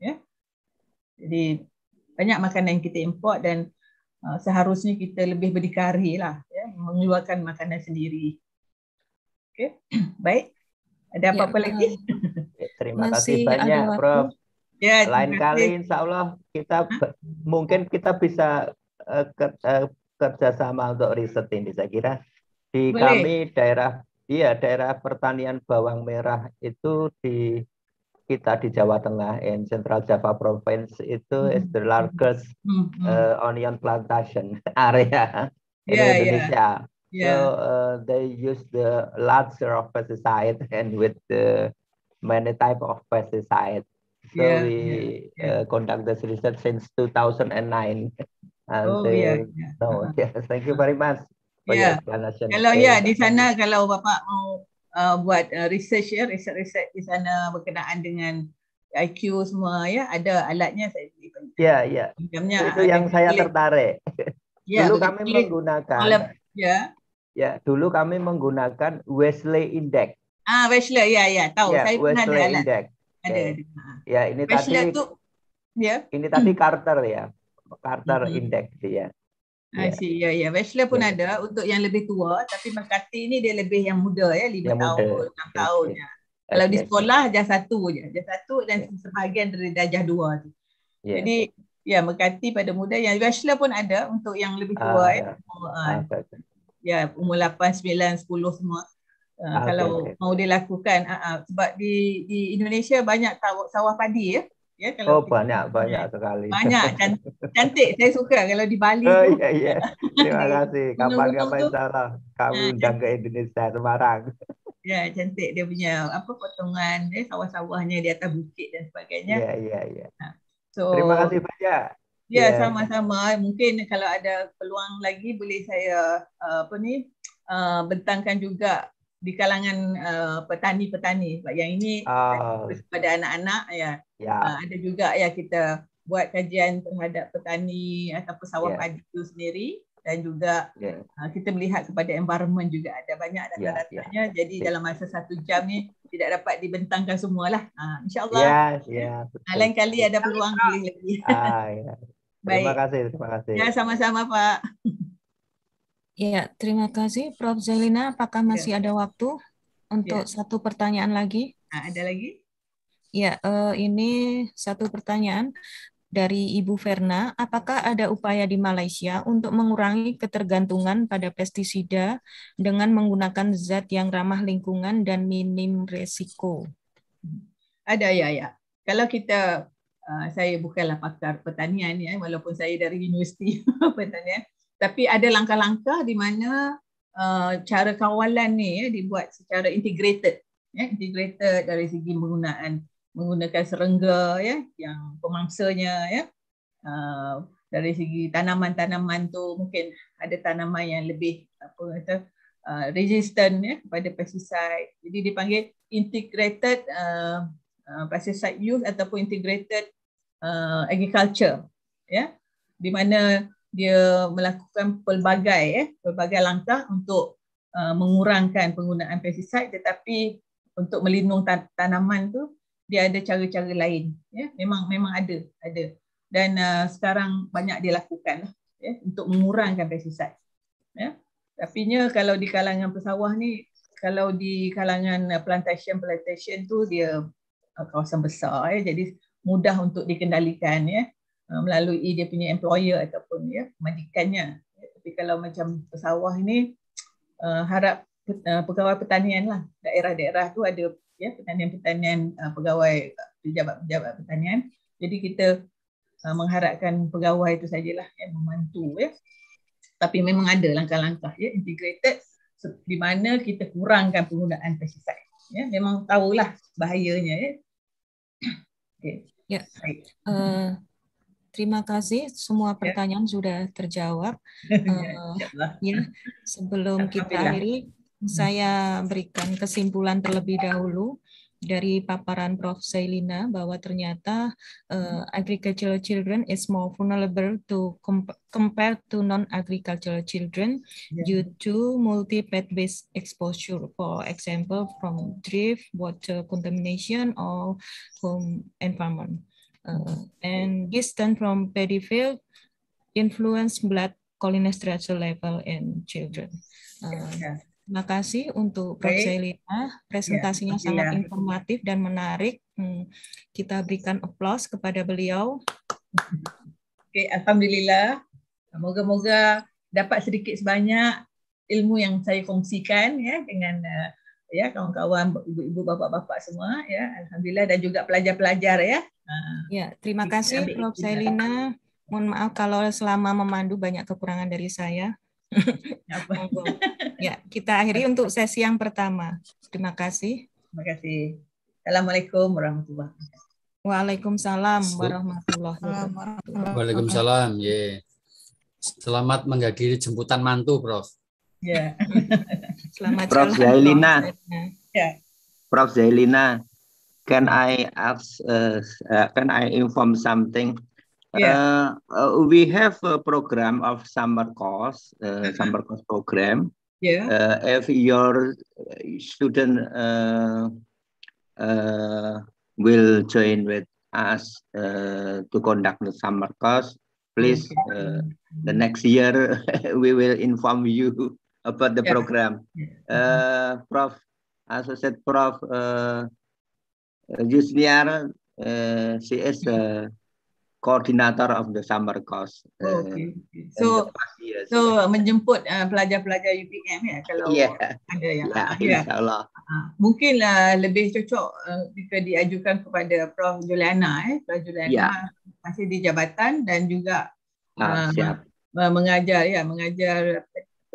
ya. Jadi banyak makanan yang kita import dan uh, seharusnya kita lebih berdikari lah ya mengeluarkan makanan sendiri. Okey. Baik. Ada apa-apa ya, lagi? Uh, ya, terima kasih banyak Prof. Waktu. Ya, Lain kali insya Allah kita mungkin kita bisa uh, ke, uh, kerjasama untuk riset ini saya kira di Boleh. kami daerah iya daerah pertanian bawang merah itu di kita di Jawa Tengah in Central Java Province itu mm -hmm. is the largest mm -hmm. uh, onion plantation area yeah, in ya, ya. Indonesia. Yeah. Yeah. So uh, they use the larger of pesticide and with the many type of pesticide So yeah, we yeah, yeah. Uh, conduct this research since 2009. And uh, oh, uh, yeah. Ya. So, uh-huh. yes, thank you very much. for Yeah. Kalau ya di sana kalau bapa mau uh, buat uh, research ya riset-riset di sana berkenaan dengan IQ semua ya ada alatnya saya Ya ya. itu ah, yang saya klik. tertarik. Ya, dulu kami klik. menggunakan Alam, ya. Ya, dulu kami menggunakan Wesley Index. Ah Wesley ya ya tahu ya, saya Wesley pernah ada alat. Index ada. Ya, ini Passionate tadi tuh, ya. Ini tadi ya? Hmm. Carter ya. Carter mm-hmm. Index ya. Ah, ya, ya. Bachelor pun yeah. ada untuk yang lebih tua, tapi Makati ini dia lebih yang muda ya, 5 tahun, muda. 6 tahun ya. Kalau di sekolah dah satu je, dah satu dan yeah. sebahagian dari darjah dua tu. Yeah. Jadi ya Makati pada muda yang bachelor pun ada untuk yang lebih tua ah, ya. Ya. Ah, ah ya, umur 8, 9, 10 semua okay. Ah, ah, kalau mau dilakukan uh, uh, sebab di di Indonesia banyak sawah sawah padi ya. Ya kalau Oh banyak kita, banyak kan. sekali. Banyak kan cantik saya suka kalau di Bali. Oh iya iya. Terima kasih kapan-kapan Sarah kamu undang ke Indonesia Semarang. Ya cantik dia punya apa potongan ya, sawah-sawahnya di atas bukit dan sebagainya. Iya ya iya. Ya. Ha, so Terima kasih banyak. Ya yeah. sama-sama. Mungkin kalau ada peluang lagi boleh saya uh, apa ni uh, bentangkan juga di kalangan uh, petani-petani sebab yang ini uh, kepada anak-anak ya yeah. Ya. uh, ada juga ya kita buat kajian terhadap petani atau pesawat yeah. padi itu sendiri dan juga yeah. Ya. uh, kita melihat kepada environment juga ada banyak ada ya, yeah, rasanya yeah. jadi yeah. dalam masa satu jam ni tidak dapat dibentangkan semualah uh, insyaallah ya yeah, ya yeah, lain kali ada peluang lagi uh, ah, yeah. terima kasih terima kasih ya sama-sama pak Ya, terima kasih Prof. Zelina. Apakah ya. masih ya. ada waktu untuk ya. satu pertanyaan lagi? Nah, ada lagi? Ya, uh, ini satu pertanyaan dari Ibu Verna. Apakah ada upaya di Malaysia untuk mengurangi ketergantungan pada pestisida dengan menggunakan zat yang ramah lingkungan dan minim resiko? Ada ya, ya. Kalau kita, uh, saya bukanlah pakar pertanian ya, walaupun saya dari Universiti Pertanian tapi ada langkah-langkah di mana uh, cara kawalan ni ya, dibuat secara integrated ya integrated dari segi penggunaan menggunakan serengga ya eh, yang pemangsanya ya uh, dari segi tanaman-tanaman tu mungkin ada tanaman yang lebih apa kata uh, resistant ya kepada pesticide jadi dipanggil integrated uh, uh, pesticide use ataupun integrated uh, agriculture ya di mana dia melakukan pelbagai eh pelbagai langkah untuk uh, mengurangkan penggunaan pestisida tetapi untuk melindungi tan- tanaman tu dia ada cara-cara lain ya memang memang ada ada dan uh, sekarang banyak dilakukan lah, ya untuk mengurangkan pestisida ya tapi nya kalau di kalangan pesawah ni kalau di kalangan uh, plantation plantation tu dia uh, kawasan besar ya jadi mudah untuk dikendalikan ya Uh, melalui dia punya employer ataupun ya majikannya. Tapi kalau macam pesawah ini uh, harap uh, pegawai pertanian lah daerah-daerah tu ada ya pertanian-pertanian pegawai pejabat-pejabat pertanian. Jadi kita mengharapkan pegawai itu sajalah yang membantu ya. Tapi memang ada langkah-langkah ya integrated di mana kita kurangkan penggunaan pesticide. Ya, memang tahulah bahayanya ya. Okay. Ya. Yeah. Uh... terima kasih semua ya. pertanyaan ya. sudah terjawab. uh, ya, sebelum kita ya. akhiri, hmm. saya berikan kesimpulan terlebih dahulu dari paparan Prof. Selina bahwa ternyata uh, agricultural children is more vulnerable to comp compared to non-agricultural children yeah. due to multi-pet-based exposure, for example, from drift, water contamination, or home environment. Uh, and distant turn from field influence blood cholinesterase level in children. Uh, ya, yeah. Terima kasih untuk Prof. Selina. Ya, Presentasinya yeah. sangat yeah. informatif dan menarik. Hmm, kita berikan aplaus kepada beliau. okay, Alhamdulillah. Moga-moga dapat sedikit sebanyak ilmu yang saya kongsikan ya dengan eh, ya kawan-kawan ibu-ibu bapak-bapak semua ya alhamdulillah dan juga pelajar-pelajar ya Ya, terima kasih Prof. Selina. Mohon maaf kalau selama memandu banyak kekurangan dari saya. Ya, ya, kita akhiri untuk sesi yang pertama. Terima kasih. Terima kasih. Assalamualaikum warahmatullahi wabarakatuh. Waalaikumsalam warahmatullahi wabarakatuh. Waalaikumsalam. Yeah. Selamat menghadiri jemputan mantu, Prof. Ya. Selamat Prof. Jalan, Zailina. Ya. ya. Prof. Zailina. can I ask? Uh, uh, can I inform something? Yeah. Uh, uh we have a program of summer course, uh, mm-hmm. summer course program. Yeah. Uh, if your student will join with us to conduct the summer course, please, the next year we will inform you about the yeah. program. Prof, said, Prof. Yusniar, uh, eh, she is a eh, coordinator of the summer course. Uh, okay. So, ya, so menjemput pelajar-pelajar uh, UPM ya kalau yeah. ada yang. Yeah, ya. Insyaallah. Ah, Mungkin uh, lebih cocok uh, jika diajukan kepada Prof Juliana, eh. Prof Juliana yeah. masih di jabatan dan juga ha, uh, mengajar, ya, mengajar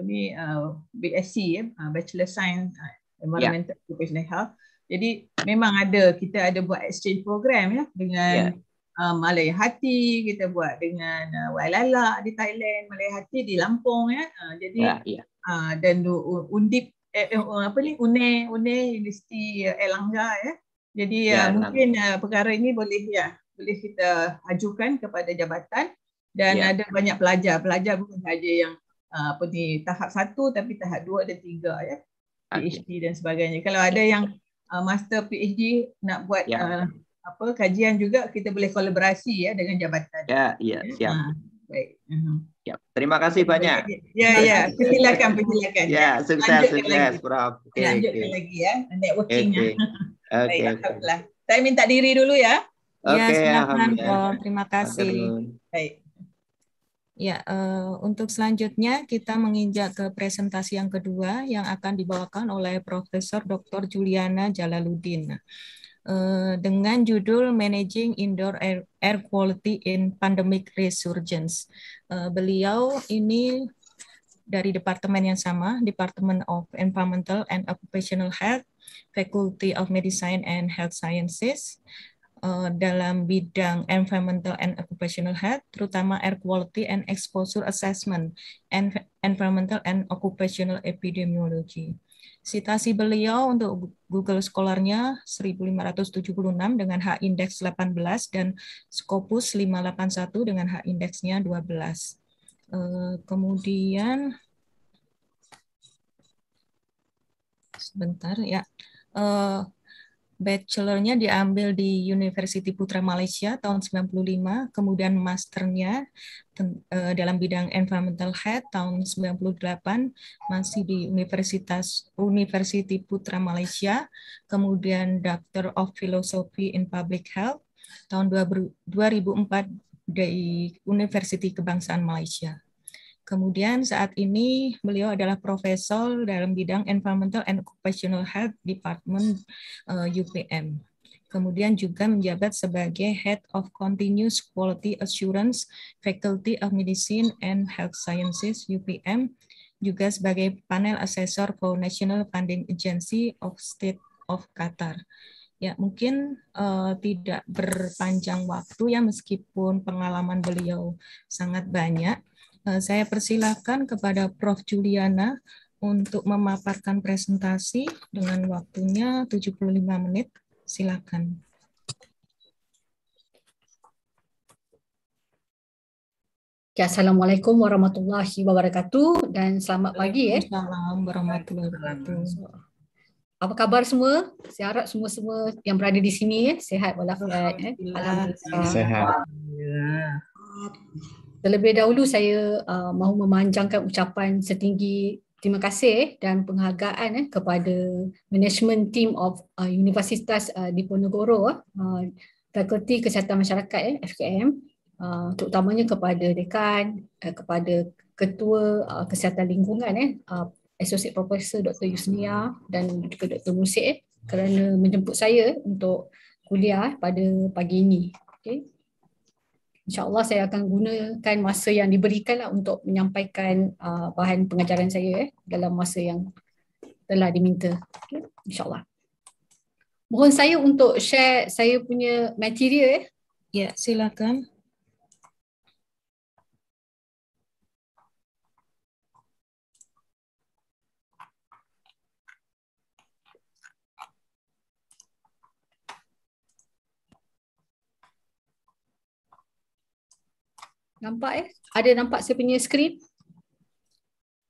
ini uh, BSc, eh, ah, Bachelor Science uh, Environmental yeah. Occupational Health. Jadi memang ada kita ada buat exchange program ya dengan yeah. Um, Malay Hati, kita buat dengan uh, di Thailand, Malay Hati di Lampung ya. Uh, jadi yeah, ya. uh, yeah. dan Undip eh, eh uh, apa ni UNE UNE Universiti Elangga ya. Jadi yeah, ya, mungkin uh, perkara ini boleh ya boleh kita ajukan kepada jabatan dan yeah. ada banyak pelajar, pelajar bukan saja yang apa ni tahap satu tapi tahap dua dan tiga ya PhD dan sebagainya. Kalau ada yang uh, master PhD nak buat ya. uh, apa kajian juga kita boleh kolaborasi ya dengan jabatan. Ya, ya, ya. siap. Uh, baik. Uh-huh. Ya, ya, terima kasih banyak. Ya, ya, silakan, persilakan. Ya, sukses, sukses, lagi. Prof. Okay, Lanjutkan lagi ya networkingnya. Okay. Okey, baik, okay. Saya minta diri dulu ya. Okey. ya, senang, ya, Terima kasih. Baik. Ya, uh, untuk selanjutnya kita menginjak ke presentasi yang kedua yang akan dibawakan oleh Profesor Dr. Juliana Jalaluddin eh, dengan judul Managing Indoor Air, Quality in Pandemic Resurgence. Eh, beliau ini dari departemen yang sama, Department of Environmental and Occupational Health, Faculty of Medicine and Health Sciences, uh, dalam bidang environmental and occupational health, terutama air quality and exposure assessment, and environmental and occupational epidemiology. Citasi beliau untuk Google Scholar-nya 1576 dengan H-indeks 18 dan Scopus 581 dengan H-indeksnya 12. Uh, eh, kemudian sebentar ya. Uh, Bachelornya diambil di University Putra Malaysia tahun 95, kemudian masternya eh, dalam bidang environmental health tahun 98 masih di Universitas University Putra Malaysia, kemudian Doctor of Philosophy in Public Health tahun 2004 dari University Kebangsaan Malaysia. Kemudian saat ini beliau adalah profesor dalam bidang Environmental and Occupational Health Department eh, UPM. Kemudian juga menjabat sebagai Head of Continuous Quality Assurance Faculty of Medicine and Health Sciences UPM, juga sebagai panel assessor for National Funding Agency of State of Qatar ya mungkin uh, tidak berpanjang waktu ya meskipun pengalaman beliau sangat banyak Eh, saya persilahkan kepada Prof. Juliana untuk memaparkan presentasi dengan waktunya 75 menit. Silakan. Ya, Assalamualaikum warahmatullahi wabarakatuh dan selamat pagi. Eh. Assalamualaikum warahmatullahi wabarakatuh. Apa kabar semua? Saya harap semua-semua yang berada di sini eh, sehat walafiat. Eh. Alhamdulillah. Sehat. Terlebih dahulu saya uh, mahu memanjangkan ucapan setinggi terima kasih eh, dan penghargaan eh, kepada management team of uh, Universitas uh, Diponegoro eh, uh, Fakulti Kesihatan Masyarakat eh, FKM uh, terutamanya kepada dekan uh, kepada ketua uh, kesihatan lingkungan eh, uh, Associate Professor Dr. Yusnia dan juga Dr. Musik eh, kerana menjemput saya untuk kuliah pada pagi ini. Okay. InsyaAllah saya akan gunakan masa yang diberikan lah untuk menyampaikan uh, bahan pengajaran saya eh, dalam masa yang telah diminta. Okay? InsyaAllah. Mohon saya untuk share saya punya material. Eh. Ya, silakan. Nampak eh? Ada nampak saya punya screen?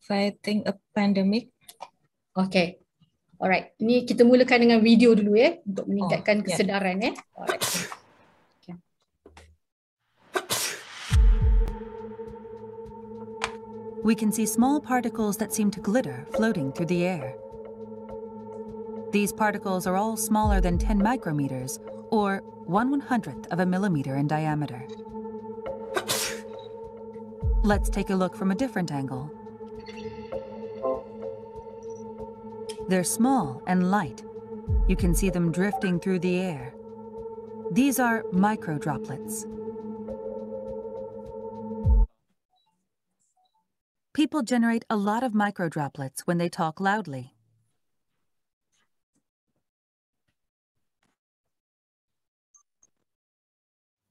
Fighting a pandemic. Okay. Alright. Ini kita mulakan dengan video dulu eh untuk meningkatkan oh, kesedaran yeah. eh. Alright. We can see small particles that seem to glitter floating through the air. These particles are all smaller than 10 micrometers, or 1 100th of a millimeter in diameter. Let's take a look from a different angle. They're small and light. You can see them drifting through the air. These are micro droplets. People generate a lot of micro droplets when they talk loudly.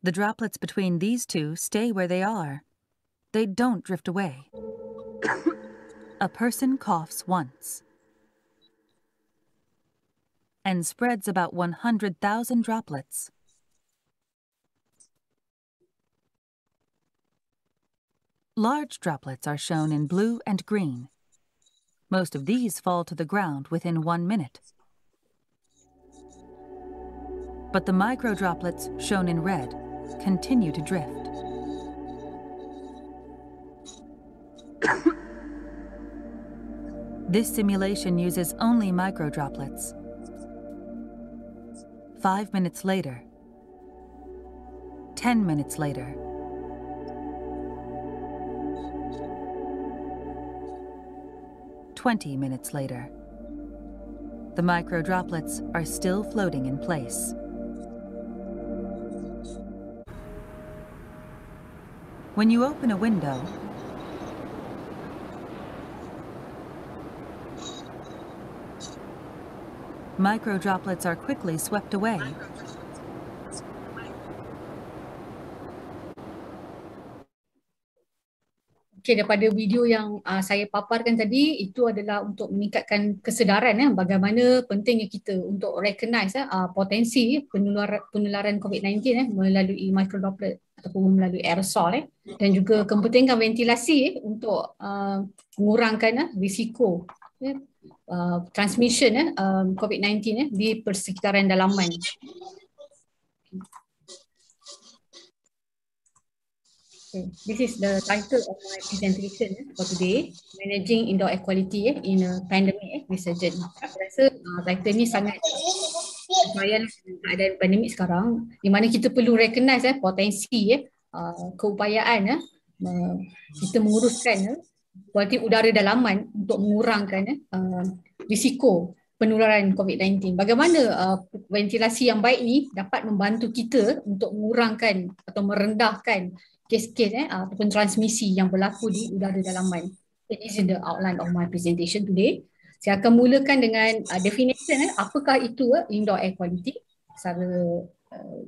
The droplets between these two stay where they are. They don't drift away. a person coughs once and spreads about 100,000 droplets. Large droplets are shown in blue and green. Most of these fall to the ground within one minute. But the microdroplets, shown in red, continue to drift. this simulation uses only microdroplets. Five minutes later, 10 minutes later, Twenty minutes later, the microdroplets are still floating in place. When you open a window, Micro droplets are quickly swept away. Okay, daripada video yang uh, saya paparkan tadi itu adalah untuk meningkatkan kesedaran ya, bagaimana pentingnya kita untuk recognize ya, uh, potensi penular, penularan COVID-19 ya, eh, melalui micro droplet ataupun melalui aerosol ya, dan juga kepentingan ventilasi ya, untuk uh, mengurangkan ya, risiko ya, uh, transmission eh, um, COVID-19 eh, di persekitaran dalaman. Okay. This is the title of my presentation eh, for today, Managing Indoor Air Quality eh, in a Pandemic eh, Resurgent. Saya rasa uh, title ni sangat sesuaian keadaan pandemik sekarang di mana kita perlu recognize eh, potensi eh, uh, keupayaan eh, uh, kita menguruskan eh, kualiti udara dalaman untuk mengurangkan eh, uh, risiko penularan COVID-19. Bagaimana uh, ventilasi yang baik ini dapat membantu kita untuk mengurangkan atau merendahkan kes-kes eh, uh, ataupun transmisi yang berlaku di udara dalaman. That is in the outline of my presentation today. Saya akan mulakan dengan uh, definition eh, apakah itu eh, indoor air quality secara uh,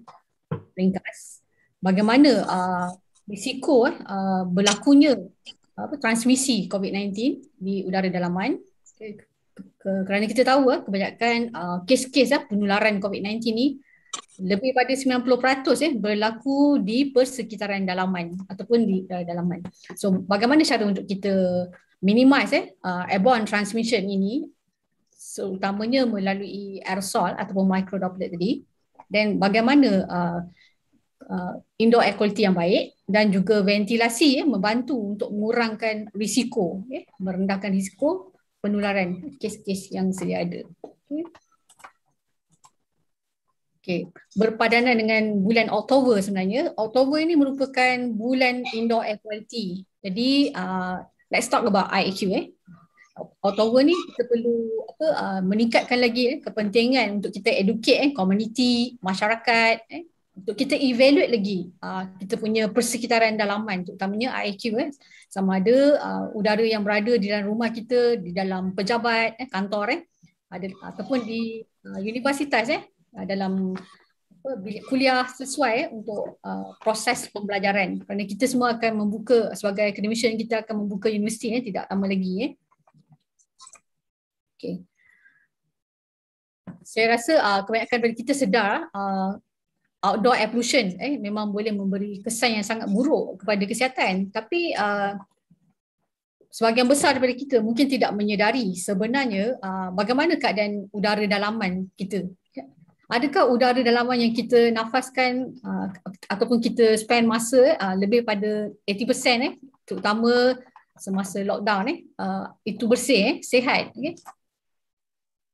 ringkas. Bagaimana uh, risiko eh, uh, berlakunya apa transmisi COVID-19 di udara dalaman. Kerana kita tahu eh, kebanyakan uh, kes-kes eh, penularan COVID-19 ni lebih pada 90% eh berlaku di persekitaran dalaman ataupun di udara uh, dalaman. So bagaimana cara untuk kita minimize eh uh, airborne transmission ini terutamanya melalui aerosol ataupun micro droplet tadi dan bagaimana uh, uh, indoor air quality yang baik dan juga ventilasi eh, membantu untuk mengurangkan risiko, eh, merendahkan risiko penularan kes-kes yang sedia ada. Okay. Okay. Berpadanan dengan bulan Oktober sebenarnya, Oktober ini merupakan bulan indoor air quality. Jadi, uh, let's talk about IAQ. Eh. Oktober ni kita perlu apa, uh, meningkatkan lagi eh, kepentingan untuk kita educate eh, community, masyarakat, eh, untuk kita evaluate lagi uh, kita punya persekitaran dalaman terutamanya IQ eh sama ada uh, udara yang berada di dalam rumah kita di dalam pejabat eh kantor eh ada ataupun di uh, universitas eh dalam apa bilik kuliah sesuai eh, untuk uh, proses pembelajaran kerana kita semua akan membuka sebagai akademisyen kita akan membuka universiti eh tidak lama lagi eh okey saya rasa uh, kebanyakan dari kita sedar uh, outdoor air pollution eh memang boleh memberi kesan yang sangat buruk kepada kesihatan tapi uh, sebahagian besar daripada kita mungkin tidak menyedari sebenarnya uh, bagaimana keadaan udara dalaman kita adakah udara dalaman yang kita nafaskan uh, ataupun kita spend masa uh, lebih pada 80% eh terutama semasa lockdown eh uh, itu bersih eh sihat okay?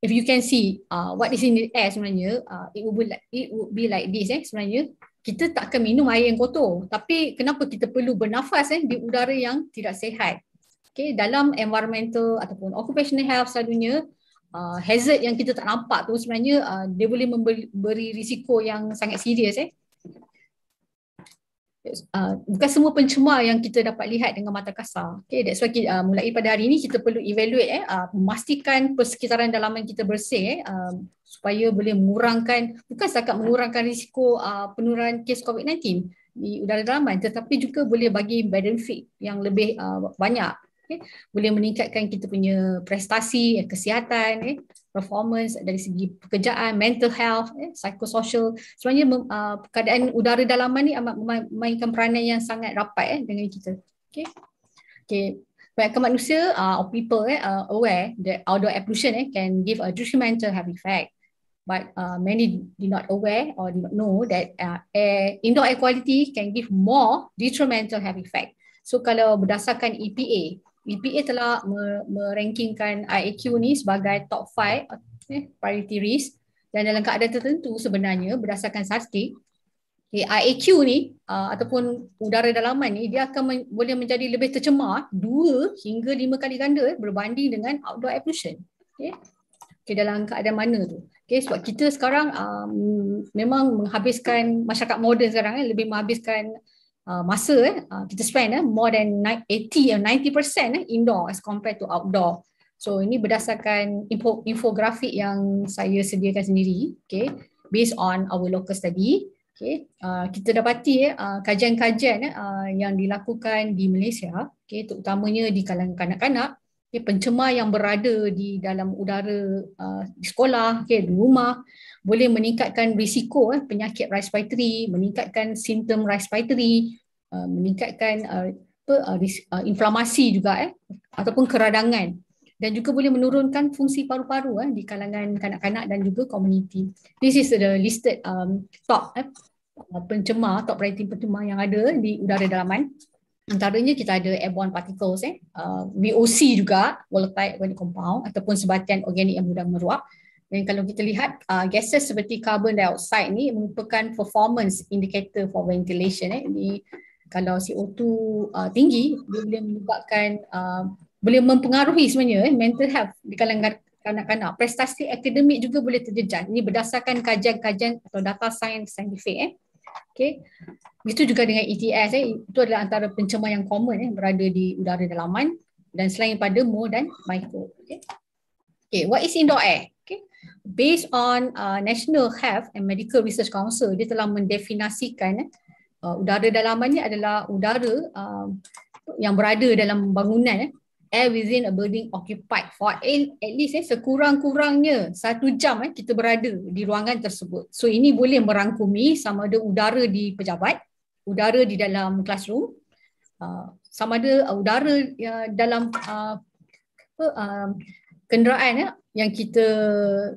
if you can see uh, what is in the air sebenarnya, uh, it, would be like, it would be like this eh, sebenarnya. Kita tak akan minum air yang kotor. Tapi kenapa kita perlu bernafas eh, di udara yang tidak sihat? Okay, dalam environmental ataupun occupational health selalunya, uh, hazard yang kita tak nampak tu sebenarnya uh, dia boleh memberi risiko yang sangat serius. Eh. Uh, bukan semua pencemar yang kita dapat lihat dengan mata kasar. Okay, that's why kita, uh, mulai pada hari ini kita perlu evaluate, eh, uh, memastikan persekitaran dalaman kita bersih eh, uh, supaya boleh mengurangkan, bukan setakat mengurangkan risiko uh, penularan kes COVID-19 di udara dalaman tetapi juga boleh bagi benefit yang lebih uh, banyak. Okay. Boleh meningkatkan kita punya prestasi, kesihatan, eh, performance dari segi pekerjaan, mental health, eh, psychosocial. Sebenarnya uh, keadaan udara dalaman ni amat memainkan peranan yang sangat rapat eh, dengan kita. Okay. Okay. Kebanyakan manusia uh, or people eh, uh, aware that outdoor air pollution eh, can give a detrimental health effect. But uh, many do not aware or do not know that uh, air, indoor air quality can give more detrimental health effect. So kalau berdasarkan EPA, EPA telah merankingkan IAQ ni sebagai top 5 eh, priority risk dan dalam keadaan tertentu sebenarnya berdasarkan statistik okay, eh, IAQ ni uh, ataupun udara dalaman ni dia akan men- boleh menjadi lebih tercemar 2 hingga 5 kali ganda berbanding dengan outdoor air pollution. Okay. Eh, okay, dalam keadaan mana tu? Okay, sebab kita sekarang um, memang menghabiskan masyarakat moden sekarang eh, lebih menghabiskan Uh, masa eh, uh, kita spend eh, more than 80 90% uh, eh, indoor as compared to outdoor. So ini berdasarkan info, infografik yang saya sediakan sendiri, okay, based on our local study. Okay, uh, kita dapati eh, uh, kajian-kajian eh, uh, yang dilakukan di Malaysia, okay, terutamanya di kalangan kanak-kanak, okay, pencemar yang berada di dalam udara uh, di sekolah, okay, di rumah, boleh meningkatkan risiko eh, penyakit respiratory, meningkatkan simptom respiratory, uh, meningkatkan uh, apa uh, uh, uh, inflamasi juga eh ataupun keradangan dan juga boleh menurunkan fungsi paru-paru eh, di kalangan kanak-kanak dan juga komuniti. This is the listed um, top eh, uh, pencemar, top rating pencemar yang ada di udara dalaman. Antaranya kita ada airborne particles, eh, uh, VOC juga, volatile organic compound ataupun sebatian organik yang mudah meruap. Dan kalau kita lihat uh, gases seperti carbon dioxide ni merupakan performance indicator for ventilation. Eh. Ini kalau CO2 uh, tinggi, dia boleh menyebabkan, uh, boleh mempengaruhi sebenarnya eh, mental health di kalangan kanak-kanak. Prestasi akademik juga boleh terjejas. Ini berdasarkan kajian-kajian atau data science scientific. Eh. Okay. Itu juga dengan ETS. Eh. Itu adalah antara pencemar yang common eh, berada di udara dalaman dan selain pada mo dan micro. Okay. okay. What is indoor air? based on uh, National Health and Medical Research Council, dia telah mendefinasikan eh, uh, udara dalamannya adalah udara uh, yang berada dalam bangunan eh, air within a building occupied for at, at least eh, sekurang-kurangnya satu jam eh, kita berada di ruangan tersebut. So ini boleh merangkumi sama ada udara di pejabat, udara di dalam classroom, uh, sama ada udara uh, dalam uh, apa, uh, kenderaan eh, yang kita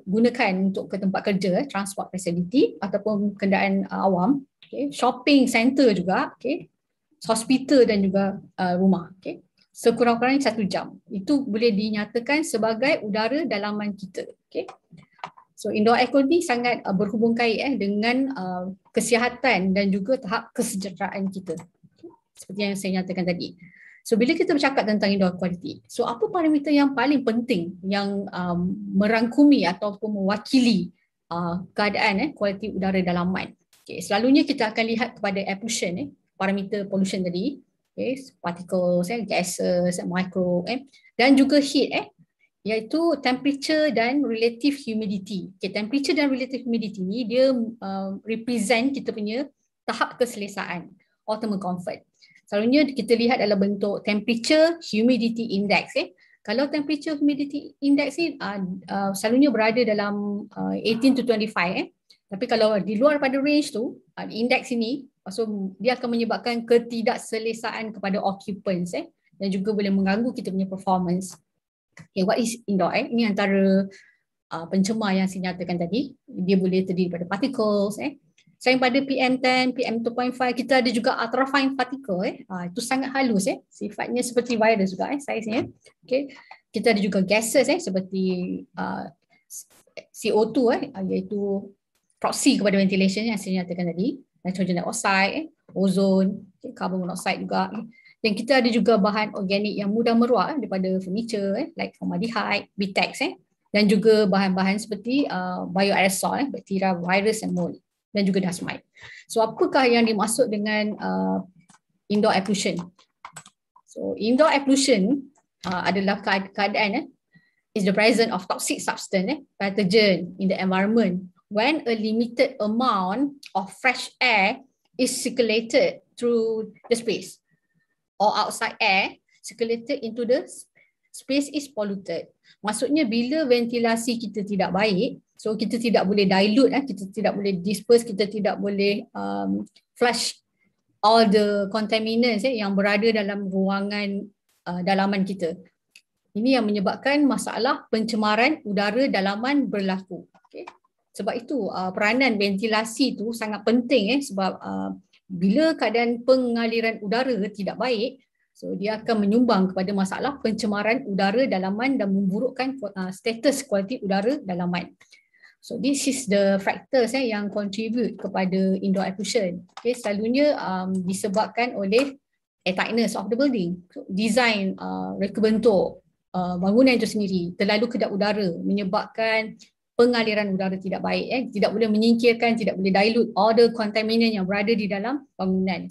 gunakan untuk ke tempat kerja eh, transport facility ataupun kenderaan uh, awam okay. shopping center juga okay. hospital dan juga uh, rumah okay. sekurang-kurangnya satu jam itu boleh dinyatakan sebagai udara dalaman kita okay. so indoor air quality sangat uh, berhubung kait eh, dengan uh, kesihatan dan juga tahap kesejahteraan kita okay. seperti yang saya nyatakan tadi So bila kita bercakap tentang indoor quality, so apa parameter yang paling penting yang um, merangkumi ataupun mewakili uh, keadaan eh kualiti udara dalaman. Okay, selalunya kita akan lihat kepada air pollution eh parameter pollution tadi, okay, particles, eh, gases, eh, micro eh dan juga heat eh iaitu temperature dan relative humidity. Okay, temperature dan relative humidity ni dia um, represent kita punya tahap keselesaan or comfort selalunya kita lihat dalam bentuk temperature humidity index eh. Kalau temperature humidity index ni uh, uh, selalunya berada dalam uh, ah, 18 to 25 eh. Tapi kalau di luar pada range tu, uh, index ini so dia akan menyebabkan ketidakselesaan kepada occupants eh dan juga boleh mengganggu kita punya performance. Okay, what is indoor eh? Ini antara uh, pencemar yang saya nyatakan tadi. Dia boleh terdiri daripada particles eh. Selain pada PM10, PM2.5, kita ada juga ultrafine particle. Eh. Ha, itu sangat halus. Eh. Sifatnya seperti virus juga eh, saiznya. Eh. Okay. Kita ada juga gases eh, seperti uh, CO2 eh, uh, iaitu proxy kepada ventilation yang saya nyatakan tadi. Nitrogen oxide, eh, ozon, okay, carbon monoxide juga. Dan kita ada juga bahan organik yang mudah meruak eh, daripada furniture eh, like formaldehyde, BTEX. Eh. Dan juga bahan-bahan seperti uh, bioaerosol, eh, bakteria, virus dan mold dan juga dust mite. So apakah yang dimaksud dengan uh, indoor air pollution? So indoor air pollution uh, adalah keadaan eh, is the presence of toxic substance eh, pathogen in the environment when a limited amount of fresh air is circulated through the space or outside air circulated into the space is polluted. Maksudnya bila ventilasi kita tidak baik, So kita tidak boleh dilute, eh. kita tidak boleh disperse, kita tidak boleh um, flush all the contaminants eh, yang berada dalam ruangan uh, dalaman kita. Ini yang menyebabkan masalah pencemaran udara dalaman berlaku. Okay. Sebab itu uh, peranan ventilasi itu sangat penting eh, sebab uh, bila keadaan pengaliran udara tidak baik, so dia akan menyumbang kepada masalah pencemaran udara dalaman dan memburukkan uh, status kualiti udara dalaman. So this is the factors eh, yang contribute kepada indoor air pollution. Okay, selalunya um, disebabkan oleh air tightness of the building. So, design uh, reka bentuk uh, bangunan itu sendiri terlalu kedap udara menyebabkan pengaliran udara tidak baik. Eh. Tidak boleh menyingkirkan, tidak boleh dilute all the contaminant yang berada di dalam bangunan.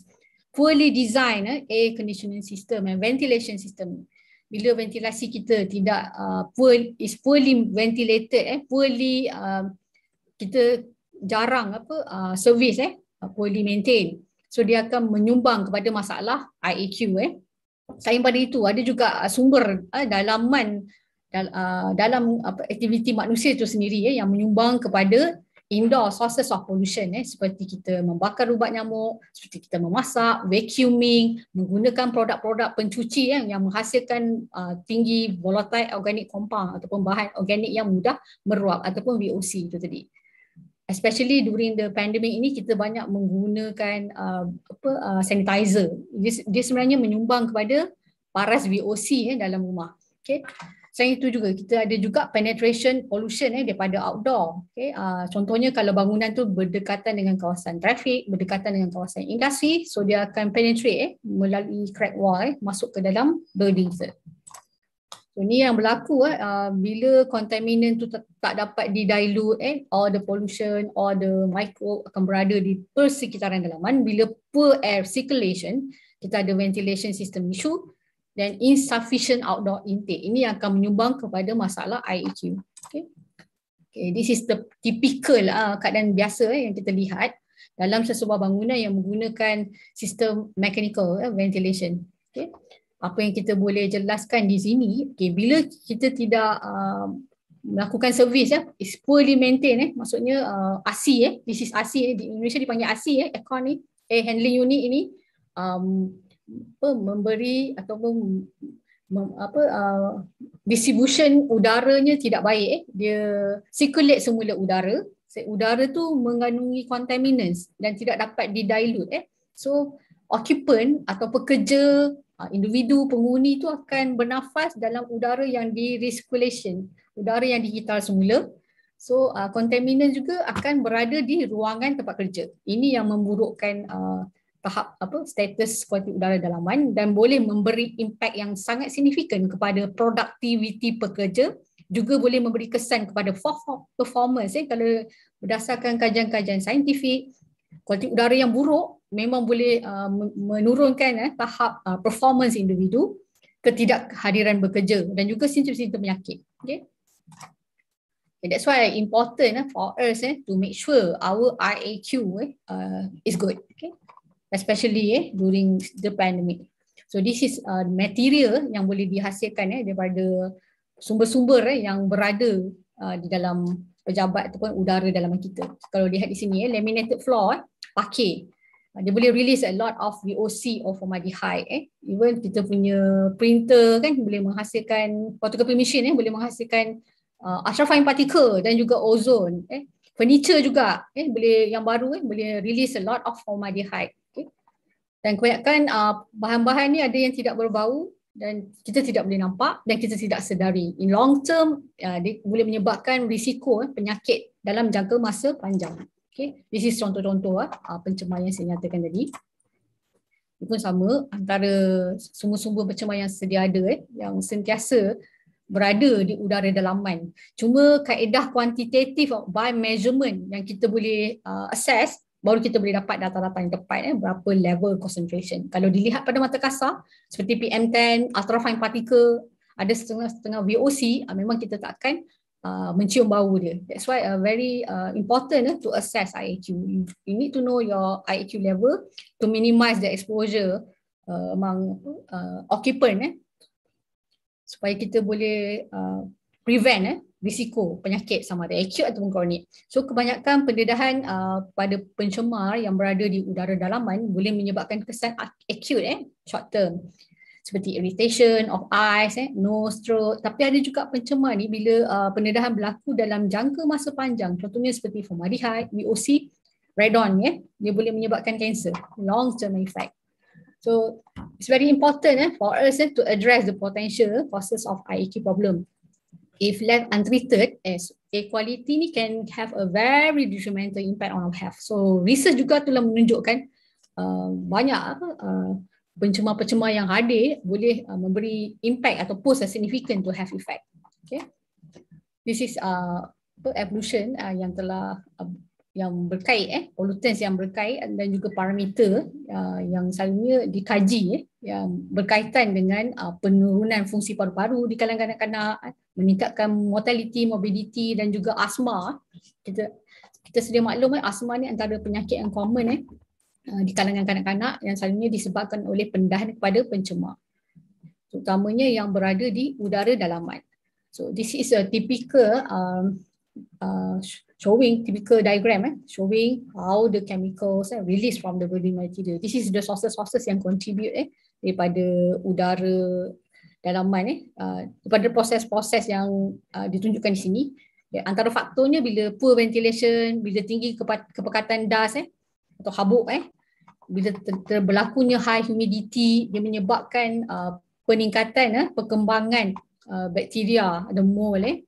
Poorly design eh, air conditioning system and ventilation system bila ventilasi kita tidak uh, poor, is poorly ventilated eh poorly uh, kita jarang apa uh, service eh uh, poorly maintain so dia akan menyumbang kepada masalah IAQ eh selain pada itu ada juga uh, sumber eh, dalaman dal, uh, dalam apa aktiviti manusia itu sendiri eh yang menyumbang kepada indoor sources of pollution eh seperti kita membakar rubat nyamuk, seperti kita memasak, vacuuming, menggunakan produk-produk pencuci eh, yang menghasilkan uh, tinggi volatile organic compound ataupun bahan organik yang mudah meruap ataupun VOC itu tadi. Especially during the pandemic ini kita banyak menggunakan uh, apa uh, sanitizer. Dia, dia sebenarnya menyumbang kepada paras VOC eh dalam rumah. Okay. Selain itu juga kita ada juga penetration pollution eh, daripada outdoor. Okay. Uh, contohnya kalau bangunan tu berdekatan dengan kawasan trafik, berdekatan dengan kawasan industri, so dia akan penetrate eh, melalui crack wall eh, masuk ke dalam building tu. So, ini yang berlaku eh, uh, bila kontaminan tu tak, tak dapat didilute, eh, all the pollution, all the micro akan berada di persekitaran dalaman. Bila poor air circulation, kita ada ventilation system issue, dan insufficient outdoor intake. Ini yang akan menyumbang kepada masalah IEQ. Okay. Okay, this is the typical uh, keadaan biasa eh, yang kita lihat dalam sesebuah bangunan yang menggunakan sistem mechanical eh, ventilation. Okay. Apa yang kita boleh jelaskan di sini, okay, bila kita tidak uh, melakukan servis ya is poorly maintained eh maksudnya uh, ah, ASI eh this is ASI eh. di Indonesia dipanggil ASI eh aircon ni eh. air handling unit ini um, apa memberi atau mem, apa uh, distribution udaranya tidak baik eh. dia circulate semula udara udara tu mengandungi contaminants dan tidak dapat di dilute eh so occupant atau pekerja uh, individu penghuni tu akan bernafas dalam udara yang di recirculation udara yang digital semula so uh, contaminant juga akan berada di ruangan tempat kerja ini yang memburukkan uh, tahap apa status kualiti udara dalaman dan boleh memberi impak yang sangat signifikan kepada produktiviti pekerja juga boleh memberi kesan kepada performance eh. kalau berdasarkan kajian-kajian saintifik kualiti udara yang buruk memang boleh uh, menurunkan eh, tahap uh, performance individu ketidakhadiran bekerja dan juga simptom-simptom penyakit okay. okay that's why important eh, for us eh, to make sure our IAQ eh, uh, is good okay especially eh, during the pandemic. So this is uh, material yang boleh dihasilkan eh, daripada sumber-sumber eh, yang berada uh, di dalam pejabat ataupun udara dalam kita. Kalau lihat di sini, eh, laminated floor, eh, pakai. Uh, dia boleh release a lot of VOC or formaldehyde. Eh. Even kita punya printer kan boleh menghasilkan, photocopy mesin eh, boleh menghasilkan uh, ultrafine particle dan juga ozone. Eh. Furniture juga eh, boleh yang baru eh, boleh release a lot of formaldehyde dan kebanyakan uh, bahan-bahan ni ada yang tidak berbau dan kita tidak boleh nampak dan kita tidak sedari in long term uh, dia boleh menyebabkan risiko uh, penyakit dalam jangka masa panjang Okay, this is contoh-contoh eh, uh, pencemaran yang saya nyatakan tadi itu pun sama antara sumber-sumber pencemaran yang sedia ada eh, yang sentiasa berada di udara dalaman. Cuma kaedah kuantitatif by measurement yang kita boleh uh, assess baru kita boleh dapat data-data yang tepat eh, berapa level concentration. Kalau dilihat pada mata kasar seperti PM10, ultrafine particle, ada setengah-setengah VOC, uh, ah, memang kita tak akan uh, ah, mencium bau dia. That's why uh, very uh, important uh, to assess IAQ. You, you need to know your IAQ level to minimize the exposure uh, among uh, occupant eh, supaya kita boleh uh, prevent eh, risiko penyakit sama ada acute ataupun kronik. So kebanyakan pendedahan uh, pada pencemar yang berada di udara dalaman boleh menyebabkan kesan acute eh, short term seperti irritation of eyes, eh, nose, throat. Tapi ada juga pencemar ni bila uh, pendedahan berlaku dalam jangka masa panjang. Contohnya seperti formaldehyde, VOC, radon. Eh, ya, dia boleh menyebabkan cancer. Long term effect. So it's very important eh, for us eh, to address the potential causes of IAQ problem if left untreated, as equality ni can have a very detrimental impact on our health. So research juga telah menunjukkan uh, banyak apa uh, pencemar-pencemar yang ada boleh uh, memberi impact atau pose a significant to health effect. Okay, this is uh, evolution uh, yang telah uh, yang berkait eh pollutants yang berkait dan juga parameter uh, yang selalunya dikaji eh yang berkaitan dengan uh, penurunan fungsi paru-paru di kalangan kanak-kanak eh, meningkatkan mortality morbidity dan juga asma eh. kita kita sedia maklum eh asma ni antara penyakit yang common eh uh, di kalangan kanak-kanak yang selalunya disebabkan oleh pendahan kepada pencemar terutamanya yang berada di udara dalaman so this is a typical um, uh, showing typical diagram eh, showing how the chemicals eh, release from the building material. This is the sources-sources yang contribute eh, daripada udara dalaman eh, uh, daripada proses-proses yang uh, ditunjukkan di sini. Ya, antara faktornya bila poor ventilation, bila tinggi kepekatan dust eh, atau habuk eh, bila ter terberlakunya high humidity dia menyebabkan uh, peningkatan eh, perkembangan uh, bakteria the mold eh,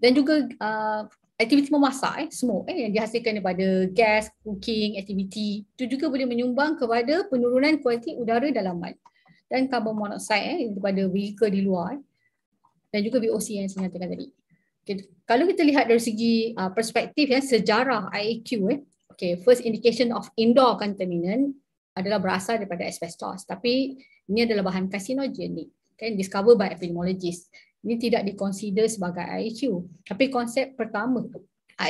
dan juga uh, aktiviti memasak eh smoke eh yang dihasilkan daripada gas cooking aktiviti itu juga boleh menyumbang kepada penurunan kualiti udara dalaman dan karbon monoksida eh daripada vehicle di luar eh, dan juga VOC yang saya nyatakan tadi. Okay. Kalau kita lihat dari segi uh, perspektif ya sejarah IAQ eh okay first indication of indoor contaminant adalah berasal daripada asbestos tapi ini adalah bahan karsinogenik kan okay, discovered by epidemiologist ini tidak dikonsider sebagai IQ. Tapi konsep pertama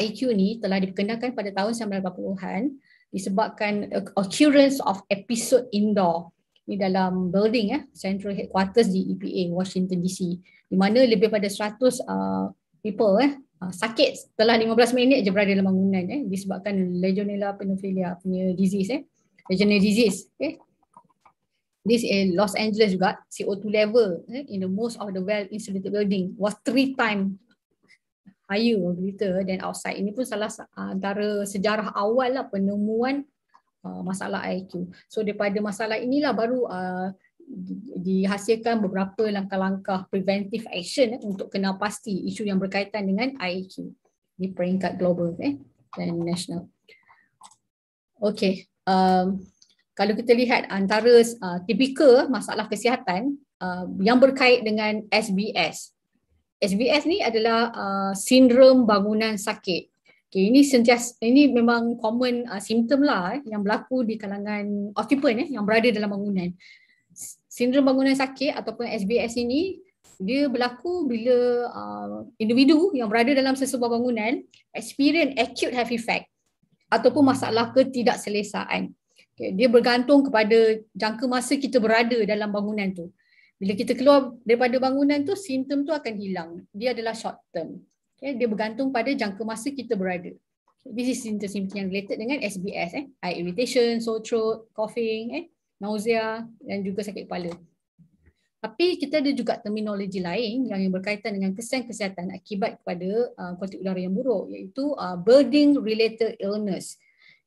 IQ ni telah dikenalkan pada tahun 1980-an disebabkan occurrence of episode indoor ni dalam building eh central headquarters di EPA Washington DC di mana lebih pada 100 uh, people eh uh, sakit setelah 15 minit je berada dalam bangunan eh disebabkan legionella pneumonia punya disease eh legionella disease eh This in Los Angeles juga CO2 level eh, in the most of the well insulated building was three times higher greater than outside. Ini pun salah ah, antara sejarah awal lah penemuan uh, masalah IQ. So daripada masalah inilah baru uh, dihasilkan beberapa langkah-langkah preventive action eh, untuk kenal pasti isu yang berkaitan dengan IQ di peringkat global eh, dan national. Okay. Um, kalau kita lihat antara uh, tipikal masalah kesihatan uh, yang berkait dengan SBS. SBS ni adalah uh, sindrom bangunan sakit. Okay, ini sentiasa ini memang common uh, symptom lah eh, yang berlaku di kalangan occupant eh, yang berada dalam bangunan. Sindrom bangunan sakit ataupun SBS ini dia berlaku bila uh, individu yang berada dalam sesebuah bangunan experience acute health effect ataupun masalah ketidakselesaan. Okay, dia bergantung kepada jangka masa kita berada dalam bangunan tu. Bila kita keluar daripada bangunan tu, simptom tu akan hilang. Dia adalah short term. Okay, dia bergantung pada jangka masa kita berada. This is symptom-symptom yang related dengan SBS. Eh? Eye irritation, sore throat, coughing, eh? nausea dan juga sakit kepala. Tapi kita ada juga terminologi lain yang berkaitan dengan kesan kesihatan akibat kepada uh, kuantik udara yang buruk iaitu uh, birding related illness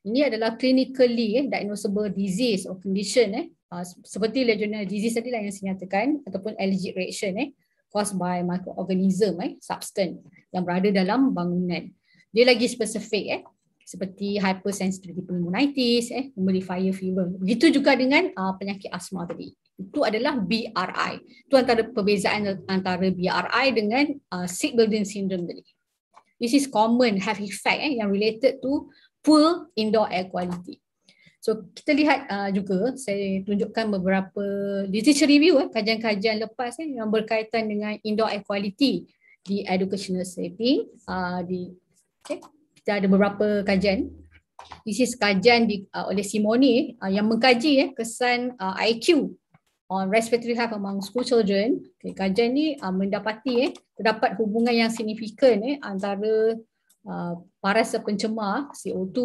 ini adalah clinically eh, diagnosable disease or condition eh, uh, seperti legionella disease tadi lah yang saya nyatakan ataupun allergic reaction eh, caused by microorganism eh, substance yang berada dalam bangunan. Dia lagi spesifik eh, seperti hypersensitivity pneumonitis, eh, humidifier fever. Begitu juga dengan uh, penyakit asma tadi. Itu adalah BRI. Itu antara perbezaan antara BRI dengan uh, sick building syndrome tadi. This is common have effect eh, yang related to poor indoor air quality. So kita lihat uh, juga saya tunjukkan beberapa literature review eh kajian-kajian lepas eh yang berkaitan dengan indoor air quality di educational setting uh, di okay. kita ada beberapa kajian this is kajian di uh, oleh Simone uh, yang mengkaji eh kesan uh, IQ on respiratory health among school children. Okay, kajian ni uh, mendapati eh terdapat hubungan yang signifikan eh antara paras uh, pencemar CO2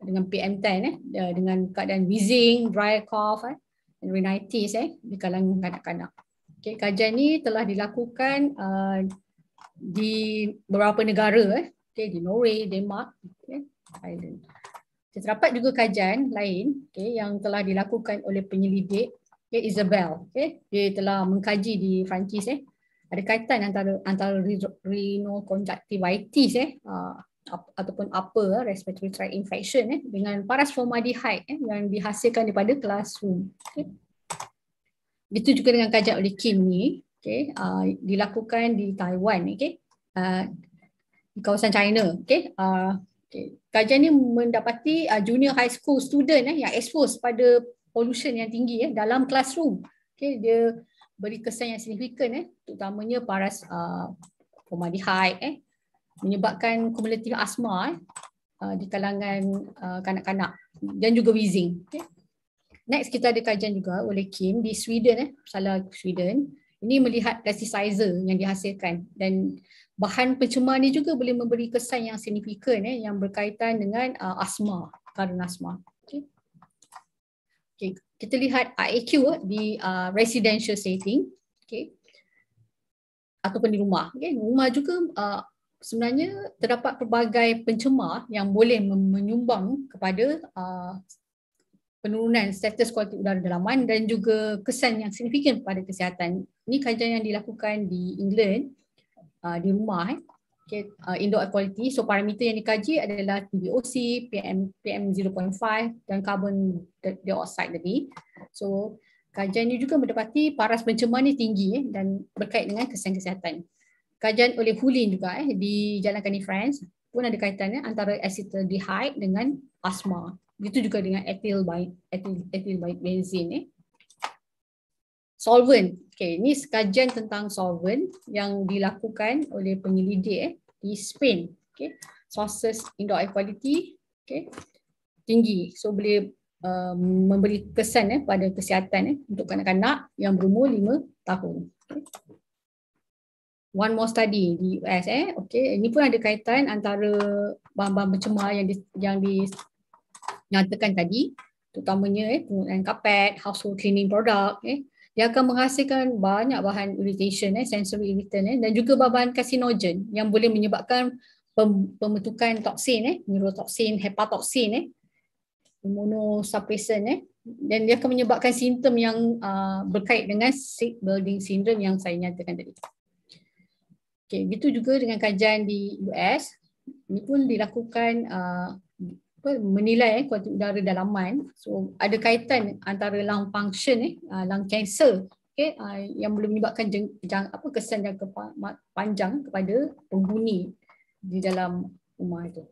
dengan PM10 eh dengan keadaan wheezing, dry cough eh and rhinitis eh di kalangan kanak-kanak. Okey, kajian ini telah dilakukan uh, di beberapa negara eh. Okey, di Norway, Denmark, okay, Ireland. Terdapat juga kajian lain okay, yang telah dilakukan oleh penyelidik okay, Isabel. Okay. Dia telah mengkaji di Perancis. Eh ada kaitan antara antara renal conjunctivitis eh uh, ataupun apa uh, respiratory tract infection eh dengan paras formaldehyde eh yang dihasilkan daripada classroom. Okay. Itu juga dengan kajian oleh Kim ni, okay, uh, dilakukan di Taiwan, okay, uh, di kawasan China, okay, uh, okay. kajian ni mendapati uh, junior high school student eh, yang expose pada pollution yang tinggi eh, dalam classroom. Okay, dia beri kesan yang signifikan eh terutamanya paras uh, formaldehyde eh menyebabkan kumulatif asma eh uh, di kalangan uh, kanak-kanak dan juga wheezing okay. Eh. next kita ada kajian juga oleh Kim di Sweden eh salah Sweden ini melihat plasticizer yang dihasilkan dan bahan pencemar ni juga boleh memberi kesan yang signifikan eh yang berkaitan dengan uh, asma karena asma okey okey kita lihat IAQ eh, di uh, residential setting okay. ataupun di rumah. Okay. Rumah juga uh, sebenarnya terdapat pelbagai pencemar yang boleh menyumbang kepada uh, penurunan status kualiti udara dalaman dan juga kesan yang signifikan pada kesihatan. Ini kajian yang dilakukan di England uh, di rumah. Eh okay, uh, indoor air quality. So parameter yang dikaji adalah VOC, PM PM 0.5 dan carbon dioxide tadi. So kajian ini juga mendapati paras pencemaran ini tinggi eh, dan berkait dengan kesan kesihatan. Kajian oleh Hulin juga eh, Jalan di France pun ada kaitannya eh, antara acetaldehyde dengan asma. Begitu juga dengan ethyl ethyl ethyl benzene. Eh solvent. Okay, ini sekajian tentang solvent yang dilakukan oleh penyelidik eh, di Spain. Okay, sources indoor air quality okay, tinggi. So boleh um, memberi kesan eh, pada kesihatan eh, untuk kanak-kanak yang berumur 5 tahun. Okay. One more study di US. Eh. Okay, ini pun ada kaitan antara bahan-bahan pencemar yang, di, yang dinyatakan tadi. Terutamanya eh, penggunaan kapet, household cleaning product. Eh dia akan menghasilkan banyak bahan irritation eh sensory irritant eh dan juga bahan karsinogen yang boleh menyebabkan pembentukan toksin eh neurotoksin hepatoksin eh immunosuppression eh dan dia akan menyebabkan simptom yang uh, berkait dengan sick building syndrome yang saya nyatakan tadi. Okey, begitu juga dengan kajian di US. Ini pun dilakukan uh, apa menilai eh, kualiti udara dalaman so ada kaitan antara lung function eh uh, lung cancer okey ah, yang boleh menyebabkan jeng, jeng, apa kesan yang panjang kepada penghuni di dalam rumah itu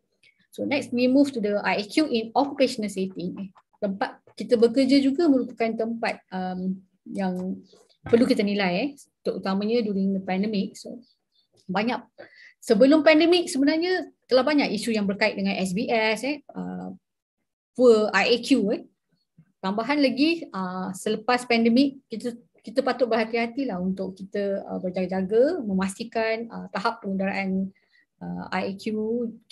so next we move to the IAQ in occupational setting eh. tempat kita bekerja juga merupakan tempat um, yang perlu kita nilai eh terutamanya during the pandemic so banyak sebelum pandemik sebenarnya telah banyak isu yang berkait dengan SBS, eh, uh, poor IAQ. Eh. Tambahan lagi, uh, selepas pandemik, kita kita patut berhati-hatilah untuk kita uh, berjaga-jaga, memastikan uh, tahap pengundaraan uh, IAQ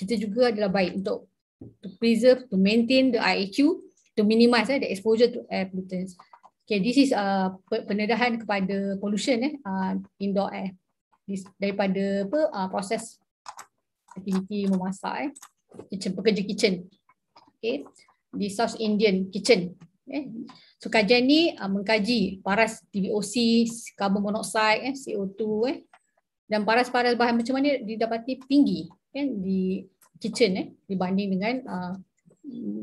kita juga adalah baik untuk to preserve, to maintain the IAQ, to minimize eh, the exposure to air pollutants. Okay, this is uh, pendedahan kepada pollution eh, uh, indoor air this, daripada apa, uh, proses aktiviti memasak eh kitchen pekerja kitchen okay? di South Indian kitchen eh so kajian ni uh, mengkaji paras TBOC carbon monoxide eh CO2 eh dan paras-paras bahan macam mana didapati tinggi kan di kitchen eh dibanding dengan uh,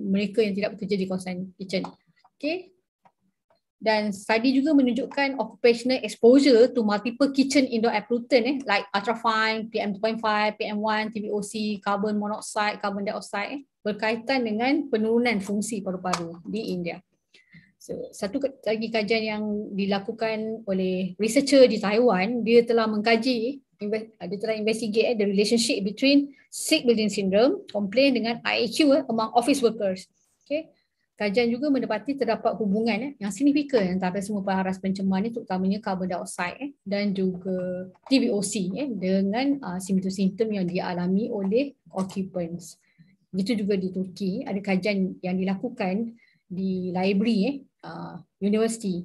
mereka yang tidak bekerja di kawasan kitchen okay? dan study juga menunjukkan occupational exposure to multiple kitchen indoor air pollutant eh, like ultrafine, PM2.5, PM1, TBOC, carbon monoxide, carbon dioxide eh, berkaitan dengan penurunan fungsi paru-paru di India. So, satu lagi kajian yang dilakukan oleh researcher di Taiwan, dia telah mengkaji, dia telah investigate eh, the relationship between sick building syndrome, complaint dengan IAQ eh, among office workers. Okay. Kajian juga mendapati terdapat hubungan eh, yang signifikan antara semua paharas pencemar ini terutamanya carbon dioxide eh, dan juga TVOC eh, dengan ah, simptom-simptom yang dialami oleh occupants. Begitu juga di Turki, ada kajian yang dilakukan di library eh, uh, university.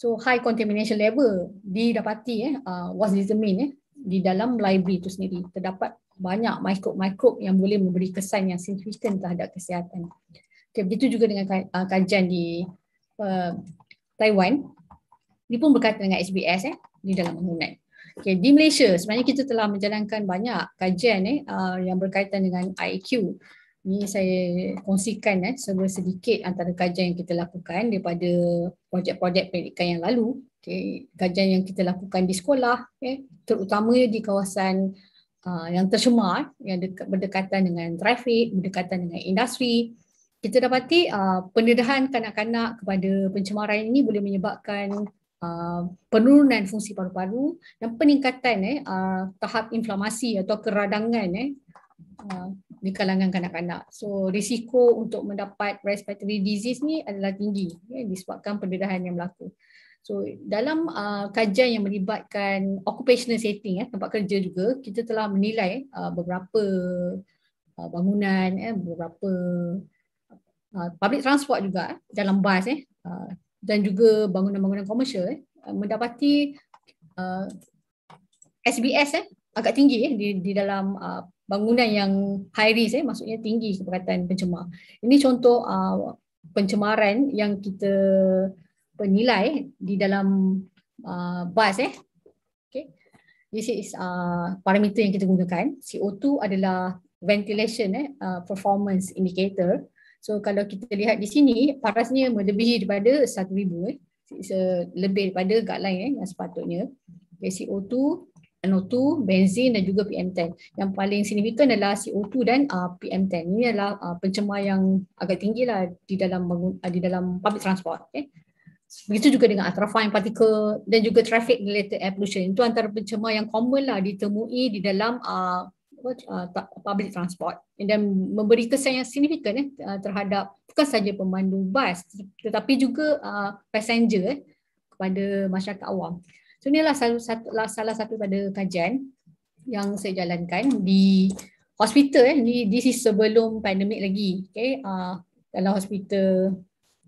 So high contamination level didapati eh, uh, was determined eh, di dalam library itu sendiri. Terdapat banyak mikrob-mikrob yang boleh memberi kesan yang signifikan terhadap kesihatan. Okay, begitu juga dengan uh, kajian di uh, Taiwan. Ini pun berkaitan dengan SBS eh, di dalam bangunan. Okay, di Malaysia sebenarnya kita telah menjalankan banyak kajian eh, uh, yang berkaitan dengan IQ. Ini saya kongsikan eh, sebuah sedikit antara kajian yang kita lakukan daripada projek-projek pendidikan yang lalu. Okay, kajian yang kita lakukan di sekolah, eh, terutamanya di kawasan uh, yang tercemar, eh, yang berdekatan dengan trafik, berdekatan dengan industri, kita dapati uh, pendedahan kanak-kanak kepada pencemaran ini boleh menyebabkan uh, penurunan fungsi paru-paru dan peningkatan eh, uh, tahap inflamasi atau keradangan eh, uh, di kalangan kanak-kanak. So risiko untuk mendapat respiratory disease ni adalah tinggi eh, disebabkan pendedahan yang berlaku. So dalam uh, kajian yang melibatkan occupational setting eh, tempat kerja juga kita telah menilai uh, beberapa uh, bangunan eh, beberapa Ah, public transport juga eh, dalam bas eh, ah, dan juga bangunan-bangunan komersial eh, ah, mendapati uh, SBS eh, agak tinggi eh, di, di dalam uh, bangunan yang high risk eh, maksudnya tinggi keberatan pencemar. Ini contoh uh, pencemaran yang kita penilai eh, di dalam uh, bas. Eh. Okay. This is uh, parameter yang kita gunakan. CO2 adalah ventilation eh, uh, performance indicator. Uh, So kalau kita lihat di sini parasnya melebihi daripada 1000 eh. lebih daripada guideline eh, yang sepatutnya. CO2, NO2, benzene dan juga PM10. Yang paling signifikan adalah CO2 dan uh, PM10. Ini adalah uh, pencemar yang agak tinggi lah di dalam uh, di dalam public transport. Eh. Begitu juga dengan ultrafine particle dan juga traffic related air pollution. Itu antara pencemar yang common lah ditemui di dalam uh, apa, uh, public transport dan memberi kesan yang signifikan eh, uh, terhadap bukan saja pemandu bas tetapi juga uh, passenger eh, kepada masyarakat awam. So inilah salah satu, salah satu pada kajian yang saya jalankan di hospital. Ini eh, di this is sebelum pandemik lagi. Okay, uh, dalam hospital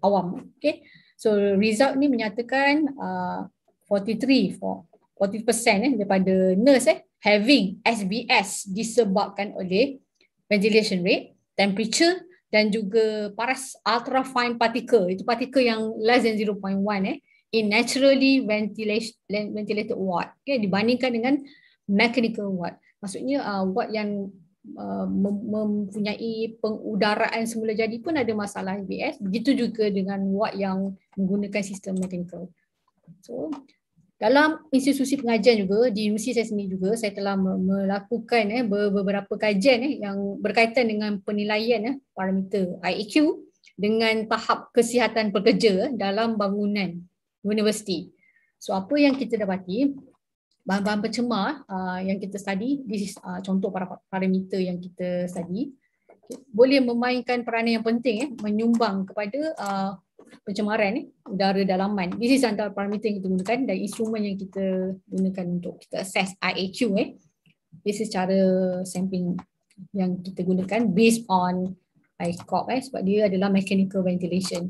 awam. Okay. So result ni menyatakan uh, 43 for 40% eh, daripada nurse eh, having SBS disebabkan oleh ventilation rate, temperature dan juga paras ultra fine particle. Itu particle yang less than 0.1 eh, in naturally ventilated ward. Okay, dibandingkan dengan mechanical ward. Maksudnya uh, ward yang uh, mempunyai pengudaraan semula jadi pun ada masalah SBS. Begitu juga dengan ward yang menggunakan sistem mechanical. So, dalam institusi pengajian juga di universiti saya sendiri juga saya telah melakukan eh beberapa kajian eh yang berkaitan dengan penilaian eh parameter IEQ dengan tahap kesihatan pekerja eh, dalam bangunan universiti. So apa yang kita dapati bahan-bahan pencemar uh, yang kita study di uh, ah, contoh para parameter yang kita study boleh memainkan peranan yang penting eh menyumbang kepada uh, pencemaran eh, udara dalaman. This is antara parameter yang kita gunakan dan instrumen yang kita gunakan untuk kita assess IAQ. Eh. This is cara sampling yang kita gunakan based on ICOP eh, sebab dia adalah mechanical ventilation.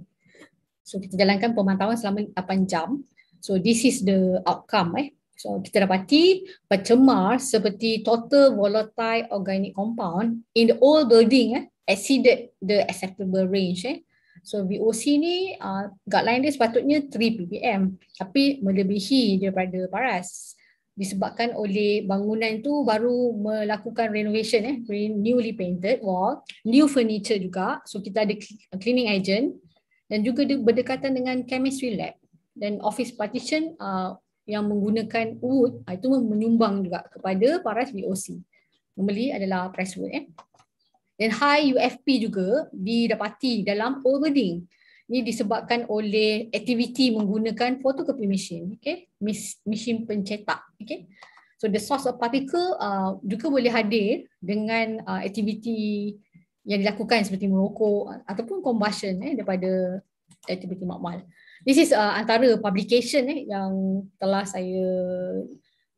So kita jalankan pemantauan selama 8 jam. So this is the outcome. Eh. So kita dapati pencemar seperti total volatile organic compound in the old building eh, exceeded the acceptable range. Eh. So VOC ni uh, guideline dia sepatutnya 3 ppm tapi melebihi daripada paras disebabkan oleh bangunan tu baru melakukan renovation eh newly painted wall, new furniture juga. So kita ada uh, cleaning agent dan juga berdekatan dengan chemistry lab dan office partition uh, yang menggunakan wood uh, itu menyumbang juga kepada paras VOC. Pembeli adalah Presswood eh. Dan high UFP juga didapati dalam overding. Ini disebabkan oleh aktiviti menggunakan photocopy machine. Okay? Mesin pencetak. Okay? So the source of particle uh, juga boleh hadir dengan uh, aktiviti yang dilakukan seperti merokok ataupun combustion eh, daripada aktiviti makmal. This is uh, antara publication eh, yang telah saya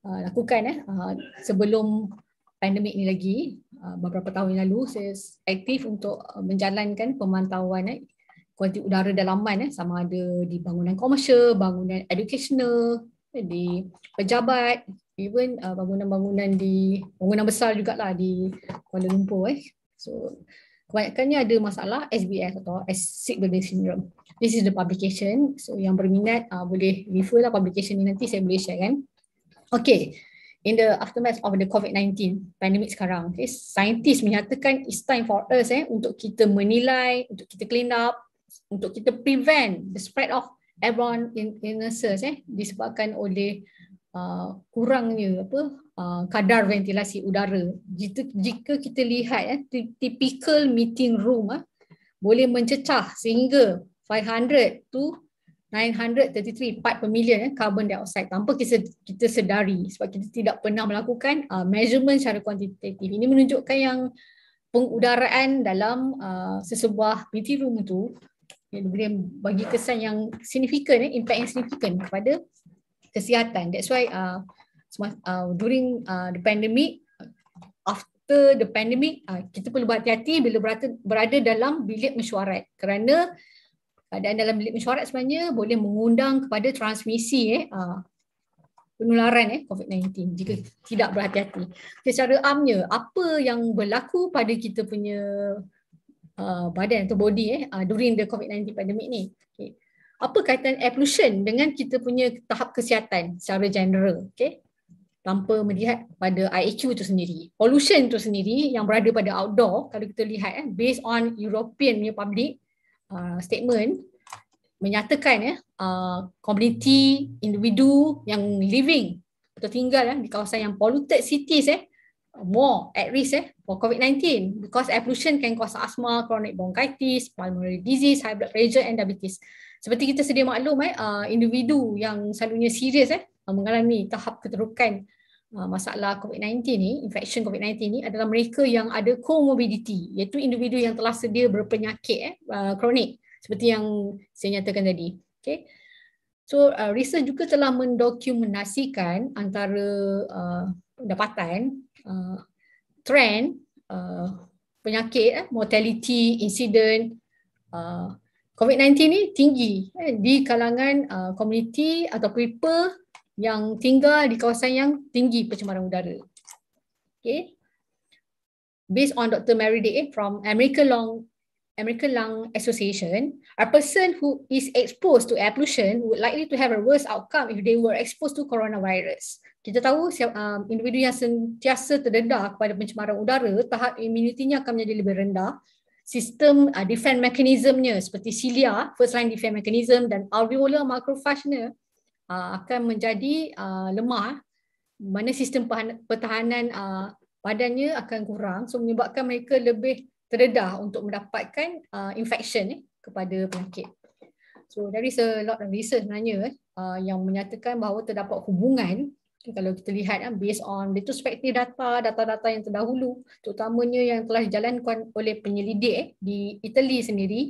uh, lakukan eh, uh, sebelum pandemik ini lagi Uh, beberapa tahun yang lalu saya aktif untuk uh, menjalankan pemantauan eh, kualiti udara dalaman eh, sama ada di bangunan komersial, bangunan educational, eh, di pejabat, even uh, bangunan-bangunan di bangunan besar juga lah di Kuala Lumpur. Eh. So kebanyakannya ada masalah SBS atau Acid Burning Syndrome. This is the publication. So yang berminat uh, boleh refer lah publication ni nanti saya boleh share kan. Okay, in the aftermath of the COVID-19 pandemic sekarang, okay, scientists menyatakan it's time for us eh, untuk kita menilai, untuk kita clean up, untuk kita prevent the spread of airborne illnesses eh, disebabkan oleh uh, kurangnya apa uh, kadar ventilasi udara. Jika, jika kita lihat eh, typical meeting room eh, boleh mencecah sehingga 500 to 933 part per million eh, carbon dioxide tanpa kita, kita sedari sebab kita tidak pernah melakukan uh, measurement secara kuantitatif. Ini menunjukkan yang pengudaraan dalam uh, sesebuah meeting room itu boleh ya, bagi kesan yang signifikan, eh, impact yang signifikan kepada kesihatan. That's why uh, uh, during uh, the pandemic, after the pandemic, uh, kita perlu berhati-hati bila berada, berada dalam bilik mesyuarat kerana dan dalam bilik mesyuarat sebenarnya boleh mengundang kepada transmisi eh ah, penularan eh COVID-19 jika tidak berhati-hati. Okay, secara amnya apa yang berlaku pada kita punya uh, badan atau body eh uh, during the COVID-19 pandemik ni. Okay. Apa kaitan air pollution dengan kita punya tahap kesihatan secara general, okey? tanpa melihat pada IAQ itu sendiri. Pollution itu sendiri yang berada pada outdoor, kalau kita lihat, eh, based on European punya public, uh, statement menyatakan ya uh, community individu yang living atau tinggal ya di kawasan yang polluted cities eh more at risk eh for COVID-19 because air pollution can cause asthma, chronic bronchitis, pulmonary disease, high blood pressure and diabetes. Seperti kita sedia maklum eh uh, individu yang selalunya serius eh mengalami tahap keterukan Ah, masalah COVID-19 ni, infection COVID-19 ni adalah mereka yang ada comorbidity, iaitu individu yang telah sedia berpenyakit eh, ah, kronik eh, uh, seperti yang saya nyatakan tadi. Okay. So, uh, research juga telah mendokumentasikan antara uh, pendapatan uh, trend uh, penyakit, eh, mortality, incident, uh, COVID-19 ni tinggi eh, di kalangan uh, community atau people yang tinggal di kawasan yang tinggi pencemaran udara. Okay. Based on Dr. Mary Day from American Lung, American Lung Association, a person who is exposed to air pollution would likely to have a worse outcome if they were exposed to coronavirus. Kita tahu um, individu yang sentiasa terdedah kepada pencemaran udara, tahap imunitinya akan menjadi lebih rendah. Sistem uh, defense mechanismnya seperti cilia, first line defense mechanism dan alveolar macrophage Uh, akan menjadi uh, lemah mana sistem pertahanan uh, badannya akan kurang so menyebabkan mereka lebih terdedah untuk mendapatkan infection eh, kepada penyakit so dari a lot of research sebenarnya yang menyatakan bahawa terdapat hubungan kalau kita lihat based on retrospective data data-data yang terdahulu terutamanya yang telah dijalankan oleh penyelidik eh, di Itali sendiri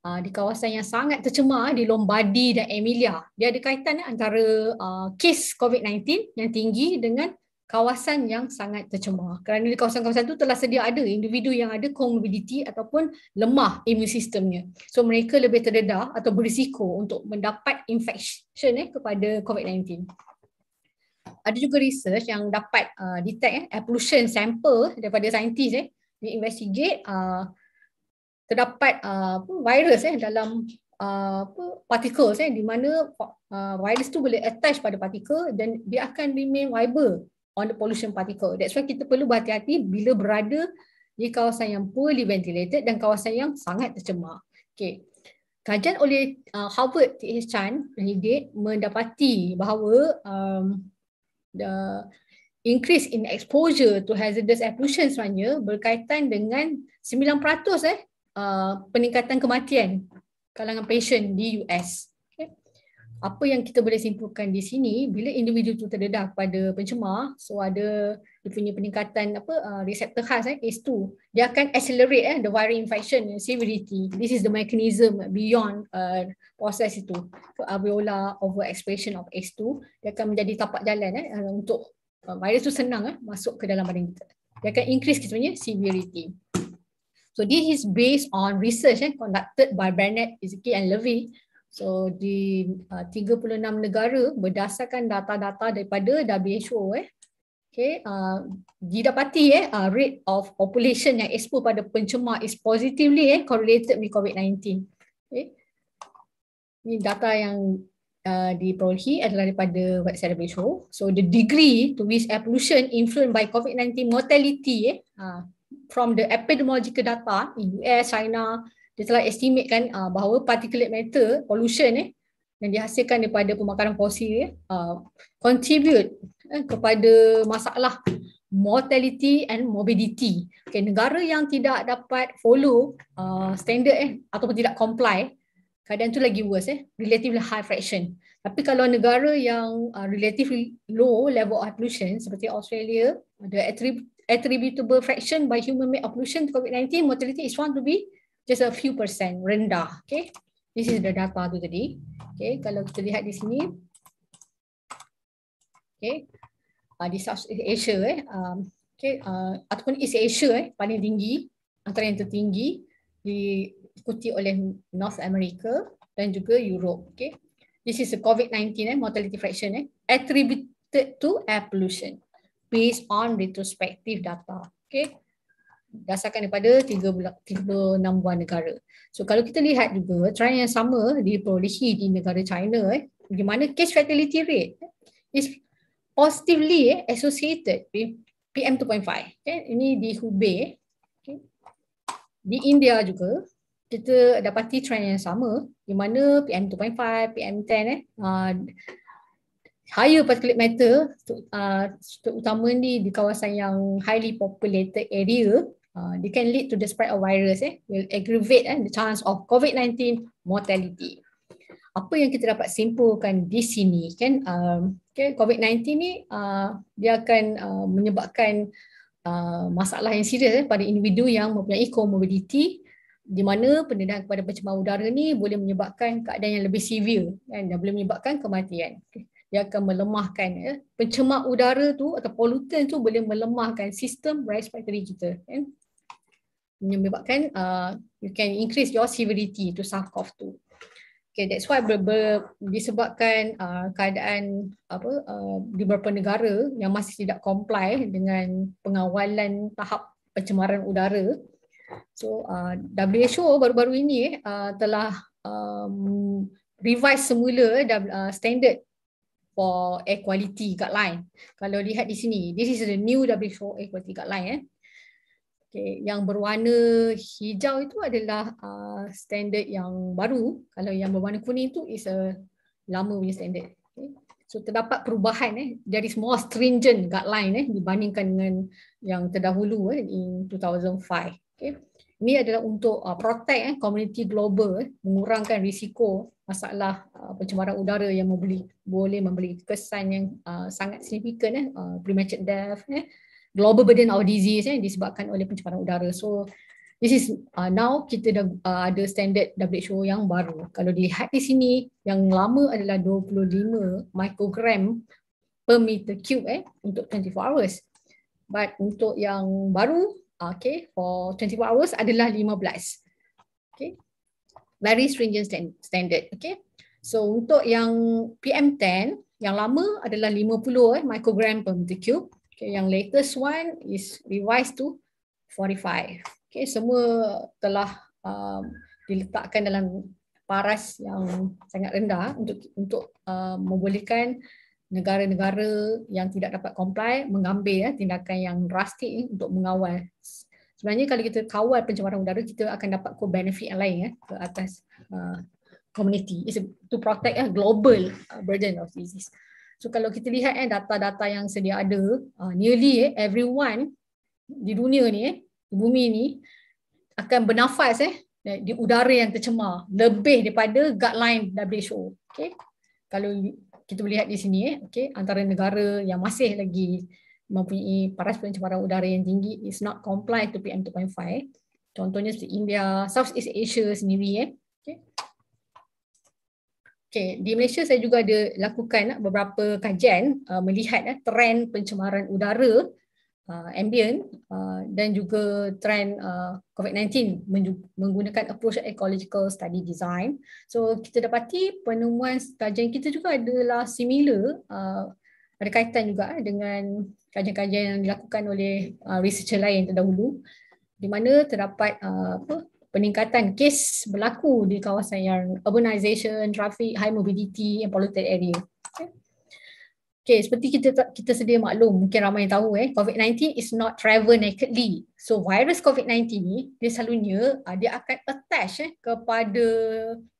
Ah, di kawasan yang sangat tercemar di Lombardi dan Emilia. Dia ada kaitan antara ah, kes COVID-19 yang tinggi dengan kawasan yang sangat tercemar. Kerana di kawasan-kawasan itu telah sedia ada individu yang ada comorbidity ataupun lemah imun sistemnya. So mereka lebih terdedah atau berisiko untuk mendapat infeksi eh, kepada COVID-19. Ada juga research yang dapat uh, detect eh, pollution sample daripada saintis eh, investigate uh, terdapat uh, virus eh dalam uh, apa particles eh di mana uh, virus tu boleh attach pada particle dan dia akan remain viable on the pollution particle. That's why kita perlu berhati-hati bila berada di kawasan yang poorly ventilated dan kawasan yang sangat tercemar. Okay. Kajian oleh uh, Harvard T.H. Chan penyidik mendapati bahawa um, the increase in exposure to hazardous air pollution sebenarnya berkaitan dengan 9% eh uh, peningkatan kematian kalangan patient di US. Okay. Apa yang kita boleh simpulkan di sini, bila individu itu terdedah pada pencemar, so ada dia punya peningkatan apa uh, reseptor khas, eh, ACE2, dia akan accelerate eh, the viral infection severity. This is the mechanism beyond uh, proses itu. So, Aviola overexpression of s 2 dia akan menjadi tapak jalan eh, uh, untuk uh, virus itu senang eh, masuk ke dalam badan kita. Dia akan increase kita punya severity. So this is based on research eh, conducted by Bennett, Izuki and Levy. So di uh, 36 negara berdasarkan data-data daripada WHO eh. Okay, uh, didapati eh, uh, rate of population yang exposed pada pencemar is positively eh, correlated with COVID-19. Okay. Ini data yang uh, diperolehi adalah daripada website WHO. So the degree to which air pollution influenced by COVID-19 mortality eh, uh, from the epidemiological data in US, China, dia telah estimate kan uh, bahawa particulate matter pollution eh, yang dihasilkan daripada pemakaran fosil eh, uh, contribute eh, kepada masalah mortality and morbidity. Okay, negara yang tidak dapat follow uh, standard eh, ataupun tidak comply, keadaan tu lagi worse, eh, relatively high fraction. Tapi kalau negara yang uh, relatively low level of pollution seperti Australia, the attribute attributable fraction by human made of pollution to COVID-19, mortality is found to be just a few percent, rendah. Okay, this is the data tu tadi. Okay, kalau kita lihat di sini, okay, uh, di South Asia, eh, um, okay, uh, ataupun East Asia, eh, paling tinggi, antara yang tertinggi, diikuti oleh North America dan juga Europe. Okay, this is the COVID-19 eh, mortality fraction eh, attributed to air pollution based on retrospective data. Okay. Dasarkan daripada tiga bulan, buah negara. So kalau kita lihat juga trend yang sama diperolehi di negara China eh, di mana case fatality rate eh, is positively eh, associated with PM 2.5. Okay. Ini di Hubei. Okay. Di India juga kita dapati trend yang sama di mana PM 2.5, PM 10 eh, uh, higher particulate matter uh, terutama ni di kawasan yang highly populated area uh, they can lead to the spread of virus eh will aggravate eh, the chance of covid-19 mortality apa yang kita dapat simpulkan di sini kan um, okay, covid-19 ni uh, dia akan uh, menyebabkan uh, masalah yang serius eh, pada individu yang mempunyai comorbidity di mana pendedahan kepada pencemar udara ni boleh menyebabkan keadaan yang lebih severe kan, dan boleh menyebabkan kematian okay dia akan melemahkan ya. pencemar udara tu atau polutan tu boleh melemahkan sistem respiratory kita kan menyebabkan uh, you can increase your severity to sars cov tu. Okay, that's why ber- ber- disebabkan uh, keadaan apa uh, di beberapa negara yang masih tidak comply dengan pengawalan tahap pencemaran udara. So uh, WHO baru-baru ini uh, telah um, revise semula uh, standard For Air Quality Guideline. Kalau lihat di sini, this is the new WHO Air Quality Guideline. Eh. Okay. Yang berwarna hijau itu adalah uh, standard yang baru. Kalau yang berwarna kuning itu is a lama punya standard. Okay. So terdapat perubahan eh, dari more stringent guideline eh, dibandingkan dengan yang terdahulu eh, in 2005. Okay. Ini adalah untuk uh, protect eh, community global, eh, mengurangkan risiko masalah uh, pencemaran udara yang membeli, boleh memberi kesan yang uh, sangat signifikan eh uh, premature death eh global burden of disease eh disebabkan oleh pencemaran udara so this is uh, now kita dah uh, ada standard WHO yang baru kalau dilihat di sini yang lama adalah 25 microgram per meter cube eh untuk 24 hours but untuk yang baru okay for 24 hours adalah 15 okay very stringent standard. Okay. So untuk yang PM10 yang lama adalah 50 eh, microgram per meter cube. Okay, yang latest one is revised to 45. Okay, semua telah um, diletakkan dalam paras yang sangat rendah untuk untuk um, membolehkan negara-negara yang tidak dapat comply mengambil ya, tindakan yang drastik untuk mengawal sebenarnya kalau kita kawal pencemaran udara kita akan dapat co benefit yang lain ya ke atas uh, community is to protect uh, global uh, burden of disease so kalau kita lihat eh data-data yang sedia ada uh, nearly eh, everyone di dunia ni eh di bumi ni akan bernafas eh di udara yang tercemar lebih daripada guideline WHO okey kalau kita melihat di sini eh okey antara negara yang masih lagi mempunyai paras pencemaran udara yang tinggi is not comply to PM2.5. Contohnya seperti India, South East Asia sendiri. Eh. Okay. Okay. Di Malaysia saya juga ada lakukan eh, beberapa kajian uh, melihat uh, eh, tren pencemaran udara uh, ambient uh, dan juga trend uh, COVID-19 menggunakan approach ecological study design. So kita dapati penemuan kajian kita juga adalah similar uh, ada kaitan juga eh, dengan kajian-kajian yang dilakukan oleh uh, researcher lain terdahulu di mana terdapat uh, apa peningkatan kes berlaku di kawasan yang urbanisation, traffic, high mobility and polluted area. Okay, seperti kita kita sedia maklum, mungkin ramai yang tahu eh, COVID-19 is not travel nakedly. So virus COVID-19 ni dia selalunya uh, dia akan attach eh kepada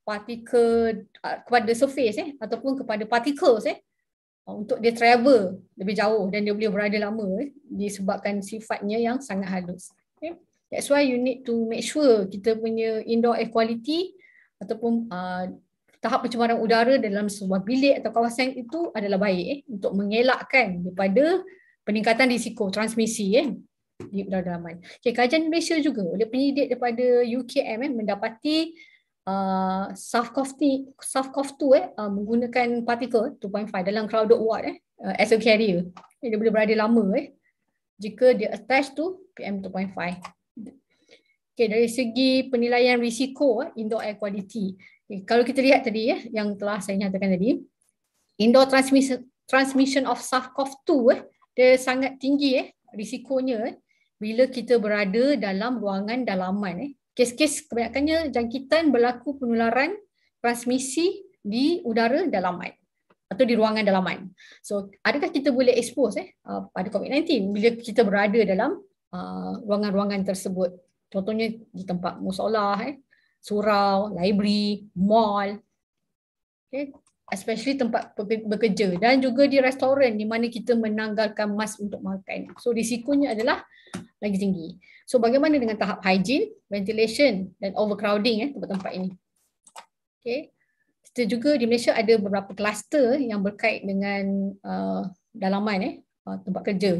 partikel uh, kepada surface eh ataupun kepada particles eh Uh, untuk dia travel lebih jauh dan dia boleh berada lama eh, disebabkan sifatnya yang sangat halus. Okay. That's why you need to make sure kita punya indoor air quality ataupun uh, tahap pencemaran udara dalam sebuah bilik atau kawasan itu adalah baik eh, untuk mengelakkan daripada peningkatan risiko transmisi eh, di udara dalaman. Okay, kajian Malaysia juga oleh penyidik daripada UKM eh, mendapati Uh, soft cough soft cough tu eh uh, menggunakan particle 2.5 dalam crowded ward eh uh, as a carrier. Dia boleh berada lama eh. Jika dia attach to PM 2.5. Okay, dari segi penilaian risiko eh, indoor air quality. Okay, kalau kita lihat tadi ya yang telah saya nyatakan tadi, indoor transmission transmission of SARS-CoV-2 eh dia sangat tinggi eh risikonya eh, bila kita berada dalam ruangan dalaman eh kes-kes kebanyakannya jangkitan berlaku penularan transmisi di udara dalaman atau di ruangan dalaman. So, adakah kita boleh expose eh uh, pada COVID-19 bila kita berada dalam uh, ruangan-ruangan tersebut? Contohnya di tempat musolah eh, surau, library, mall. Okay especially tempat bekerja dan juga di restoran di mana kita menanggalkan mask untuk makan. So risikonya adalah lagi tinggi. So bagaimana dengan tahap hygiene, ventilation dan overcrowding eh tempat-tempat ini. Okay. Kita juga di Malaysia ada beberapa kluster yang berkait dengan uh, dalaman eh uh, tempat kerja.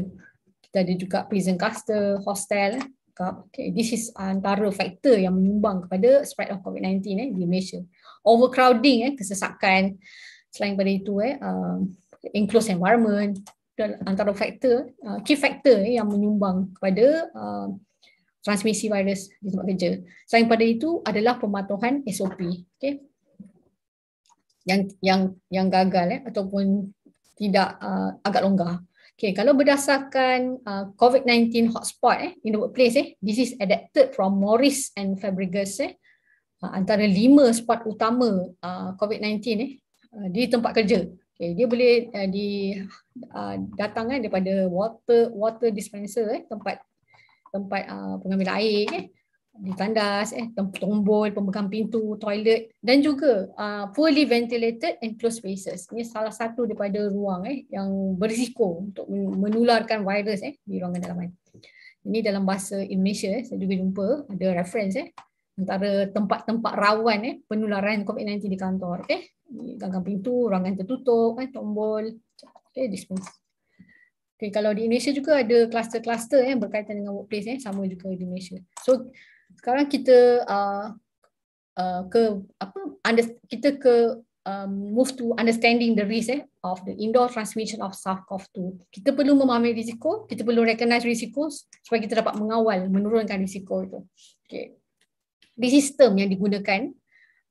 Kita ada juga prison cluster, hostel. Eh, okay. This is antara faktor yang menyumbang kepada spread of COVID-19 eh, di Malaysia overcrowding eh kesesakan selain daripada itu eh uh, enclosed environment dan antara faktor uh, key faktor eh, yang menyumbang kepada uh, transmisi virus di tempat kerja selain pada itu adalah pematuhan SOP okey yang yang yang gagal eh ataupun tidak uh, agak longgar Okay, kalau berdasarkan uh, COVID-19 hotspot eh, in the workplace, eh, this is adapted from Morris and Fabregas eh, Ah, antara lima spot utama ah, COVID-19 ni ah, di tempat kerja. Okay, dia boleh di datang kan daripada water water dispenser eh tempat tempat pengambil air eh di tandas eh tombol pemegang pintu toilet dan juga fully ventilated enclosed spaces. Ini salah satu daripada ruang eh yang berisiko untuk menularkan virus eh di ruangan dalaman. Ini dalam bahasa Indonesia eh, saya juga jumpa ada reference eh antara tempat-tempat rawan eh penularan COVID-19 di kantor. Okey. Gagang pintu, ruangan tertutup, eh, tombol. Okey, dispense. Okay, kalau di Indonesia juga ada kluster-kluster eh, berkaitan dengan workplace. Eh, sama juga di Malaysia. So, sekarang kita uh, uh, ke apa under, kita ke um, move to understanding the risk eh, of the indoor transmission of SARS-CoV-2. Kita perlu memahami risiko, kita perlu recognize risiko supaya kita dapat mengawal, menurunkan risiko itu. Okay di sistem yang digunakan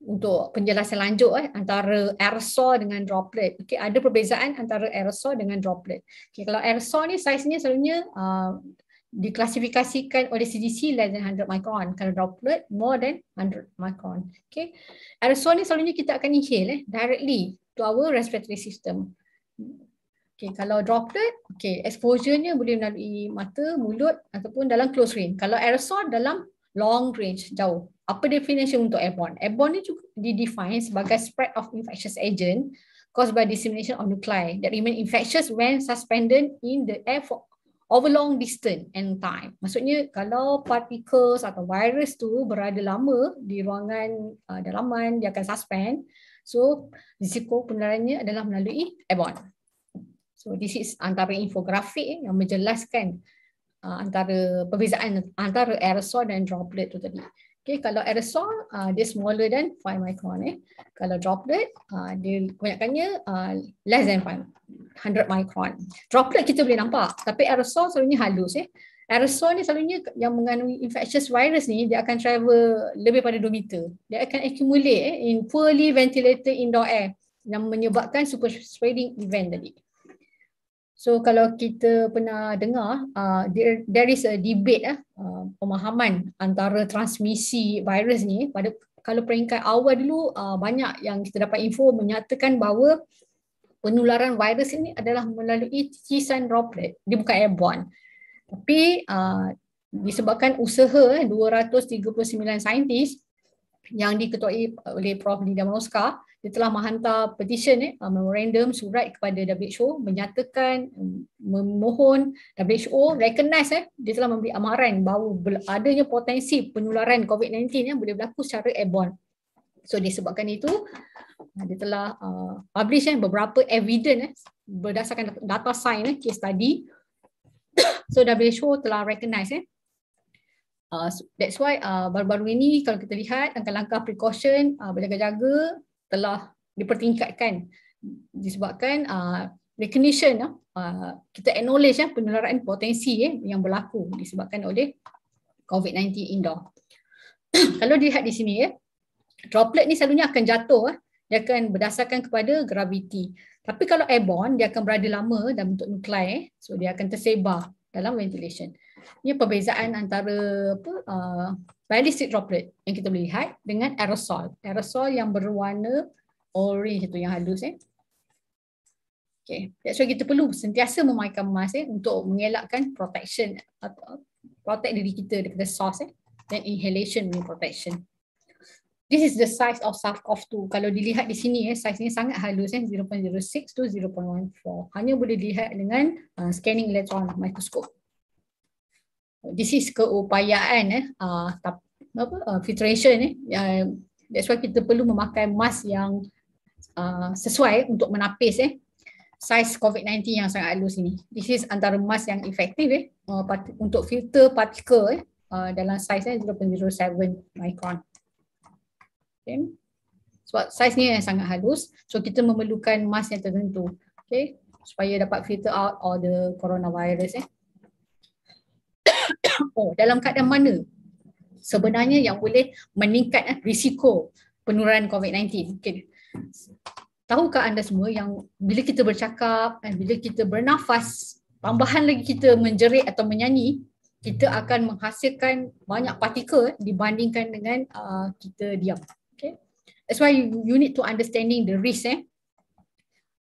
untuk penjelasan lanjut eh, antara aerosol dengan droplet. Okay, ada perbezaan antara aerosol dengan droplet. Okay, kalau aerosol ni saiznya selalunya uh, diklasifikasikan oleh CDC less than 100 micron. Kalau droplet, more than 100 micron. Okay. Aerosol ni selalunya kita akan inhale eh, directly to our respiratory system. Okay, kalau droplet, okay, exposure-nya boleh melalui mata, mulut ataupun dalam close range. Kalau aerosol, dalam long range jauh. Apa definisi untuk airborne? Airborne ni juga didefine sebagai spread of infectious agent caused by dissemination of nuclei that remain infectious when suspended in the air for over long distance and time. Maksudnya kalau particles atau virus tu berada lama di ruangan uh, dalaman dia akan suspend. So risiko penularannya adalah melalui airborne. So this is antara infografik yang menjelaskan uh, antara perbezaan antara aerosol dan droplet tu tadi. Okay, kalau aerosol uh, dia smaller than 5 micron eh. Kalau droplet uh, dia kebanyakannya uh, less than 100 micron. Droplet kita boleh nampak tapi aerosol selalunya halus eh. Aerosol ni selalunya yang mengandungi infectious virus ni dia akan travel lebih pada 2 meter. Dia akan accumulate eh, in poorly ventilated indoor air yang menyebabkan super spreading event tadi. So kalau kita pernah dengar, uh, there, there is a debate eh, uh, pemahaman antara transmisi virus ni pada kalau peringkat awal dulu uh, banyak yang kita dapat info menyatakan bahawa penularan virus ini adalah melalui cicisan droplet, dia bukan airborne. Tapi uh, disebabkan usaha 239 eh, saintis yang diketuai oleh Prof. Lidia Manoska, dia telah menghantar petition eh, uh, memorandum surat kepada WHO menyatakan um, memohon WHO recognize eh, dia telah memberi amaran bahawa adanya potensi penularan COVID-19 yang eh, boleh berlaku secara airborne. So disebabkan itu uh, dia telah uh, publish eh, beberapa evidence eh, berdasarkan data sains eh, case study. so WHO telah recognize eh, Uh, that's why uh, baru-baru ini kalau kita lihat langkah-langkah precaution uh, berjaga-jaga telah dipertingkatkan disebabkan uh, recognition uh, uh kita acknowledge uh, penularan potensi uh, yang berlaku disebabkan oleh COVID-19 indoor. Kalau dilihat di sini, uh, droplet ni selalunya akan jatuh uh, dia akan berdasarkan kepada graviti. Tapi kalau airborne, dia akan berada lama dalam bentuk nuklei. So dia akan tersebar dalam ventilation. Ini perbezaan antara apa, uh, ballistic droplet yang kita boleh lihat dengan aerosol. Aerosol yang berwarna orange itu yang halus. Eh. Okay. That's why kita perlu sentiasa memakai mask eh, untuk mengelakkan protection atau protect diri kita daripada source eh, dan inhalation protection. This is the size of SARS-CoV-2. Kalau dilihat di sini, eh, size ni sangat halus. Eh, 0.06 to 0.14. Hanya boleh dilihat dengan uh, scanning electron microscope this is keupayaan eh uh, tap, apa uh, filtration eh uh, that's why kita perlu memakai mask yang uh, sesuai untuk menapis eh size COVID-19 yang sangat halus ini. This is antara mask yang efektif eh uh, untuk filter partikel eh uh, dalam size eh 0.07 micron. Okay. Sebab size ni yang sangat halus, so kita memerlukan mask yang tertentu. Okay. Supaya dapat filter out all the coronavirus eh oh dalam keadaan mana sebenarnya yang boleh meningkat eh, risiko penularan COVID-19. Okay. Tahukah anda semua yang bila kita bercakap, eh, bila kita bernafas, tambahan lagi kita menjerit atau menyanyi, kita akan menghasilkan banyak partikel eh, dibandingkan dengan uh, kita diam. Okay. That's why you, you need to understanding the risk. Eh.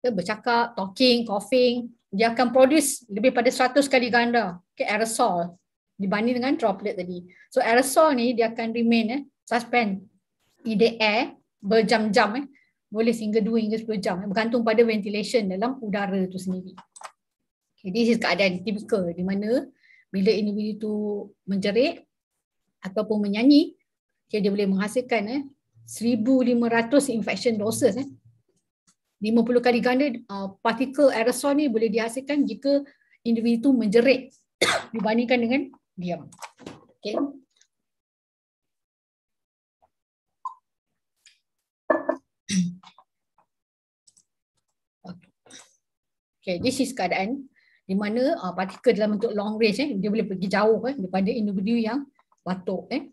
Kita bercakap, talking, coughing, dia akan produce lebih pada 100 kali ganda okay, aerosol dibanding dengan droplet tadi. So aerosol ni dia akan remain eh, suspend in the air berjam-jam eh. Boleh sehingga 2 hingga 10 jam eh. bergantung pada ventilation dalam udara tu sendiri. Jadi Okay, this is keadaan typical di mana bila individu tu menjerit ataupun menyanyi, okay, dia boleh menghasilkan eh, 1,500 infection doses. Eh. 50 kali ganda uh, partikel aerosol ni boleh dihasilkan jika individu tu menjerit dibandingkan dengan diam. Okay. Okay, this is keadaan di mana uh, partikel dalam bentuk long range eh, dia boleh pergi jauh eh, daripada individu yang batuk. Eh.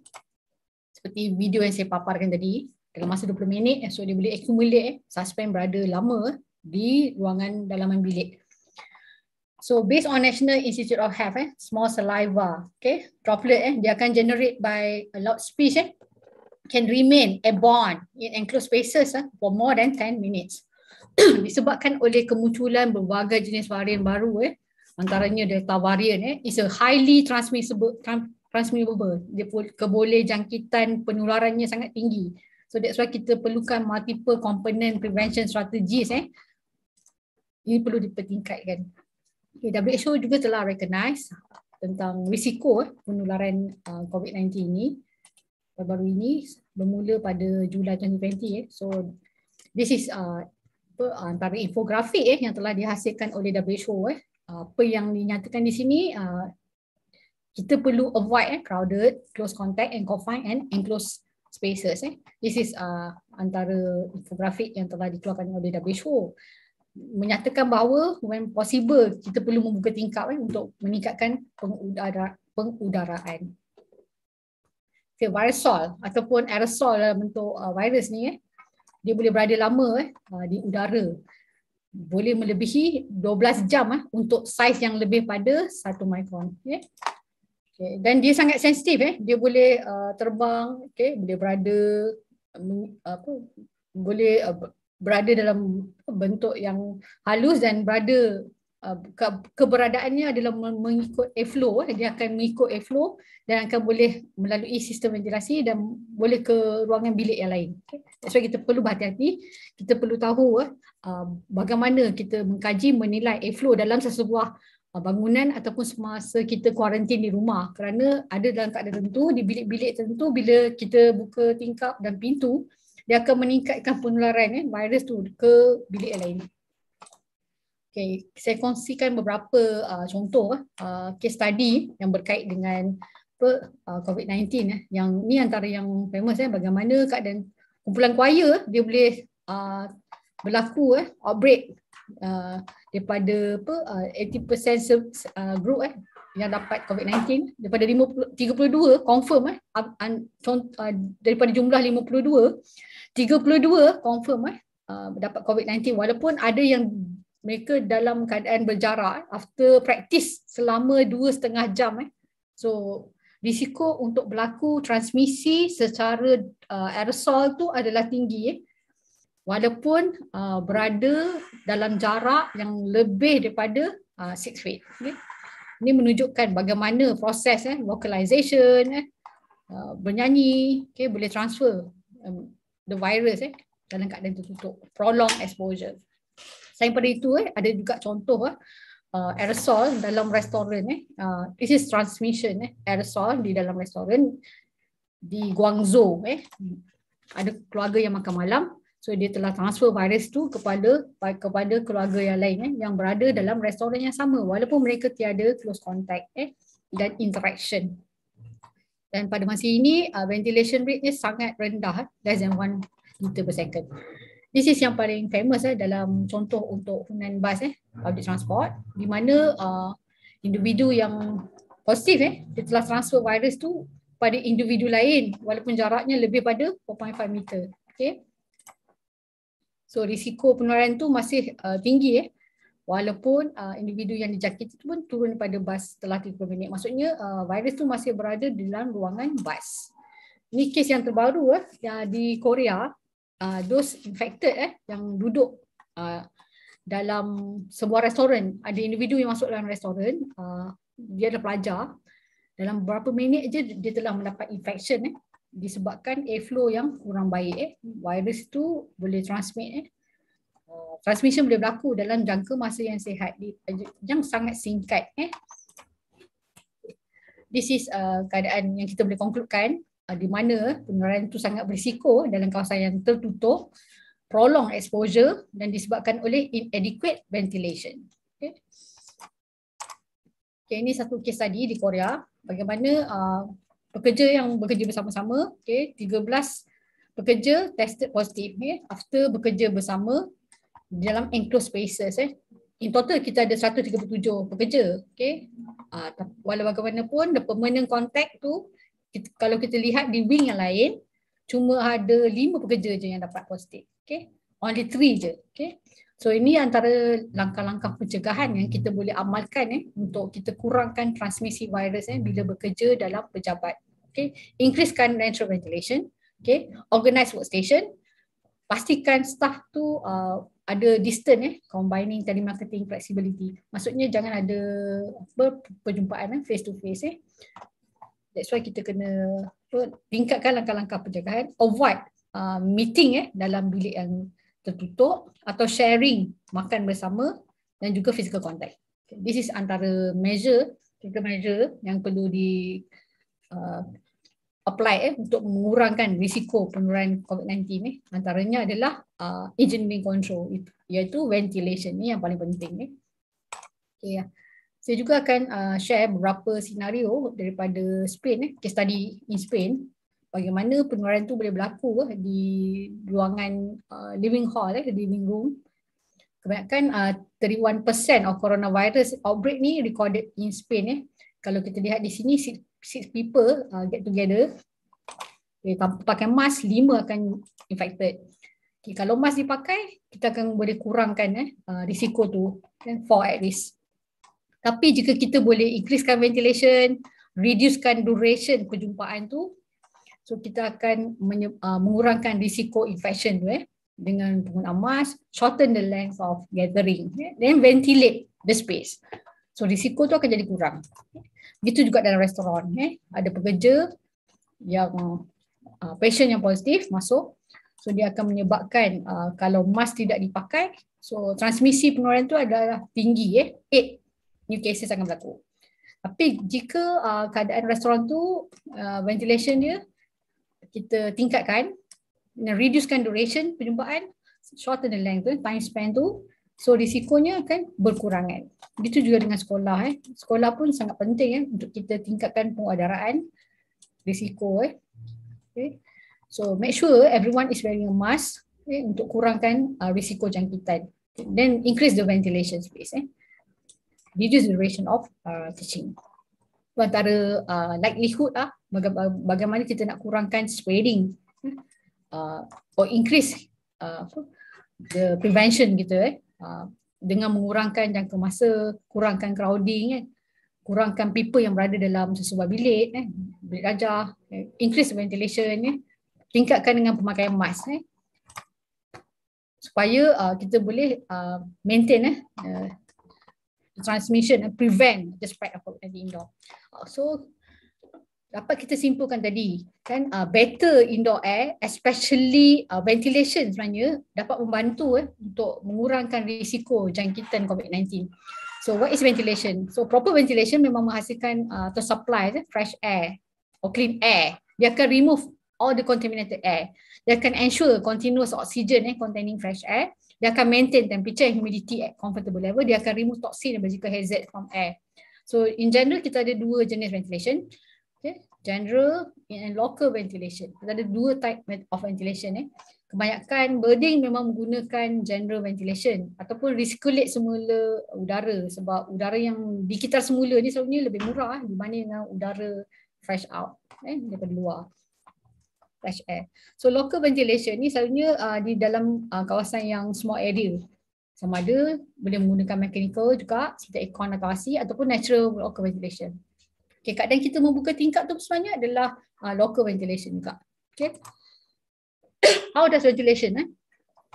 Seperti video yang saya paparkan tadi, dalam masa 20 minit, eh, so dia boleh accumulate, eh, suspend berada lama di ruangan dalaman bilik. So based on National Institute of Health, eh, small saliva, okay, droplet, eh, they can generate by a lot of speech, eh, can remain airborne in enclosed spaces eh, for more than 10 minutes. Disebabkan oleh kemunculan berbagai jenis varian baru, eh, antaranya Delta varian, eh, is a highly transmissible, transmissible. Dia keboleh jangkitan penularannya sangat tinggi. So that's why kita perlukan multiple component prevention strategies. Eh. Ini perlu dipertingkatkan. WHO juga telah recognize ah, tentang risiko eh, penularan ah, COVID-19 ini baru-baru ini bermula pada Julai 2020. Eh. So this is ah, antara infografik eh, yang telah dihasilkan oleh WHO. Apa yang dinyatakan di sini, kita perlu avoid crowded, close contact and confined and enclosed spaces. This is antara infografik yang telah dikeluarkan oleh WHO menyatakan bahawa when possible kita perlu membuka tingkap eh, untuk meningkatkan pengudara, pengudaraan. Okay, virusol ataupun aerosol dalam bentuk uh, virus ni eh, dia boleh berada lama eh, uh, di udara. Boleh melebihi 12 jam eh, untuk saiz yang lebih pada 1 micron. Okay. Eh. Okay. Dan dia sangat sensitif. Eh. Dia boleh uh, terbang, okay, boleh berada, uh, apa, boleh uh, berada dalam bentuk yang halus dan berada uh, keberadaannya adalah mengikut airflow eh. dia akan mengikut airflow dan akan boleh melalui sistem ventilasi dan boleh ke ruangan bilik yang lain. Okay. So kita perlu berhati-hati, kita perlu tahu eh, uh, bagaimana kita mengkaji menilai airflow dalam sesebuah uh, bangunan ataupun semasa kita kuarantin di rumah kerana ada dalam keadaan tertentu di bilik-bilik tertentu bila kita buka tingkap dan pintu dia akan meningkatkan penularan eh, virus tu ke bilik yang lain. Okay. Saya kongsikan beberapa uh, contoh eh, uh, case study yang berkait dengan uh, COVID-19. Eh. Yang ni antara yang famous eh, bagaimana keadaan kumpulan kuaya eh, dia boleh uh, berlaku eh, outbreak uh, daripada apa, uh, 80% uh, group eh, yang dapat COVID-19 daripada 50, 32 confirm eh, uh, uh, daripada jumlah 52 32 confirm eh uh, dapat COVID-19 walaupun ada yang mereka dalam keadaan berjarak after practice selama dua setengah jam eh. So risiko untuk berlaku transmisi secara uh, aerosol tu adalah tinggi eh. Walaupun uh, berada dalam jarak yang lebih daripada six feet. Okay. Ini menunjukkan bagaimana proses eh, localization, eh, uh, bernyanyi, okay, boleh transfer um, the virus eh dalam keadaan tertutup prolong exposure selain pada itu eh ada juga contoh eh uh, aerosol dalam restoran eh uh, this is transmission eh aerosol di dalam restoran di Guangzhou eh ada keluarga yang makan malam so dia telah transfer virus tu kepada kepada keluarga yang lain eh yang berada dalam restoran yang sama walaupun mereka tiada close contact eh dan interaction dan pada masa ini uh, ventilation rate ni sangat rendah less than 1 liter per second this is yang paling famous eh, dalam contoh untuk Hunan bus eh public transport di mana uh, individu yang positif eh dia telah transfer virus tu pada individu lain walaupun jaraknya lebih pada 4.5 meter Okay, so risiko penularan tu masih uh, tinggi eh walaupun uh, individu yang dijangkiti itu pun turun pada bas setelah 30 minit. Maksudnya uh, virus tu masih berada di dalam ruangan bas. Ini kes yang terbaru eh, di Korea, uh, those infected eh, yang duduk uh, dalam sebuah restoran, ada individu yang masuk dalam restoran, uh, dia ada pelajar, dalam beberapa minit aja dia telah mendapat infection eh, disebabkan airflow yang kurang baik. Eh. Virus tu boleh transmit eh, Uh, transmission boleh berlaku dalam jangka masa yang sihat yang sangat singkat eh this is uh, keadaan yang kita boleh konkludkan uh, di mana penularan itu sangat berisiko dalam kawasan yang tertutup prolong exposure dan disebabkan oleh inadequate ventilation okay, okay ini satu kes tadi di Korea bagaimana uh, pekerja yang bekerja bersama-sama okay 13 pekerja tested positif okay, after bekerja bersama di dalam enclosed spaces eh. In total kita ada 137 pekerja. Okey. Ah uh, walau bagaimanapun the permanent contact tu kita, kalau kita lihat di wing yang lain cuma ada 5 pekerja je yang dapat positif. Okey. Only 3 je. Okey. So ini antara langkah-langkah pencegahan yang kita boleh amalkan eh untuk kita kurangkan transmisi virus eh bila bekerja dalam pejabat. Okey. Increasekan natural ventilation. Okey. Organize workstation. Pastikan staff tu uh, ada distance eh combining telemarketing flexibility maksudnya jangan ada apa perjumpaan eh, face to face eh that's why kita kena apa, tingkatkan langkah-langkah penjagaan avoid uh, meeting eh dalam bilik yang tertutup atau sharing makan bersama dan juga physical contact okay. this is antara measure kita measure yang perlu di uh, apply eh, untuk mengurangkan risiko penularan COVID-19 ni eh. antaranya adalah uh, agent being control iaitu ventilation ni yang paling penting ni. Eh. Okay, ya. Saya juga akan uh, share beberapa senario daripada Spain, eh, case study in Spain bagaimana penularan tu boleh berlaku eh, di ruangan uh, living hall, eh, living room. Kebanyakan uh, 31% of coronavirus outbreak ni recorded in Spain. Eh. Kalau kita lihat di sini, six people uh, get together okay, tanpa pakai mask lima akan infected okay, kalau mask dipakai kita akan boleh kurangkan eh, uh, risiko tu kan eh, four at least. tapi jika kita boleh increasekan ventilation reducekan duration perjumpaan tu so kita akan menye- uh, mengurangkan risiko infection tu eh dengan penggunaan mask shorten the length of gathering eh, then ventilate the space so risiko tu akan jadi kurang okay. Begitu juga dalam restoran. Eh. Ada pekerja yang uh, passion yang positif masuk. So dia akan menyebabkan uh, kalau mask tidak dipakai, so transmisi penularan tu adalah tinggi. Eh. Eight new cases akan berlaku. Tapi jika uh, keadaan restoran tu uh, ventilation dia kita tingkatkan, reducekan duration penjumpaan, shorten the length, eh, time span tu, So risikonya akan berkurangan. Begitu juga dengan sekolah. Eh. Sekolah pun sangat penting eh, untuk kita tingkatkan pengadaraan risiko. Eh. Okay. So make sure everyone is wearing a mask okay, eh, untuk kurangkan uh, risiko jangkitan. Then increase the ventilation space. Eh. Reduce the duration of uh, teaching. So, antara uh, likelihood lah, baga- bagaimana kita nak kurangkan spreading eh, uh, or increase uh, the prevention gitu eh Ah, dengan mengurangkan jangka masa, kurangkan crowding kan. Kurangkan people yang berada dalam sesuatu bilik eh, bilik raja, eh, increase ventilation eh, tingkatkan dengan pemakaian mask eh. Supaya uh, kita boleh uh, maintain eh uh, transmission and eh, prevent the spread of COVID-19 indoor. so dapat kita simpulkan tadi kan uh, better indoor air especially uh, ventilation sebenarnya dapat membantu eh untuk mengurangkan risiko jangkitan COVID-19. So what is ventilation? So proper ventilation memang menghasilkan uh, atau supply eh, fresh air or clean air. Dia akan remove all the contaminated air. Dia akan ensure continuous oxygen eh containing fresh air. Dia akan maintain temperature humidity at comfortable level. Dia akan remove toxin and biological hazard from air. So in general kita ada dua jenis ventilation okay general and local ventilation ada dua type of ventilation eh kebanyakan birding memang menggunakan general ventilation ataupun recirculate semula udara sebab udara yang di kitar semula ni selalunya lebih murah eh, dibanding dengan udara fresh out eh daripada luar fresh air so local ventilation ni selalunya uh, di dalam uh, kawasan yang small area sama ada boleh menggunakan mechanical juga seperti aircon atau AC ataupun natural local ventilation Okay, kadang kita membuka tingkap tu sebenarnya adalah uh, local ventilation juga. Okay. How does ventilation? Eh?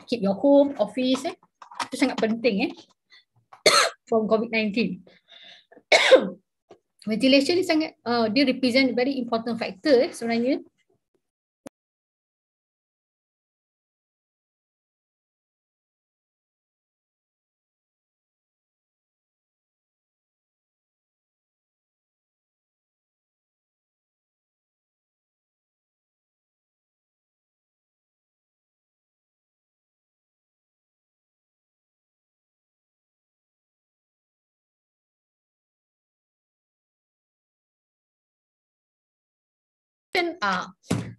Keep your home, office. Eh? Itu sangat penting. Eh? from COVID-19. ventilation ni sangat, uh, dia represent very important factor eh, sebenarnya kan uh,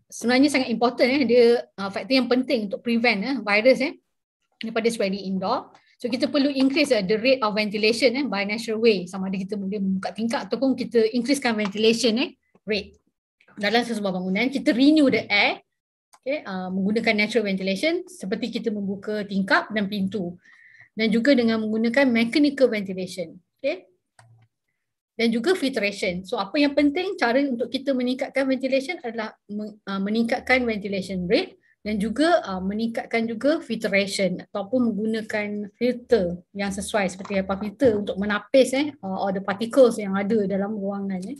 sebenarnya sangat important eh dia uh, faktor yang penting untuk prevent eh virus eh daripada spreading indoor. So kita perlu increase uh, the rate of ventilation eh by natural way sama ada kita boleh membuka tingkap ataupun kita increasekan ventilation eh rate dalam sesebuah bangunan kita renew the air okay, uh, menggunakan natural ventilation seperti kita membuka tingkap dan pintu dan juga dengan menggunakan mechanical ventilation okay dan juga filtration. So apa yang penting cara untuk kita meningkatkan ventilation adalah uh, meningkatkan ventilation rate dan juga uh, meningkatkan juga filtration ataupun menggunakan filter yang sesuai seperti apa filter untuk menapis eh uh, all the particles yang ada dalam ruangan eh.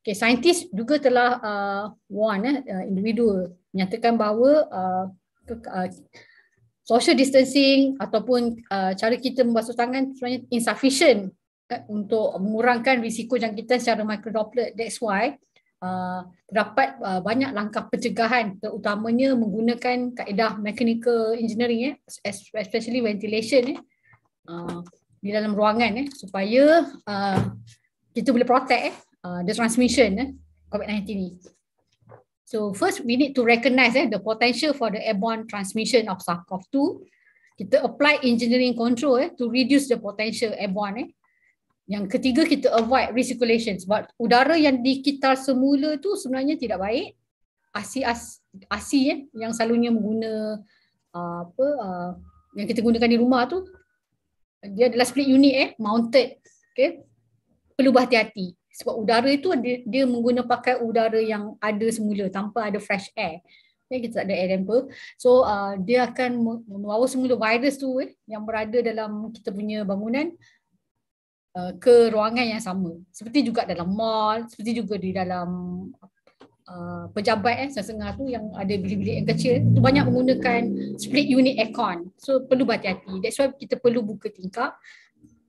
Okay, saintis juga telah uh, warn eh uh, individu menyatakan bahawa uh, uh, social distancing ataupun uh, cara kita membasuh tangan sebenarnya insufficient kan, untuk mengurangkan risiko jangkitan secara micro droplet that's why uh, terdapat uh, banyak langkah pencegahan terutamanya menggunakan kaedah mechanical engineering eh especially ventilation eh uh, di dalam ruangan eh supaya uh, kita boleh protect eh uh, the transmission eh COVID-19 ni So first we need to recognize eh, the potential for the airborne transmission of SARS-CoV-2. Kita apply engineering control eh, to reduce the potential airborne. Eh. Yang ketiga kita avoid recirculation sebab udara yang di kita semula tu sebenarnya tidak baik. Asi asi eh, yang selalunya menggunakan uh, apa uh, yang kita gunakan di rumah tu dia adalah split unit eh mounted Okay, perlu berhati-hati sebab udara itu dia, dia menggunakan pakai udara yang ada semula tanpa ada fresh air okay, eh, kita tak ada air temper so uh, dia akan membawa semula virus tu eh, yang berada dalam kita punya bangunan uh, ke ruangan yang sama seperti juga dalam mall seperti juga di dalam Uh, pejabat eh sesengah tu yang ada bilik-bilik yang kecil tu banyak menggunakan split unit aircon so perlu berhati-hati that's why kita perlu buka tingkap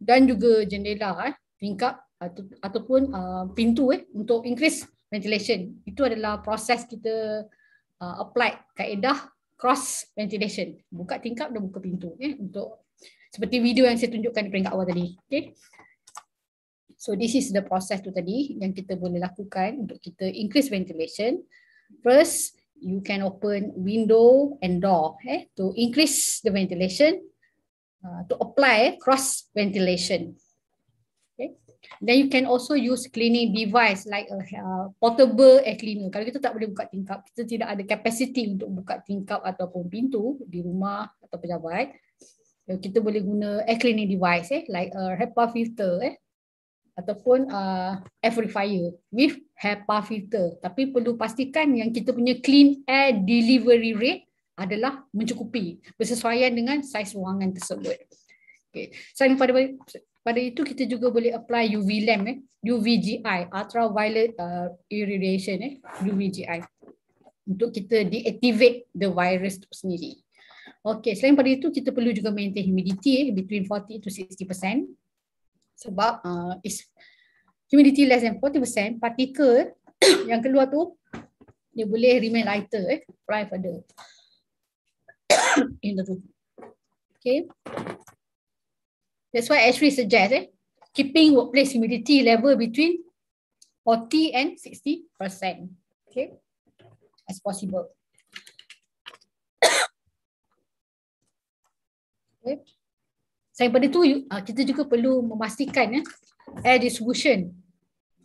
dan juga jendela eh tingkap atau, ataupun uh, pintu eh untuk increase ventilation. Itu adalah proses kita uh, apply kaedah cross ventilation. Buka tingkap dan buka pintu eh untuk seperti video yang saya tunjukkan di peringkat awal tadi. Okay. So this is the process tu tadi yang kita boleh lakukan untuk kita increase ventilation. First, you can open window and door eh to increase the ventilation uh, to apply cross ventilation. Then you can also use cleaning device like a uh, portable air cleaner. Kalau kita tak boleh buka tingkap, kita tidak ada capacity untuk buka tingkap ataupun pintu di rumah atau pejabat. So, eh, kita boleh guna air cleaning device eh, like a HEPA filter eh, ataupun uh, air purifier with HEPA filter. Tapi perlu pastikan yang kita punya clean air delivery rate adalah mencukupi bersesuaian dengan saiz ruangan tersebut. Okay. Selain daripada, pada itu kita juga boleh apply UV lamp eh, UVGI, ultraviolet uh, irradiation eh, UVGI untuk kita deactivate the virus tu sendiri. Okey, selain pada itu kita perlu juga maintain humidity eh, between 40 to 60% sebab uh, is humidity less than 40%, partikel yang keluar tu dia boleh remain lighter eh, prior pada in the room. Okay. That's why Ashley suggests eh, keeping workplace humidity level between 40 and 60 percent, okay, as possible. okay. Selain pada itu, ah, kita juga perlu memastikan eh, air distribution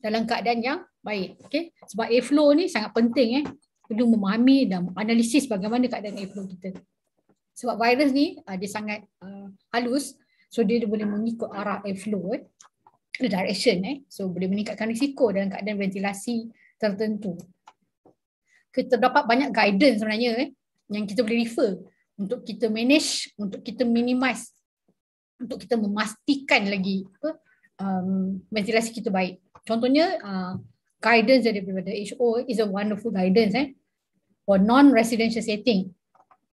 dalam keadaan yang baik. Okay. Sebab airflow ni sangat penting. Eh. Perlu memahami dan analisis bagaimana keadaan airflow kita. Sebab virus ni uh, dia sangat uh, halus. So dia, boleh mengikut arah airflow, eh? the direction. Eh? So boleh meningkatkan risiko dalam keadaan ventilasi tertentu. Kita dapat banyak guidance sebenarnya eh? yang kita boleh refer untuk kita manage, untuk kita minimize, untuk kita memastikan lagi apa, um, ventilasi kita baik. Contohnya, uh, guidance daripada HO is a wonderful guidance. Eh? For non-residential setting,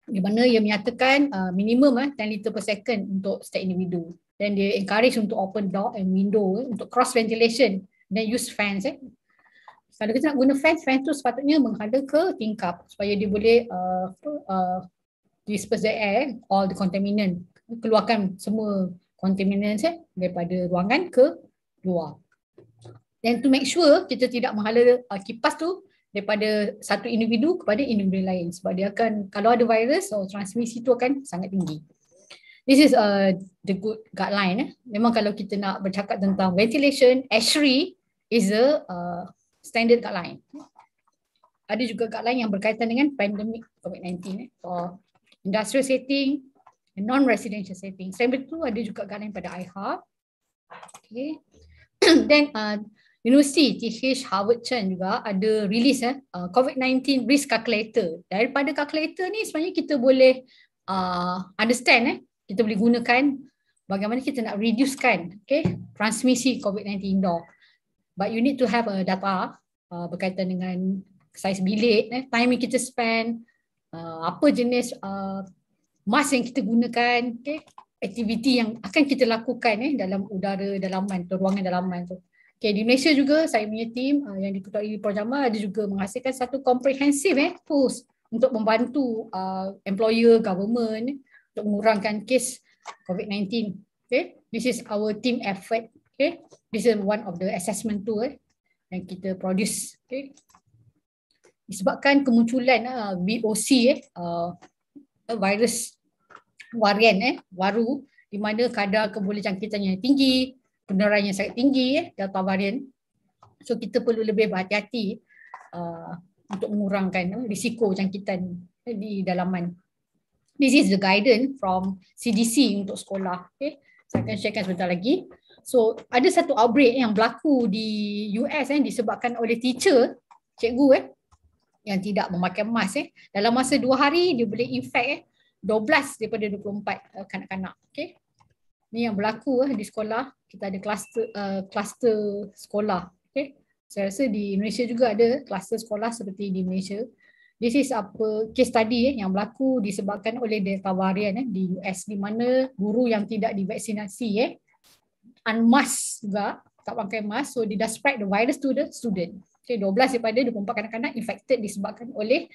di mana ia menyatakan uh, minimum uh, eh, 10 liter per second untuk setiap individu dan dia encourage untuk open door and window eh, untuk cross ventilation then use fans eh. kalau kita nak guna fans, fans tu sepatutnya menghala ke tingkap supaya dia boleh uh, uh, disperse the air, all the contaminant keluarkan semua contaminants eh, daripada ruangan ke luar dan to make sure kita tidak menghala uh, kipas tu daripada satu individu kepada individu lain sebab dia akan kalau ada virus so oh, transmisi tu akan sangat tinggi. This is uh, the good guideline. Eh. Memang kalau kita nak bercakap tentang ventilation, ASHRAE is a uh, standard guideline. Ada juga guideline yang berkaitan dengan pandemic COVID-19 eh, for industrial setting and non-residential setting. Selain itu ada juga guideline pada IHA. Okay. Then uh, Universiti ETH Harvard Chan juga ada rilis eh, uh, COVID-19 risk calculator. Daripada calculator ni sebenarnya kita boleh uh, understand, eh, kita boleh gunakan bagaimana kita nak reducekan okay, transmisi COVID-19 indoor. But you need to have a data uh, berkaitan dengan size bilik, eh, timing kita spend, uh, apa jenis uh, mask yang kita gunakan, okay, aktiviti yang akan kita lakukan eh, dalam udara dalaman, ruangan dalaman tu. So. Okay, di Malaysia juga saya punya tim uh, ah, yang diketuai di Jamal ada juga menghasilkan satu komprehensif eh post untuk membantu uh, employer government untuk mengurangkan kes COVID-19. Okay, this is our team effort. Okay, this is one of the assessment tool eh, yang kita produce. Okay, disebabkan kemunculan uh, ah, VOC eh uh, virus varian eh baru di mana kadar kebolehjangkitannya tinggi penularan yang sangat tinggi eh, Delta varian. So kita perlu lebih berhati-hati uh, untuk mengurangkan uh, risiko jangkitan eh, di dalaman. This is the guidance from CDC untuk sekolah. Okay. Saya akan sharekan sebentar lagi. So ada satu outbreak yang berlaku di US eh, disebabkan oleh teacher, cikgu eh, yang tidak memakai mask. Eh. Dalam masa dua hari, dia boleh infect eh, 12 daripada 24 uh, kanak-kanak. Uh, okay ni yang berlaku eh, di sekolah kita ada kluster uh, kluster sekolah okey saya rasa di Malaysia juga ada kluster sekolah seperti di Malaysia this is apa case study eh, yang berlaku disebabkan oleh delta varian eh, di US di mana guru yang tidak divaksinasi eh unmasked juga tak pakai mask so dia dah spread the virus to the student okey 12 daripada 24 kanak-kanak infected disebabkan oleh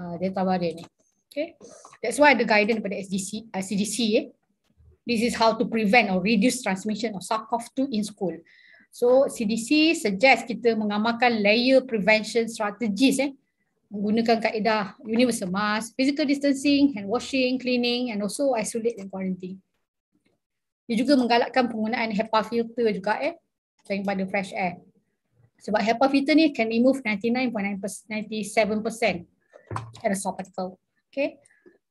uh, delta varian ni eh. okey that's why the guidance pada SDC, uh, CDC eh This is how to prevent or reduce transmission of SARS-CoV-2 in school. So CDC suggest kita mengamalkan layer prevention strategies eh menggunakan kaedah universal mask, physical distancing, hand washing, cleaning and also isolate and quarantine. Dia juga menggalakkan penggunaan HEPA filter juga eh selain pada fresh air. Sebab HEPA filter ni can remove 99.97% aerosol particle. Okay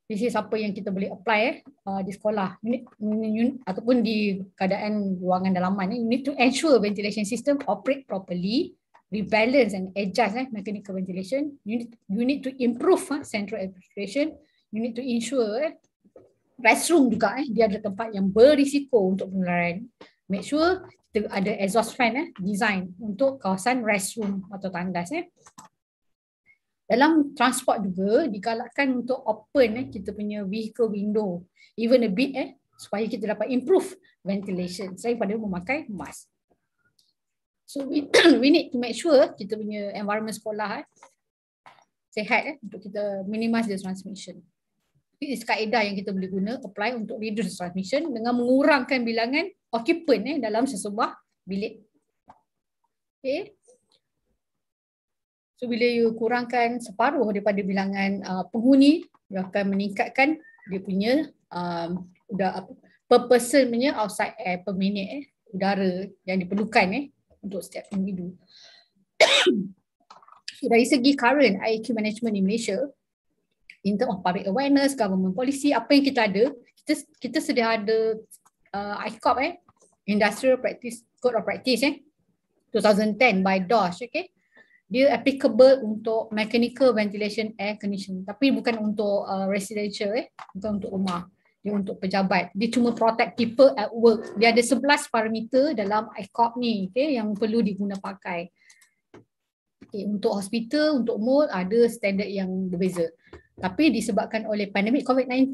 this is apa yang kita boleh apply eh, uh, di sekolah unit, unit, unit, ataupun di keadaan ruangan dalaman eh. you need to ensure ventilation system operate properly rebalance and adjust eh, mechanical ventilation you need, you need to improve eh, central administration you need to ensure eh, restroom juga eh, dia ada tempat yang berisiko untuk penularan make sure ada exhaust fan eh, design untuk kawasan restroom atau tandas eh dalam transport juga digalakkan untuk open eh, kita punya vehicle window even a bit eh supaya kita dapat improve ventilation selain pada memakai mask so we, we need to make sure kita punya environment sekolah eh, sehat eh, untuk kita minimize the transmission ini is kaedah yang kita boleh guna apply untuk reduce transmission dengan mengurangkan bilangan occupant eh, dalam sesebuah bilik okay. So bila you kurangkan separuh daripada bilangan uh, penghuni, you akan meningkatkan dia punya um, udah per person punya outside air per minute eh, udara yang diperlukan eh untuk setiap individu. so, dari segi current IQ management di Malaysia, in terms of public awareness, government policy, apa yang kita ada, kita kita sedia ada uh, ICOP eh, Industrial Practice Code of Practice eh, 2010 by DOS, okay dia applicable untuk mechanical ventilation air conditioning tapi bukan untuk uh, residential eh bukan untuk rumah dia untuk pejabat dia cuma protect people at work dia ada 11 parameter dalam ICOP ni okay, yang perlu diguna pakai okay, untuk hospital untuk mall ada standard yang berbeza tapi disebabkan oleh pandemik COVID-19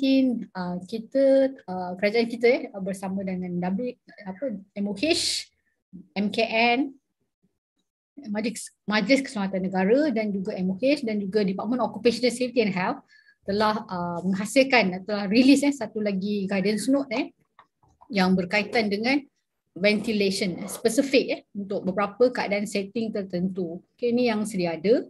uh, kita uh, kerajaan kita eh, bersama dengan W apa MOH MKN Majlis, Majlis Keselamatan Negara dan juga MOH dan juga Department of Occupational Safety and Health telah uh, menghasilkan telah rilis eh, satu lagi guidance note eh, yang berkaitan dengan ventilation eh, spesifik eh, untuk beberapa keadaan setting tertentu. Okay, ini yang sedia ada.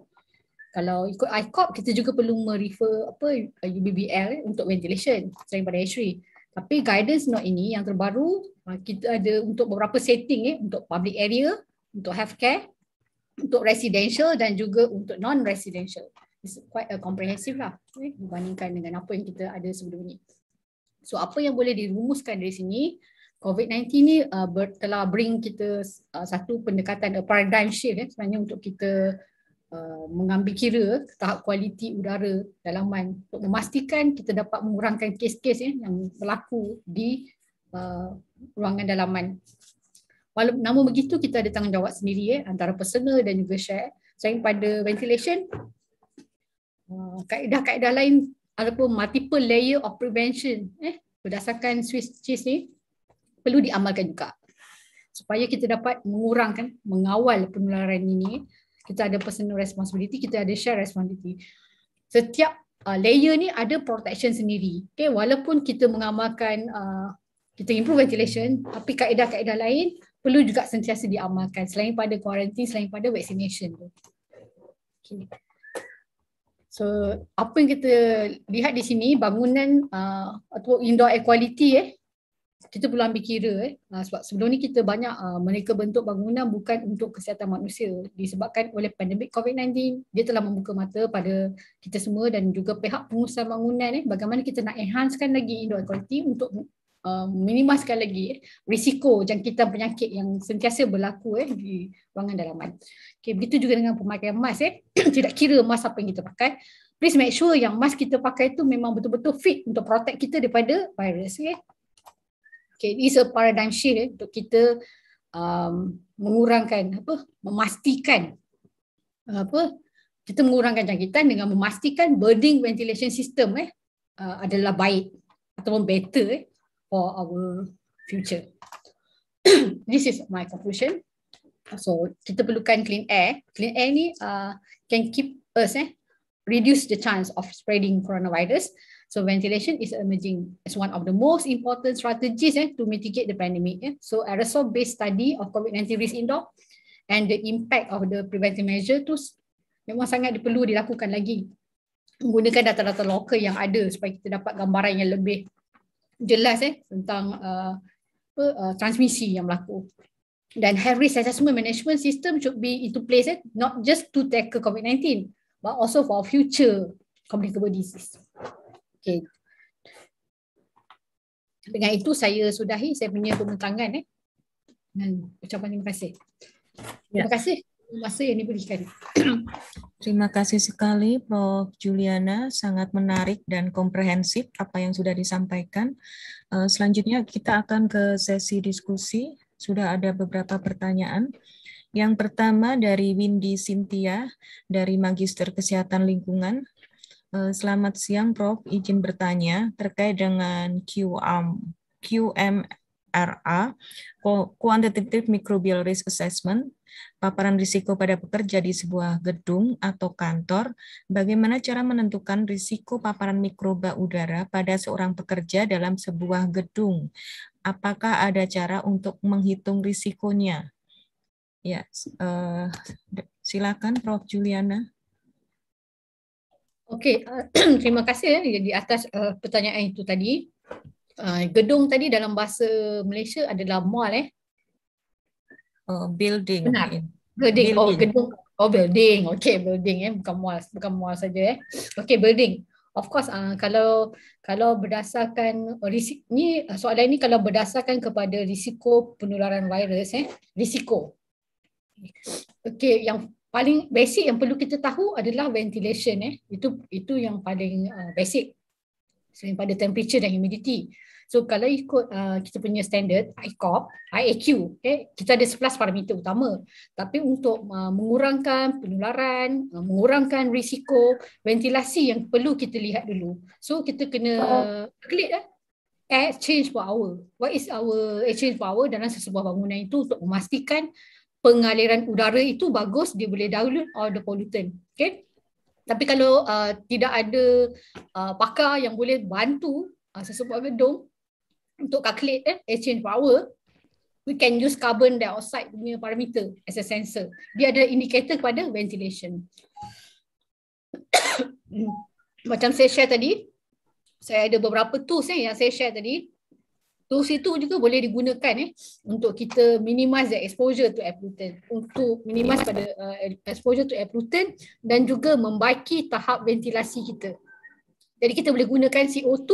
Kalau ikut ICOP, kita juga perlu merefer apa UBBL eh, untuk ventilation selain pada HRI. Tapi guidance note ini yang terbaru, uh, kita ada untuk beberapa setting eh, untuk public area, untuk healthcare, untuk residential dan juga untuk non-residential. It's quite a comprehensive lah eh, dibandingkan dengan apa yang kita ada sebelum ini. So apa yang boleh dirumuskan dari sini, COVID-19 ni uh, ber, telah bring kita uh, satu pendekatan, a paradigm shift eh, sebenarnya untuk kita uh, mengambil kira tahap kualiti udara dalaman untuk memastikan kita dapat mengurangkan kes-kes eh, yang berlaku di uh, ruangan dalaman Walaupun nama begitu kita ada tanggungjawab sendiri eh, antara personal dan juga share. Selain pada ventilation, uh, kaedah-kaedah lain ataupun multiple layer of prevention eh, berdasarkan Swiss cheese ni perlu diamalkan juga. Supaya kita dapat mengurangkan, mengawal penularan ini. Kita ada personal responsibility, kita ada share responsibility. Setiap uh, layer ni ada protection sendiri. Okay, walaupun kita mengamalkan uh, kita improve ventilation, tapi kaedah-kaedah lain perlu juga sentiasa diamalkan selain pada kuarantin selain pada vaccination tu. Okay. So apa yang kita lihat di sini bangunan uh, atau indoor air quality eh kita perlu ambil kira eh uh, sebab sebelum ni kita banyak uh, mereka bentuk bangunan bukan untuk kesihatan manusia disebabkan oleh pandemik COVID-19 dia telah membuka mata pada kita semua dan juga pihak pengusaha bangunan eh bagaimana kita nak enhancekan lagi indoor air quality untuk meminimaskan um, lagi eh, risiko jangkitan penyakit yang sentiasa berlaku eh, di ruangan dalaman. Okay, begitu juga dengan pemakaian mask. Eh. Tidak kira mask apa yang kita pakai. Please make sure yang mask kita pakai itu memang betul-betul fit untuk protect kita daripada virus. Okay. Eh. Okay, it's a paradigm shift eh, untuk kita um, mengurangkan, apa, memastikan apa kita mengurangkan jangkitan dengan memastikan burning ventilation system eh uh, adalah baik ataupun better eh for our future. this is my conclusion. So kita perlukan clean air. Clean air ni uh, can keep us eh, reduce the chance of spreading coronavirus. So ventilation is emerging as one of the most important strategies eh, to mitigate the pandemic. Eh. So aerosol-based study of COVID-19 risk indoor and the impact of the preventive measure tu memang sangat perlu dilakukan lagi. Menggunakan data-data lokal yang ada supaya kita dapat gambaran yang lebih jelas eh tentang uh, apa uh, transmisi yang berlaku dan high risk assessment management system should be into place eh, not just to tackle COVID-19 but also for future communicable disease. Okay. Dengan itu saya sudahi saya punya pemetangan eh. Dan ucapan terima kasih. Terima ya. kasih masa yang diberikan. Terima kasih sekali Prof. Juliana, sangat menarik dan komprehensif apa yang sudah disampaikan. Eh, selanjutnya kita akan ke sesi diskusi, sudah ada beberapa pertanyaan. Yang pertama dari Windy Sintia dari Magister Kesehatan Lingkungan. Eh, selamat siang Prof, izin bertanya terkait dengan QM, QM RA, Quantitative Microbial Risk Assessment, paparan risiko pada pekerja di sebuah gedung atau kantor, bagaimana cara menentukan risiko paparan mikroba udara pada seorang pekerja dalam sebuah gedung? Apakah ada cara untuk menghitung risikonya? Ya, uh, silakan Prof. Juliana. Oke, eh, okay. terima kasih ya di atas eh, pertanyaan itu tadi. Ah, gedung tadi dalam bahasa Malaysia adalah mall eh? Uh, building. Benar. gedung Oh, gedung. Oh, building. Okay, building eh. Bukan mall. Bukan mall saja eh. Okay, building. Of course, uh, kalau kalau berdasarkan risik ni soalan ini kalau berdasarkan kepada risiko penularan virus eh, risiko. Okay, yang paling basic yang perlu kita tahu adalah ventilation eh. Itu itu yang paling uh, basic selain pada temperature dan humidity. So kalau ikut uh, kita punya standard IQOP, IAQ, okay, kita ada 11 parameter utama. Tapi untuk uh, mengurangkan penularan, uh, mengurangkan risiko ventilasi yang perlu kita lihat dulu. So kita kena calculate uh, lah. Air change power. What is our air change power dalam sebuah bangunan itu untuk memastikan pengaliran udara itu bagus, dia boleh dilute all the pollutant. Okay? Tapi kalau uh, tidak ada uh, pakar yang boleh bantu uh, sesebuah gedung untuk calculate eh, exchange power, we can use carbon dioxide punya parameter as a sensor. Dia ada indikator kepada ventilation. Macam saya share tadi, saya ada beberapa tools eh, yang saya share tadi. Terus itu juga boleh digunakan eh untuk kita minimize the exposure to air pollutant untuk minimize pada uh, exposure to air pollutant dan juga membaiki tahap ventilasi kita. Jadi kita boleh gunakan CO2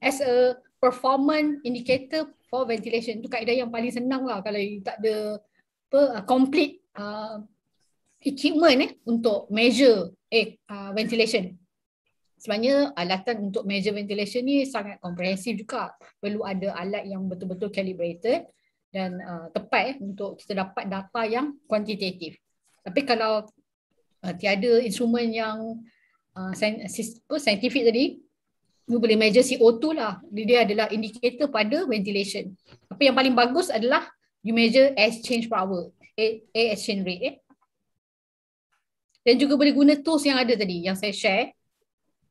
as a performance indicator for ventilation. Itu kaedah yang paling senang lah kalau you tak ada apa, uh, complete uh, equipment eh, untuk measure eh, uh, ventilation sebenarnya alatan untuk measure ventilation ni sangat komprehensif juga. Perlu ada alat yang betul-betul calibrated dan uh, tepat eh, untuk kita dapat data yang kuantitatif. Tapi kalau uh, tiada instrumen yang uh, scientific tadi, you boleh measure CO2 lah. Dia adalah indikator pada ventilation. Tapi yang paling bagus adalah you measure exchange power, air exchange rate. Eh. Dan juga boleh guna tools yang ada tadi yang saya share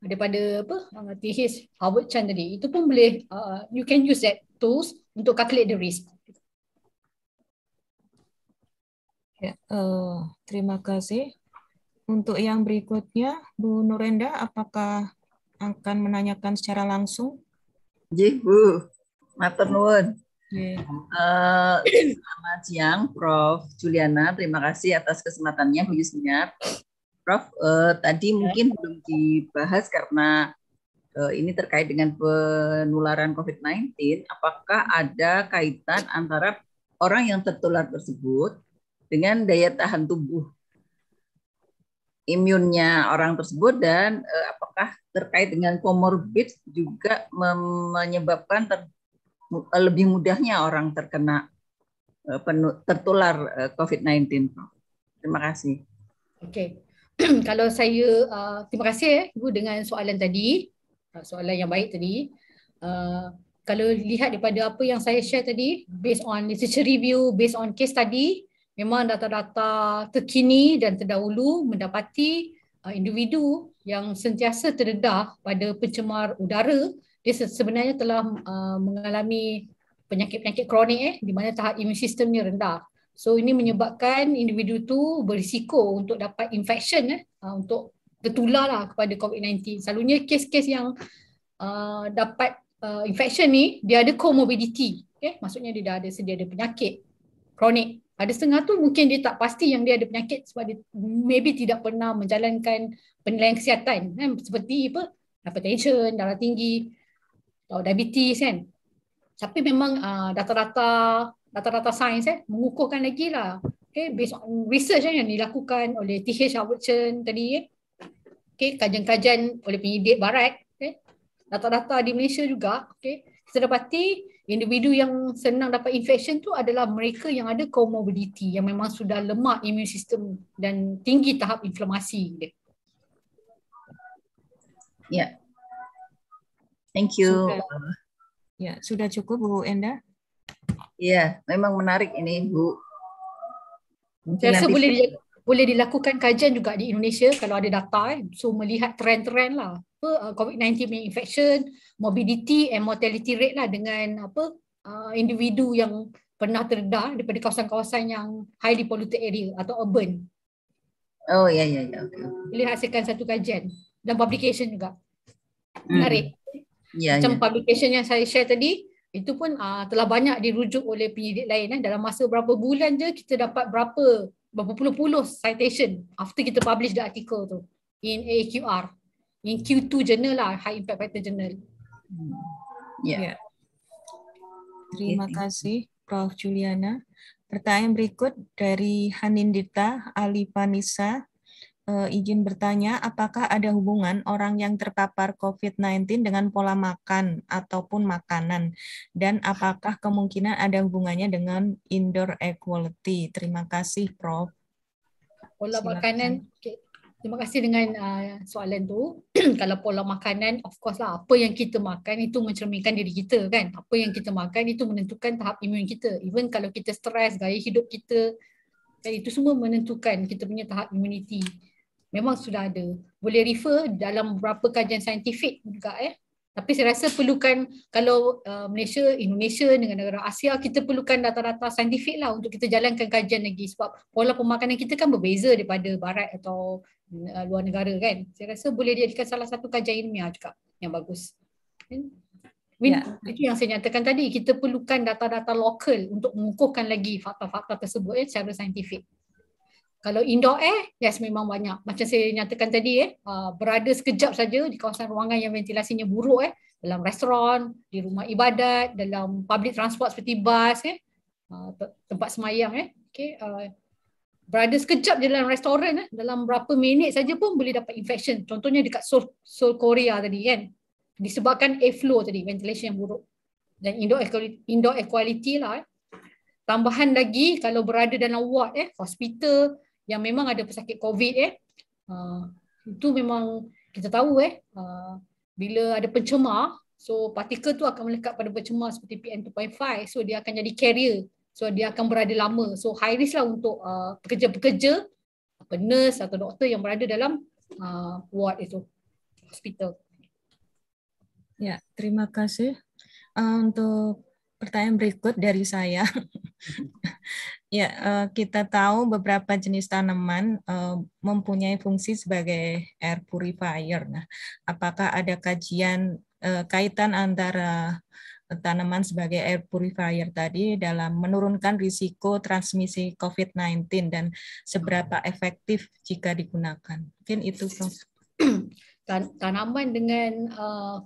daripada apa uh, ah, thesis Howard Chan tadi itu pun boleh uh, you can use that tools untuk calculate the risk ya uh, terima kasih untuk yang berikutnya Bu Nurenda apakah akan menanyakan secara langsung Ji Bu matur nuwun Yeah. Eh, uh, selamat siang, Prof. Juliana. Terima kasih atas kesempatannya, Bu Yusniar. Prof. Uh, tadi ya. mungkin belum dibahas karena uh, ini terkait dengan penularan COVID-19. Apakah ada kaitan antara orang yang tertular tersebut dengan daya tahan tubuh imunnya orang tersebut dan uh, apakah terkait dengan komorbid juga menyebabkan ter lebih mudahnya orang terkena uh, tertular uh, COVID-19, Terima kasih. Oke, kalau saya uh, terima kasih eh, ibu dengan soalan tadi uh, soalan yang baik tadi uh, kalau lihat daripada apa yang saya share tadi based on literature review based on case tadi memang data-data terkini dan terdahulu mendapati uh, individu yang sentiasa terdedah pada pencemar udara dia sebenarnya telah uh, mengalami penyakit-penyakit kronik eh di mana tahap imun sistemnya rendah So ini menyebabkan individu tu berisiko untuk dapat infection eh, ah, untuk tertular lah kepada COVID-19. Selalunya kes-kes yang uh, dapat uh, infection ni, dia ada comorbidity. Okay? Maksudnya dia dah ada sedia ada penyakit kronik. Ada setengah tu mungkin dia tak pasti yang dia ada penyakit sebab dia maybe tidak pernah menjalankan penilaian kesihatan. Eh, seperti apa? Hypertension, darah tinggi, atau diabetes kan. Tapi memang uh, data-data data-data sains eh, mengukuhkan lagi lah. Okay, based on research yang dilakukan oleh T.H. Howard Chen tadi. Eh. Okay, kajian-kajian oleh penyidik barat. Okay. Data-data di Malaysia juga. Okay. Kita dapati individu yang senang dapat infection tu adalah mereka yang ada comorbidity yang memang sudah lemak imun sistem dan tinggi tahap inflamasi dia. Ya. Yeah. Thank you. Sudah. Ya, sudah cukup Bu Enda. Ya, memang menarik ini, Bu. Saya rasa boleh di, boleh dilakukan kajian juga di Indonesia kalau ada data eh. So melihat trend-trend lah. Uh, COVID-19 punya infection, morbidity and mortality rate lah dengan apa uh, individu yang pernah terdedah daripada kawasan-kawasan yang highly polluted area atau urban. Oh ya ya ya. Okay. Boleh hasilkan satu kajian dan publication juga. Hmm. Menarik. Hmm. Ya, Macam ya. publication yang saya share tadi, itu pun uh, telah banyak dirujuk oleh penyidik lain eh. dalam masa berapa bulan je kita dapat berapa berapa puluh-puluh citation after kita publish the article tu in AQR in Q2 journal lah high impact factor journal yeah. yeah. terima kasih Prof Juliana pertanyaan berikut dari Hanindita Ali Panisa uh, izin bertanya, apakah ada hubungan orang yang terpapar COVID-19 dengan pola makan ataupun makanan, dan apakah kemungkinan ada hubungannya dengan indoor air quality? Terima kasih, Prof. Pola Silakan. makanan, okay. terima kasih dengan uh, soalan tu. Kalau pola makanan, of course lah, apa yang kita makan itu mencerminkan diri kita, kan? Apa yang kita makan itu menentukan tahap imun kita. Even kalau kita stres, gaya hidup kita. Dan itu semua menentukan kita punya tahap imuniti memang sudah ada boleh refer dalam beberapa kajian saintifik juga eh tapi saya rasa perlukan kalau uh, Malaysia Indonesia dengan negara Asia kita perlukan data-data saintifik lah untuk kita jalankan kajian lagi sebab pola pemakanan kita kan berbeza daripada barat atau uh, luar negara kan saya rasa boleh dijadikan salah satu kajian ilmiah juga yang bagus Win, hmm. ya. itu yang saya nyatakan tadi kita perlukan data-data lokal untuk mengukuhkan lagi fakta-fakta tersebut eh, secara saintifik kalau indoor air yes memang banyak macam saya nyatakan tadi eh uh, berada sekejap saja di kawasan ruangan yang ventilasinya buruk eh dalam restoran di rumah ibadat dalam public transport seperti bas eh uh, tempat semayang eh okey uh, berada sekejap je dalam restoran eh dalam berapa minit saja pun boleh dapat infection contohnya dekat Seoul, Seoul Korea tadi kan disebabkan air flow tadi ventilation yang buruk dan indoor air quality, indoor air quality lah eh. Tambahan lagi kalau berada dalam ward eh hospital yang memang ada pesakit COVID eh. Uh, itu memang kita tahu eh uh, bila ada pencemar so partikel tu akan melekat pada pencemar seperti PM2.5 so dia akan jadi carrier so dia akan berada lama so high risk lah untuk uh, pekerja-pekerja apa nurse atau doktor yang berada dalam uh, ward itu hospital ya terima kasih uh, untuk pertanyaan berikut dari saya. ya, eh, kita tahu beberapa jenis tanaman eh, mempunyai fungsi sebagai air purifier. Nah, apakah ada kajian eh, kaitan antara tanaman sebagai air purifier tadi dalam menurunkan risiko transmisi COVID-19 dan seberapa efektif jika digunakan? Mungkin itu, Prof. Tan tanaman dengan uh,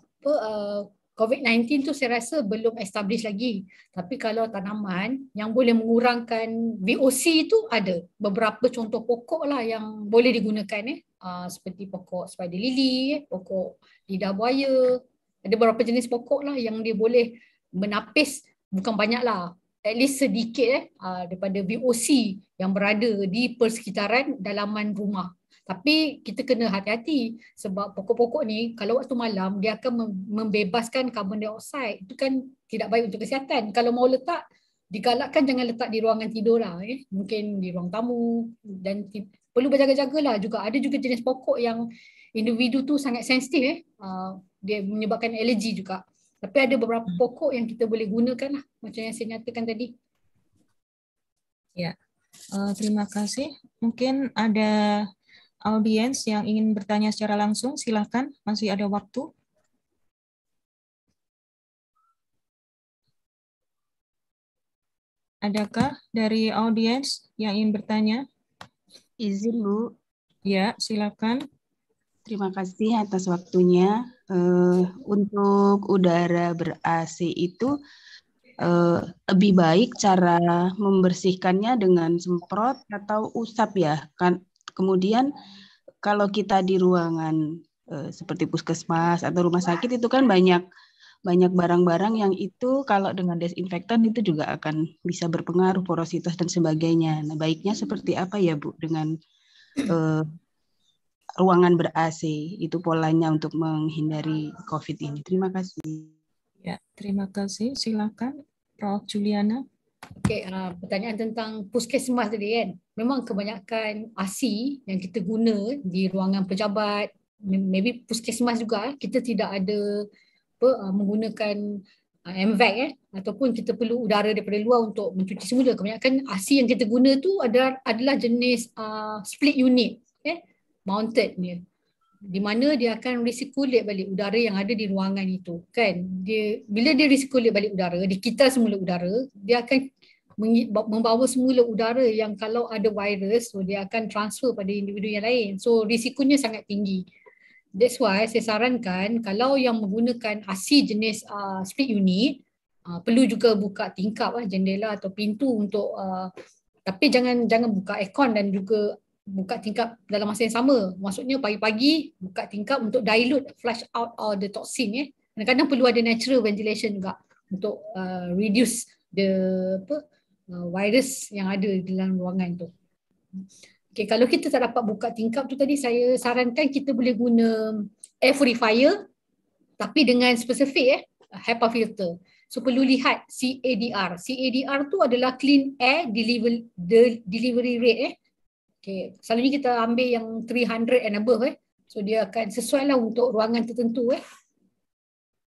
COVID-19 tu saya rasa belum establish lagi. Tapi kalau tanaman yang boleh mengurangkan VOC itu ada. Beberapa contoh pokok lah yang boleh digunakan. Eh. Uh, seperti pokok spider lily, pokok lidah buaya. Ada beberapa jenis pokok lah yang dia boleh menapis. Bukan banyak lah. At least sedikit eh, uh, daripada VOC yang berada di persekitaran dalaman rumah. Tapi kita kena hati-hati sebab pokok-pokok ni kalau waktu malam dia akan membebaskan karbon dioksida. Itu kan tidak baik untuk kesihatan. Kalau mau letak, digalakkan jangan letak di ruangan tidur lah. Eh. Mungkin di ruang tamu dan perlu berjaga lah juga. Ada juga jenis pokok yang individu tu sangat sensitif. Eh. Ah, dia menyebabkan alergi juga. Tapi ada beberapa hmm. pokok yang kita boleh gunakan lah. Macam yang saya nyatakan tadi. Ya. Uh, terima kasih. Mungkin ada audiens yang ingin bertanya secara langsung, silakan. Masih ada waktu. Adakah dari audiens yang ingin bertanya? Izin, Bu. Ya, silakan. Terima kasih atas waktunya. Eh, untuk udara ber-AC itu eh, lebih baik cara membersihkannya dengan semprot atau usap ya. Kan Kemudian kalau kita di ruangan eh, seperti puskesmas atau rumah sakit itu kan banyak banyak barang-barang yang itu kalau dengan desinfektan itu juga akan bisa berpengaruh porositas dan sebagainya. Nah, baiknya seperti apa ya, Bu, dengan eh, ruangan ber-AC itu polanya untuk menghindari COVID ini. Terima kasih. Ya, terima kasih. Silakan Prof Juliana. Okay, uh, ah, pertanyaan tentang puskesmas tadi kan. Memang kebanyakan ASI yang kita guna di ruangan pejabat, maybe puskesmas juga, kita tidak ada apa, uh, menggunakan uh, ah, MVAC eh, ataupun kita perlu udara daripada luar untuk mencuci semula. Kebanyakan ASI yang kita guna tu adalah, adalah jenis uh, split unit, eh, mounted ni di mana dia akan resirkulat balik udara yang ada di ruangan itu kan dia bila dia resirkulat balik udara dia kita semula udara dia akan membawa semula udara yang kalau ada virus so dia akan transfer pada individu yang lain so risikonya sangat tinggi that's why saya sarankan kalau yang menggunakan AC jenis uh, split unit uh, perlu juga buka tingkap uh, jendela atau pintu untuk uh, tapi jangan jangan buka aircon dan juga buka tingkap dalam masa yang sama. Maksudnya pagi-pagi buka tingkap untuk dilute, flush out all the toxin. Eh. Kadang-kadang perlu ada natural ventilation juga untuk uh, reduce the apa, uh, virus yang ada dalam ruangan tu. Okay, kalau kita tak dapat buka tingkap tu tadi, saya sarankan kita boleh guna air purifier tapi dengan spesifik eh, HEPA filter. So perlu lihat CADR. CADR tu adalah clean air delivery delivery rate eh. Okey, Selalunya kita ambil yang 300 and above. Eh. So dia akan sesuai lah untuk ruangan tertentu. Eh.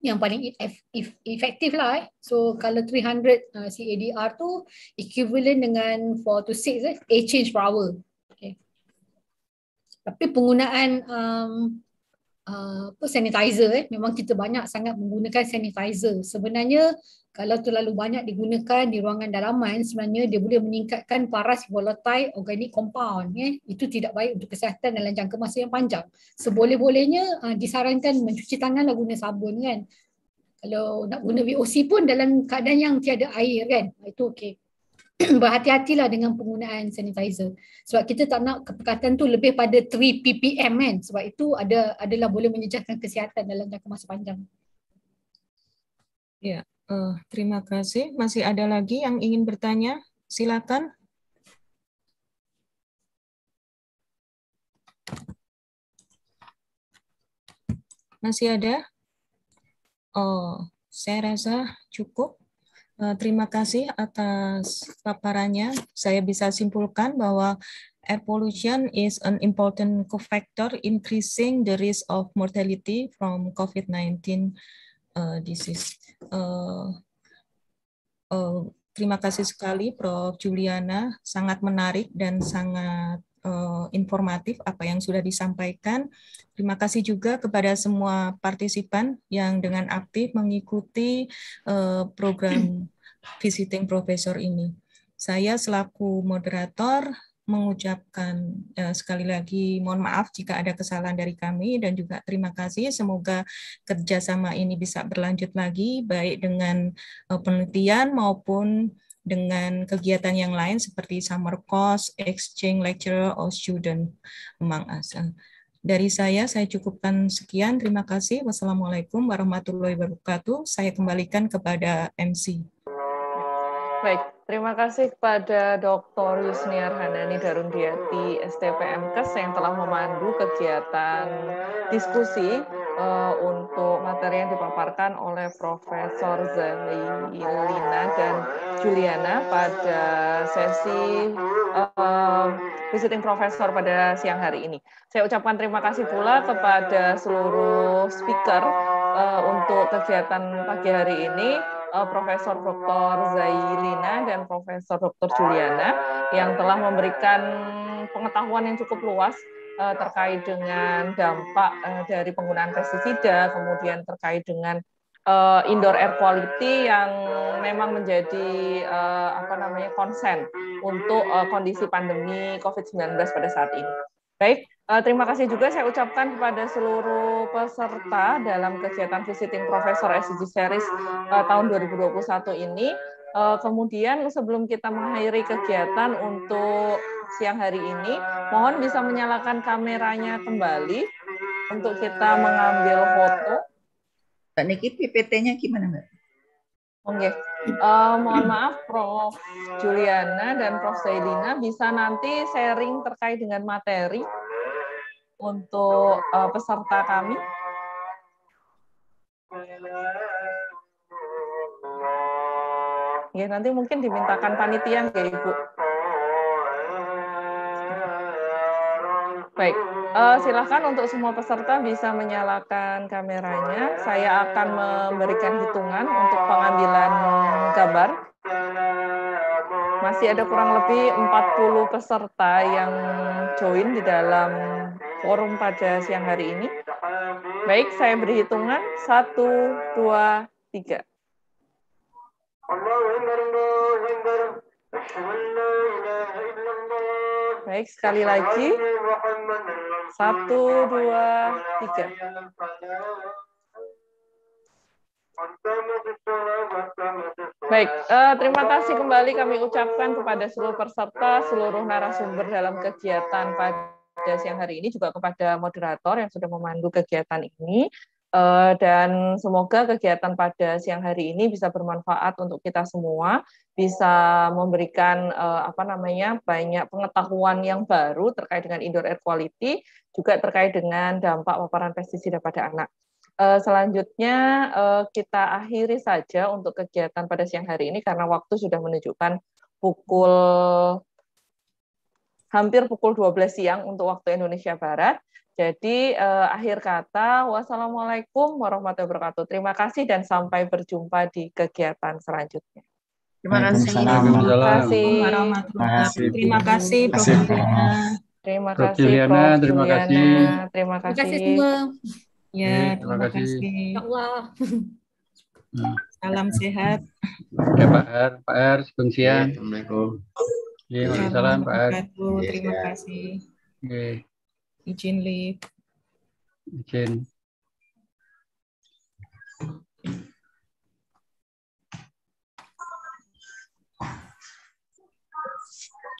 Yang paling e- efektif lah. Eh. So kalau 300 uh, CADR tu equivalent dengan 4 to 6 eh, A change per hour. Okay. Tapi penggunaan um, uh, apa, sanitizer. Eh. Memang kita banyak sangat menggunakan sanitizer. Sebenarnya kalau terlalu banyak digunakan di ruangan dalaman sebenarnya dia boleh meningkatkan paras volatile organic compound eh itu tidak baik untuk kesihatan dalam jangka masa yang panjang seboleh-bolehnya ah, disarankan mencuci tangan lah guna sabun kan kalau nak guna VOC pun dalam keadaan yang tiada air kan ah, itu okey berhati-hatilah dengan penggunaan sanitizer sebab kita tak nak kepekatan tu lebih pada 3 ppm kan sebab itu ada adalah boleh menyejahkan kesihatan dalam jangka masa panjang ya yeah. Uh, terima kasih. Masih ada lagi yang ingin bertanya? Silakan. Masih ada? Oh, saya rasa cukup. Uh, terima kasih atas paparannya. Saya bisa simpulkan bahwa air pollution is an important cofactor increasing the risk of mortality from COVID-19 This eh, is Uh, eh, uh, eh, terima kasih sekali Prof. Juliana, sangat menarik dan sangat uh, informatif apa yang sudah disampaikan. Terima kasih juga kepada semua partisipan yang dengan aktif mengikuti uh, program visiting professor ini. Saya selaku moderator mengucapkan uh, sekali lagi mohon maaf jika ada kesalahan dari kami dan juga terima kasih semoga kerjasama ini bisa berlanjut lagi baik dengan uh, penelitian maupun dengan kegiatan yang lain seperti summer course, exchange lecturer, or student among us. Eh, dari saya, saya cukupkan sekian. Terima kasih. Wassalamualaikum warahmatullahi wabarakatuh. Saya kembalikan kepada MC. Baik, Terima kasih kepada Dr. Yusniar Hanani Darundiati, STPMKes yang telah memandu kegiatan diskusi uh, untuk materi yang dipaparkan oleh Profesor Ilina dan Juliana pada sesi uh, visiting profesor pada siang hari ini. Saya ucapkan terima kasih pula kepada seluruh speaker uh, untuk kegiatan pagi hari ini uh, Profesor Dr. Zailina dan Profesor Dr. Juliana yang telah memberikan pengetahuan yang cukup luas uh, terkait dengan dampak uh, dari penggunaan pestisida, kemudian terkait dengan uh, indoor air quality yang memang menjadi uh, apa namanya konsen untuk uh, kondisi pandemi COVID-19 pada saat ini. Baik, Eh, terima kasih juga saya ucapkan kepada seluruh peserta dalam kegiatan visiting Profesor SDG Series eh, tahun 2021 ini. Eh, kemudian sebelum kita mengakhiri kegiatan untuk siang hari ini, mohon bisa menyalakan kameranya kembali untuk kita mengambil foto. Mbak Niki, PPT-nya gimana Mbak? Oke, okay. uh, mohon maaf Prof. Juliana dan Prof. Zaidina bisa nanti sharing terkait dengan materi untuk uh, peserta kami. Ya, nanti mungkin dimintakan panitia ya Ibu. Baik, uh, silakan untuk semua peserta bisa menyalakan kameranya. Saya akan memberikan hitungan untuk pengambilan gambar. Masih ada kurang lebih 40 peserta yang join di dalam forum pada siang hari ini. Baik, saya berhitungan. Satu, dua, tiga. Baik, sekali lagi. Satu, dua, tiga. Baik, eh, terima kasih kembali kami ucapkan kepada seluruh peserta, seluruh narasumber dalam kegiatan pada pada siang hari ini juga kepada moderator yang sudah memandu kegiatan ini eh, dan semoga kegiatan pada siang hari ini bisa bermanfaat untuk kita semua, bisa memberikan eh, apa namanya banyak pengetahuan yang baru terkait dengan indoor air quality, juga terkait dengan dampak paparan pestisida pada anak. Eh, selanjutnya kita akhiri saja untuk kegiatan pada siang hari ini karena waktu sudah menunjukkan pukul hampir pukul 12 siang untuk waktu Indonesia Barat. Jadi eh, akhir kata, wassalamualaikum warahmatullahi wabarakatuh. Terima kasih dan sampai berjumpa di kegiatan selanjutnya. Terima kasih. Terima kasih. Terima kasih. Terima kasih. Terima kasih. Terima kasih. Terima kasih. Terima kasih. Terima kasih semua. Ya, terima, kasih. Terima kasih. Salam sehat. Ya Pak R, Pak R, kasih. siang. Assalamualaikum. Waalaikumsalam Pak Ad. Terima kasih. Okay. Izin Lip. Izin. Okay.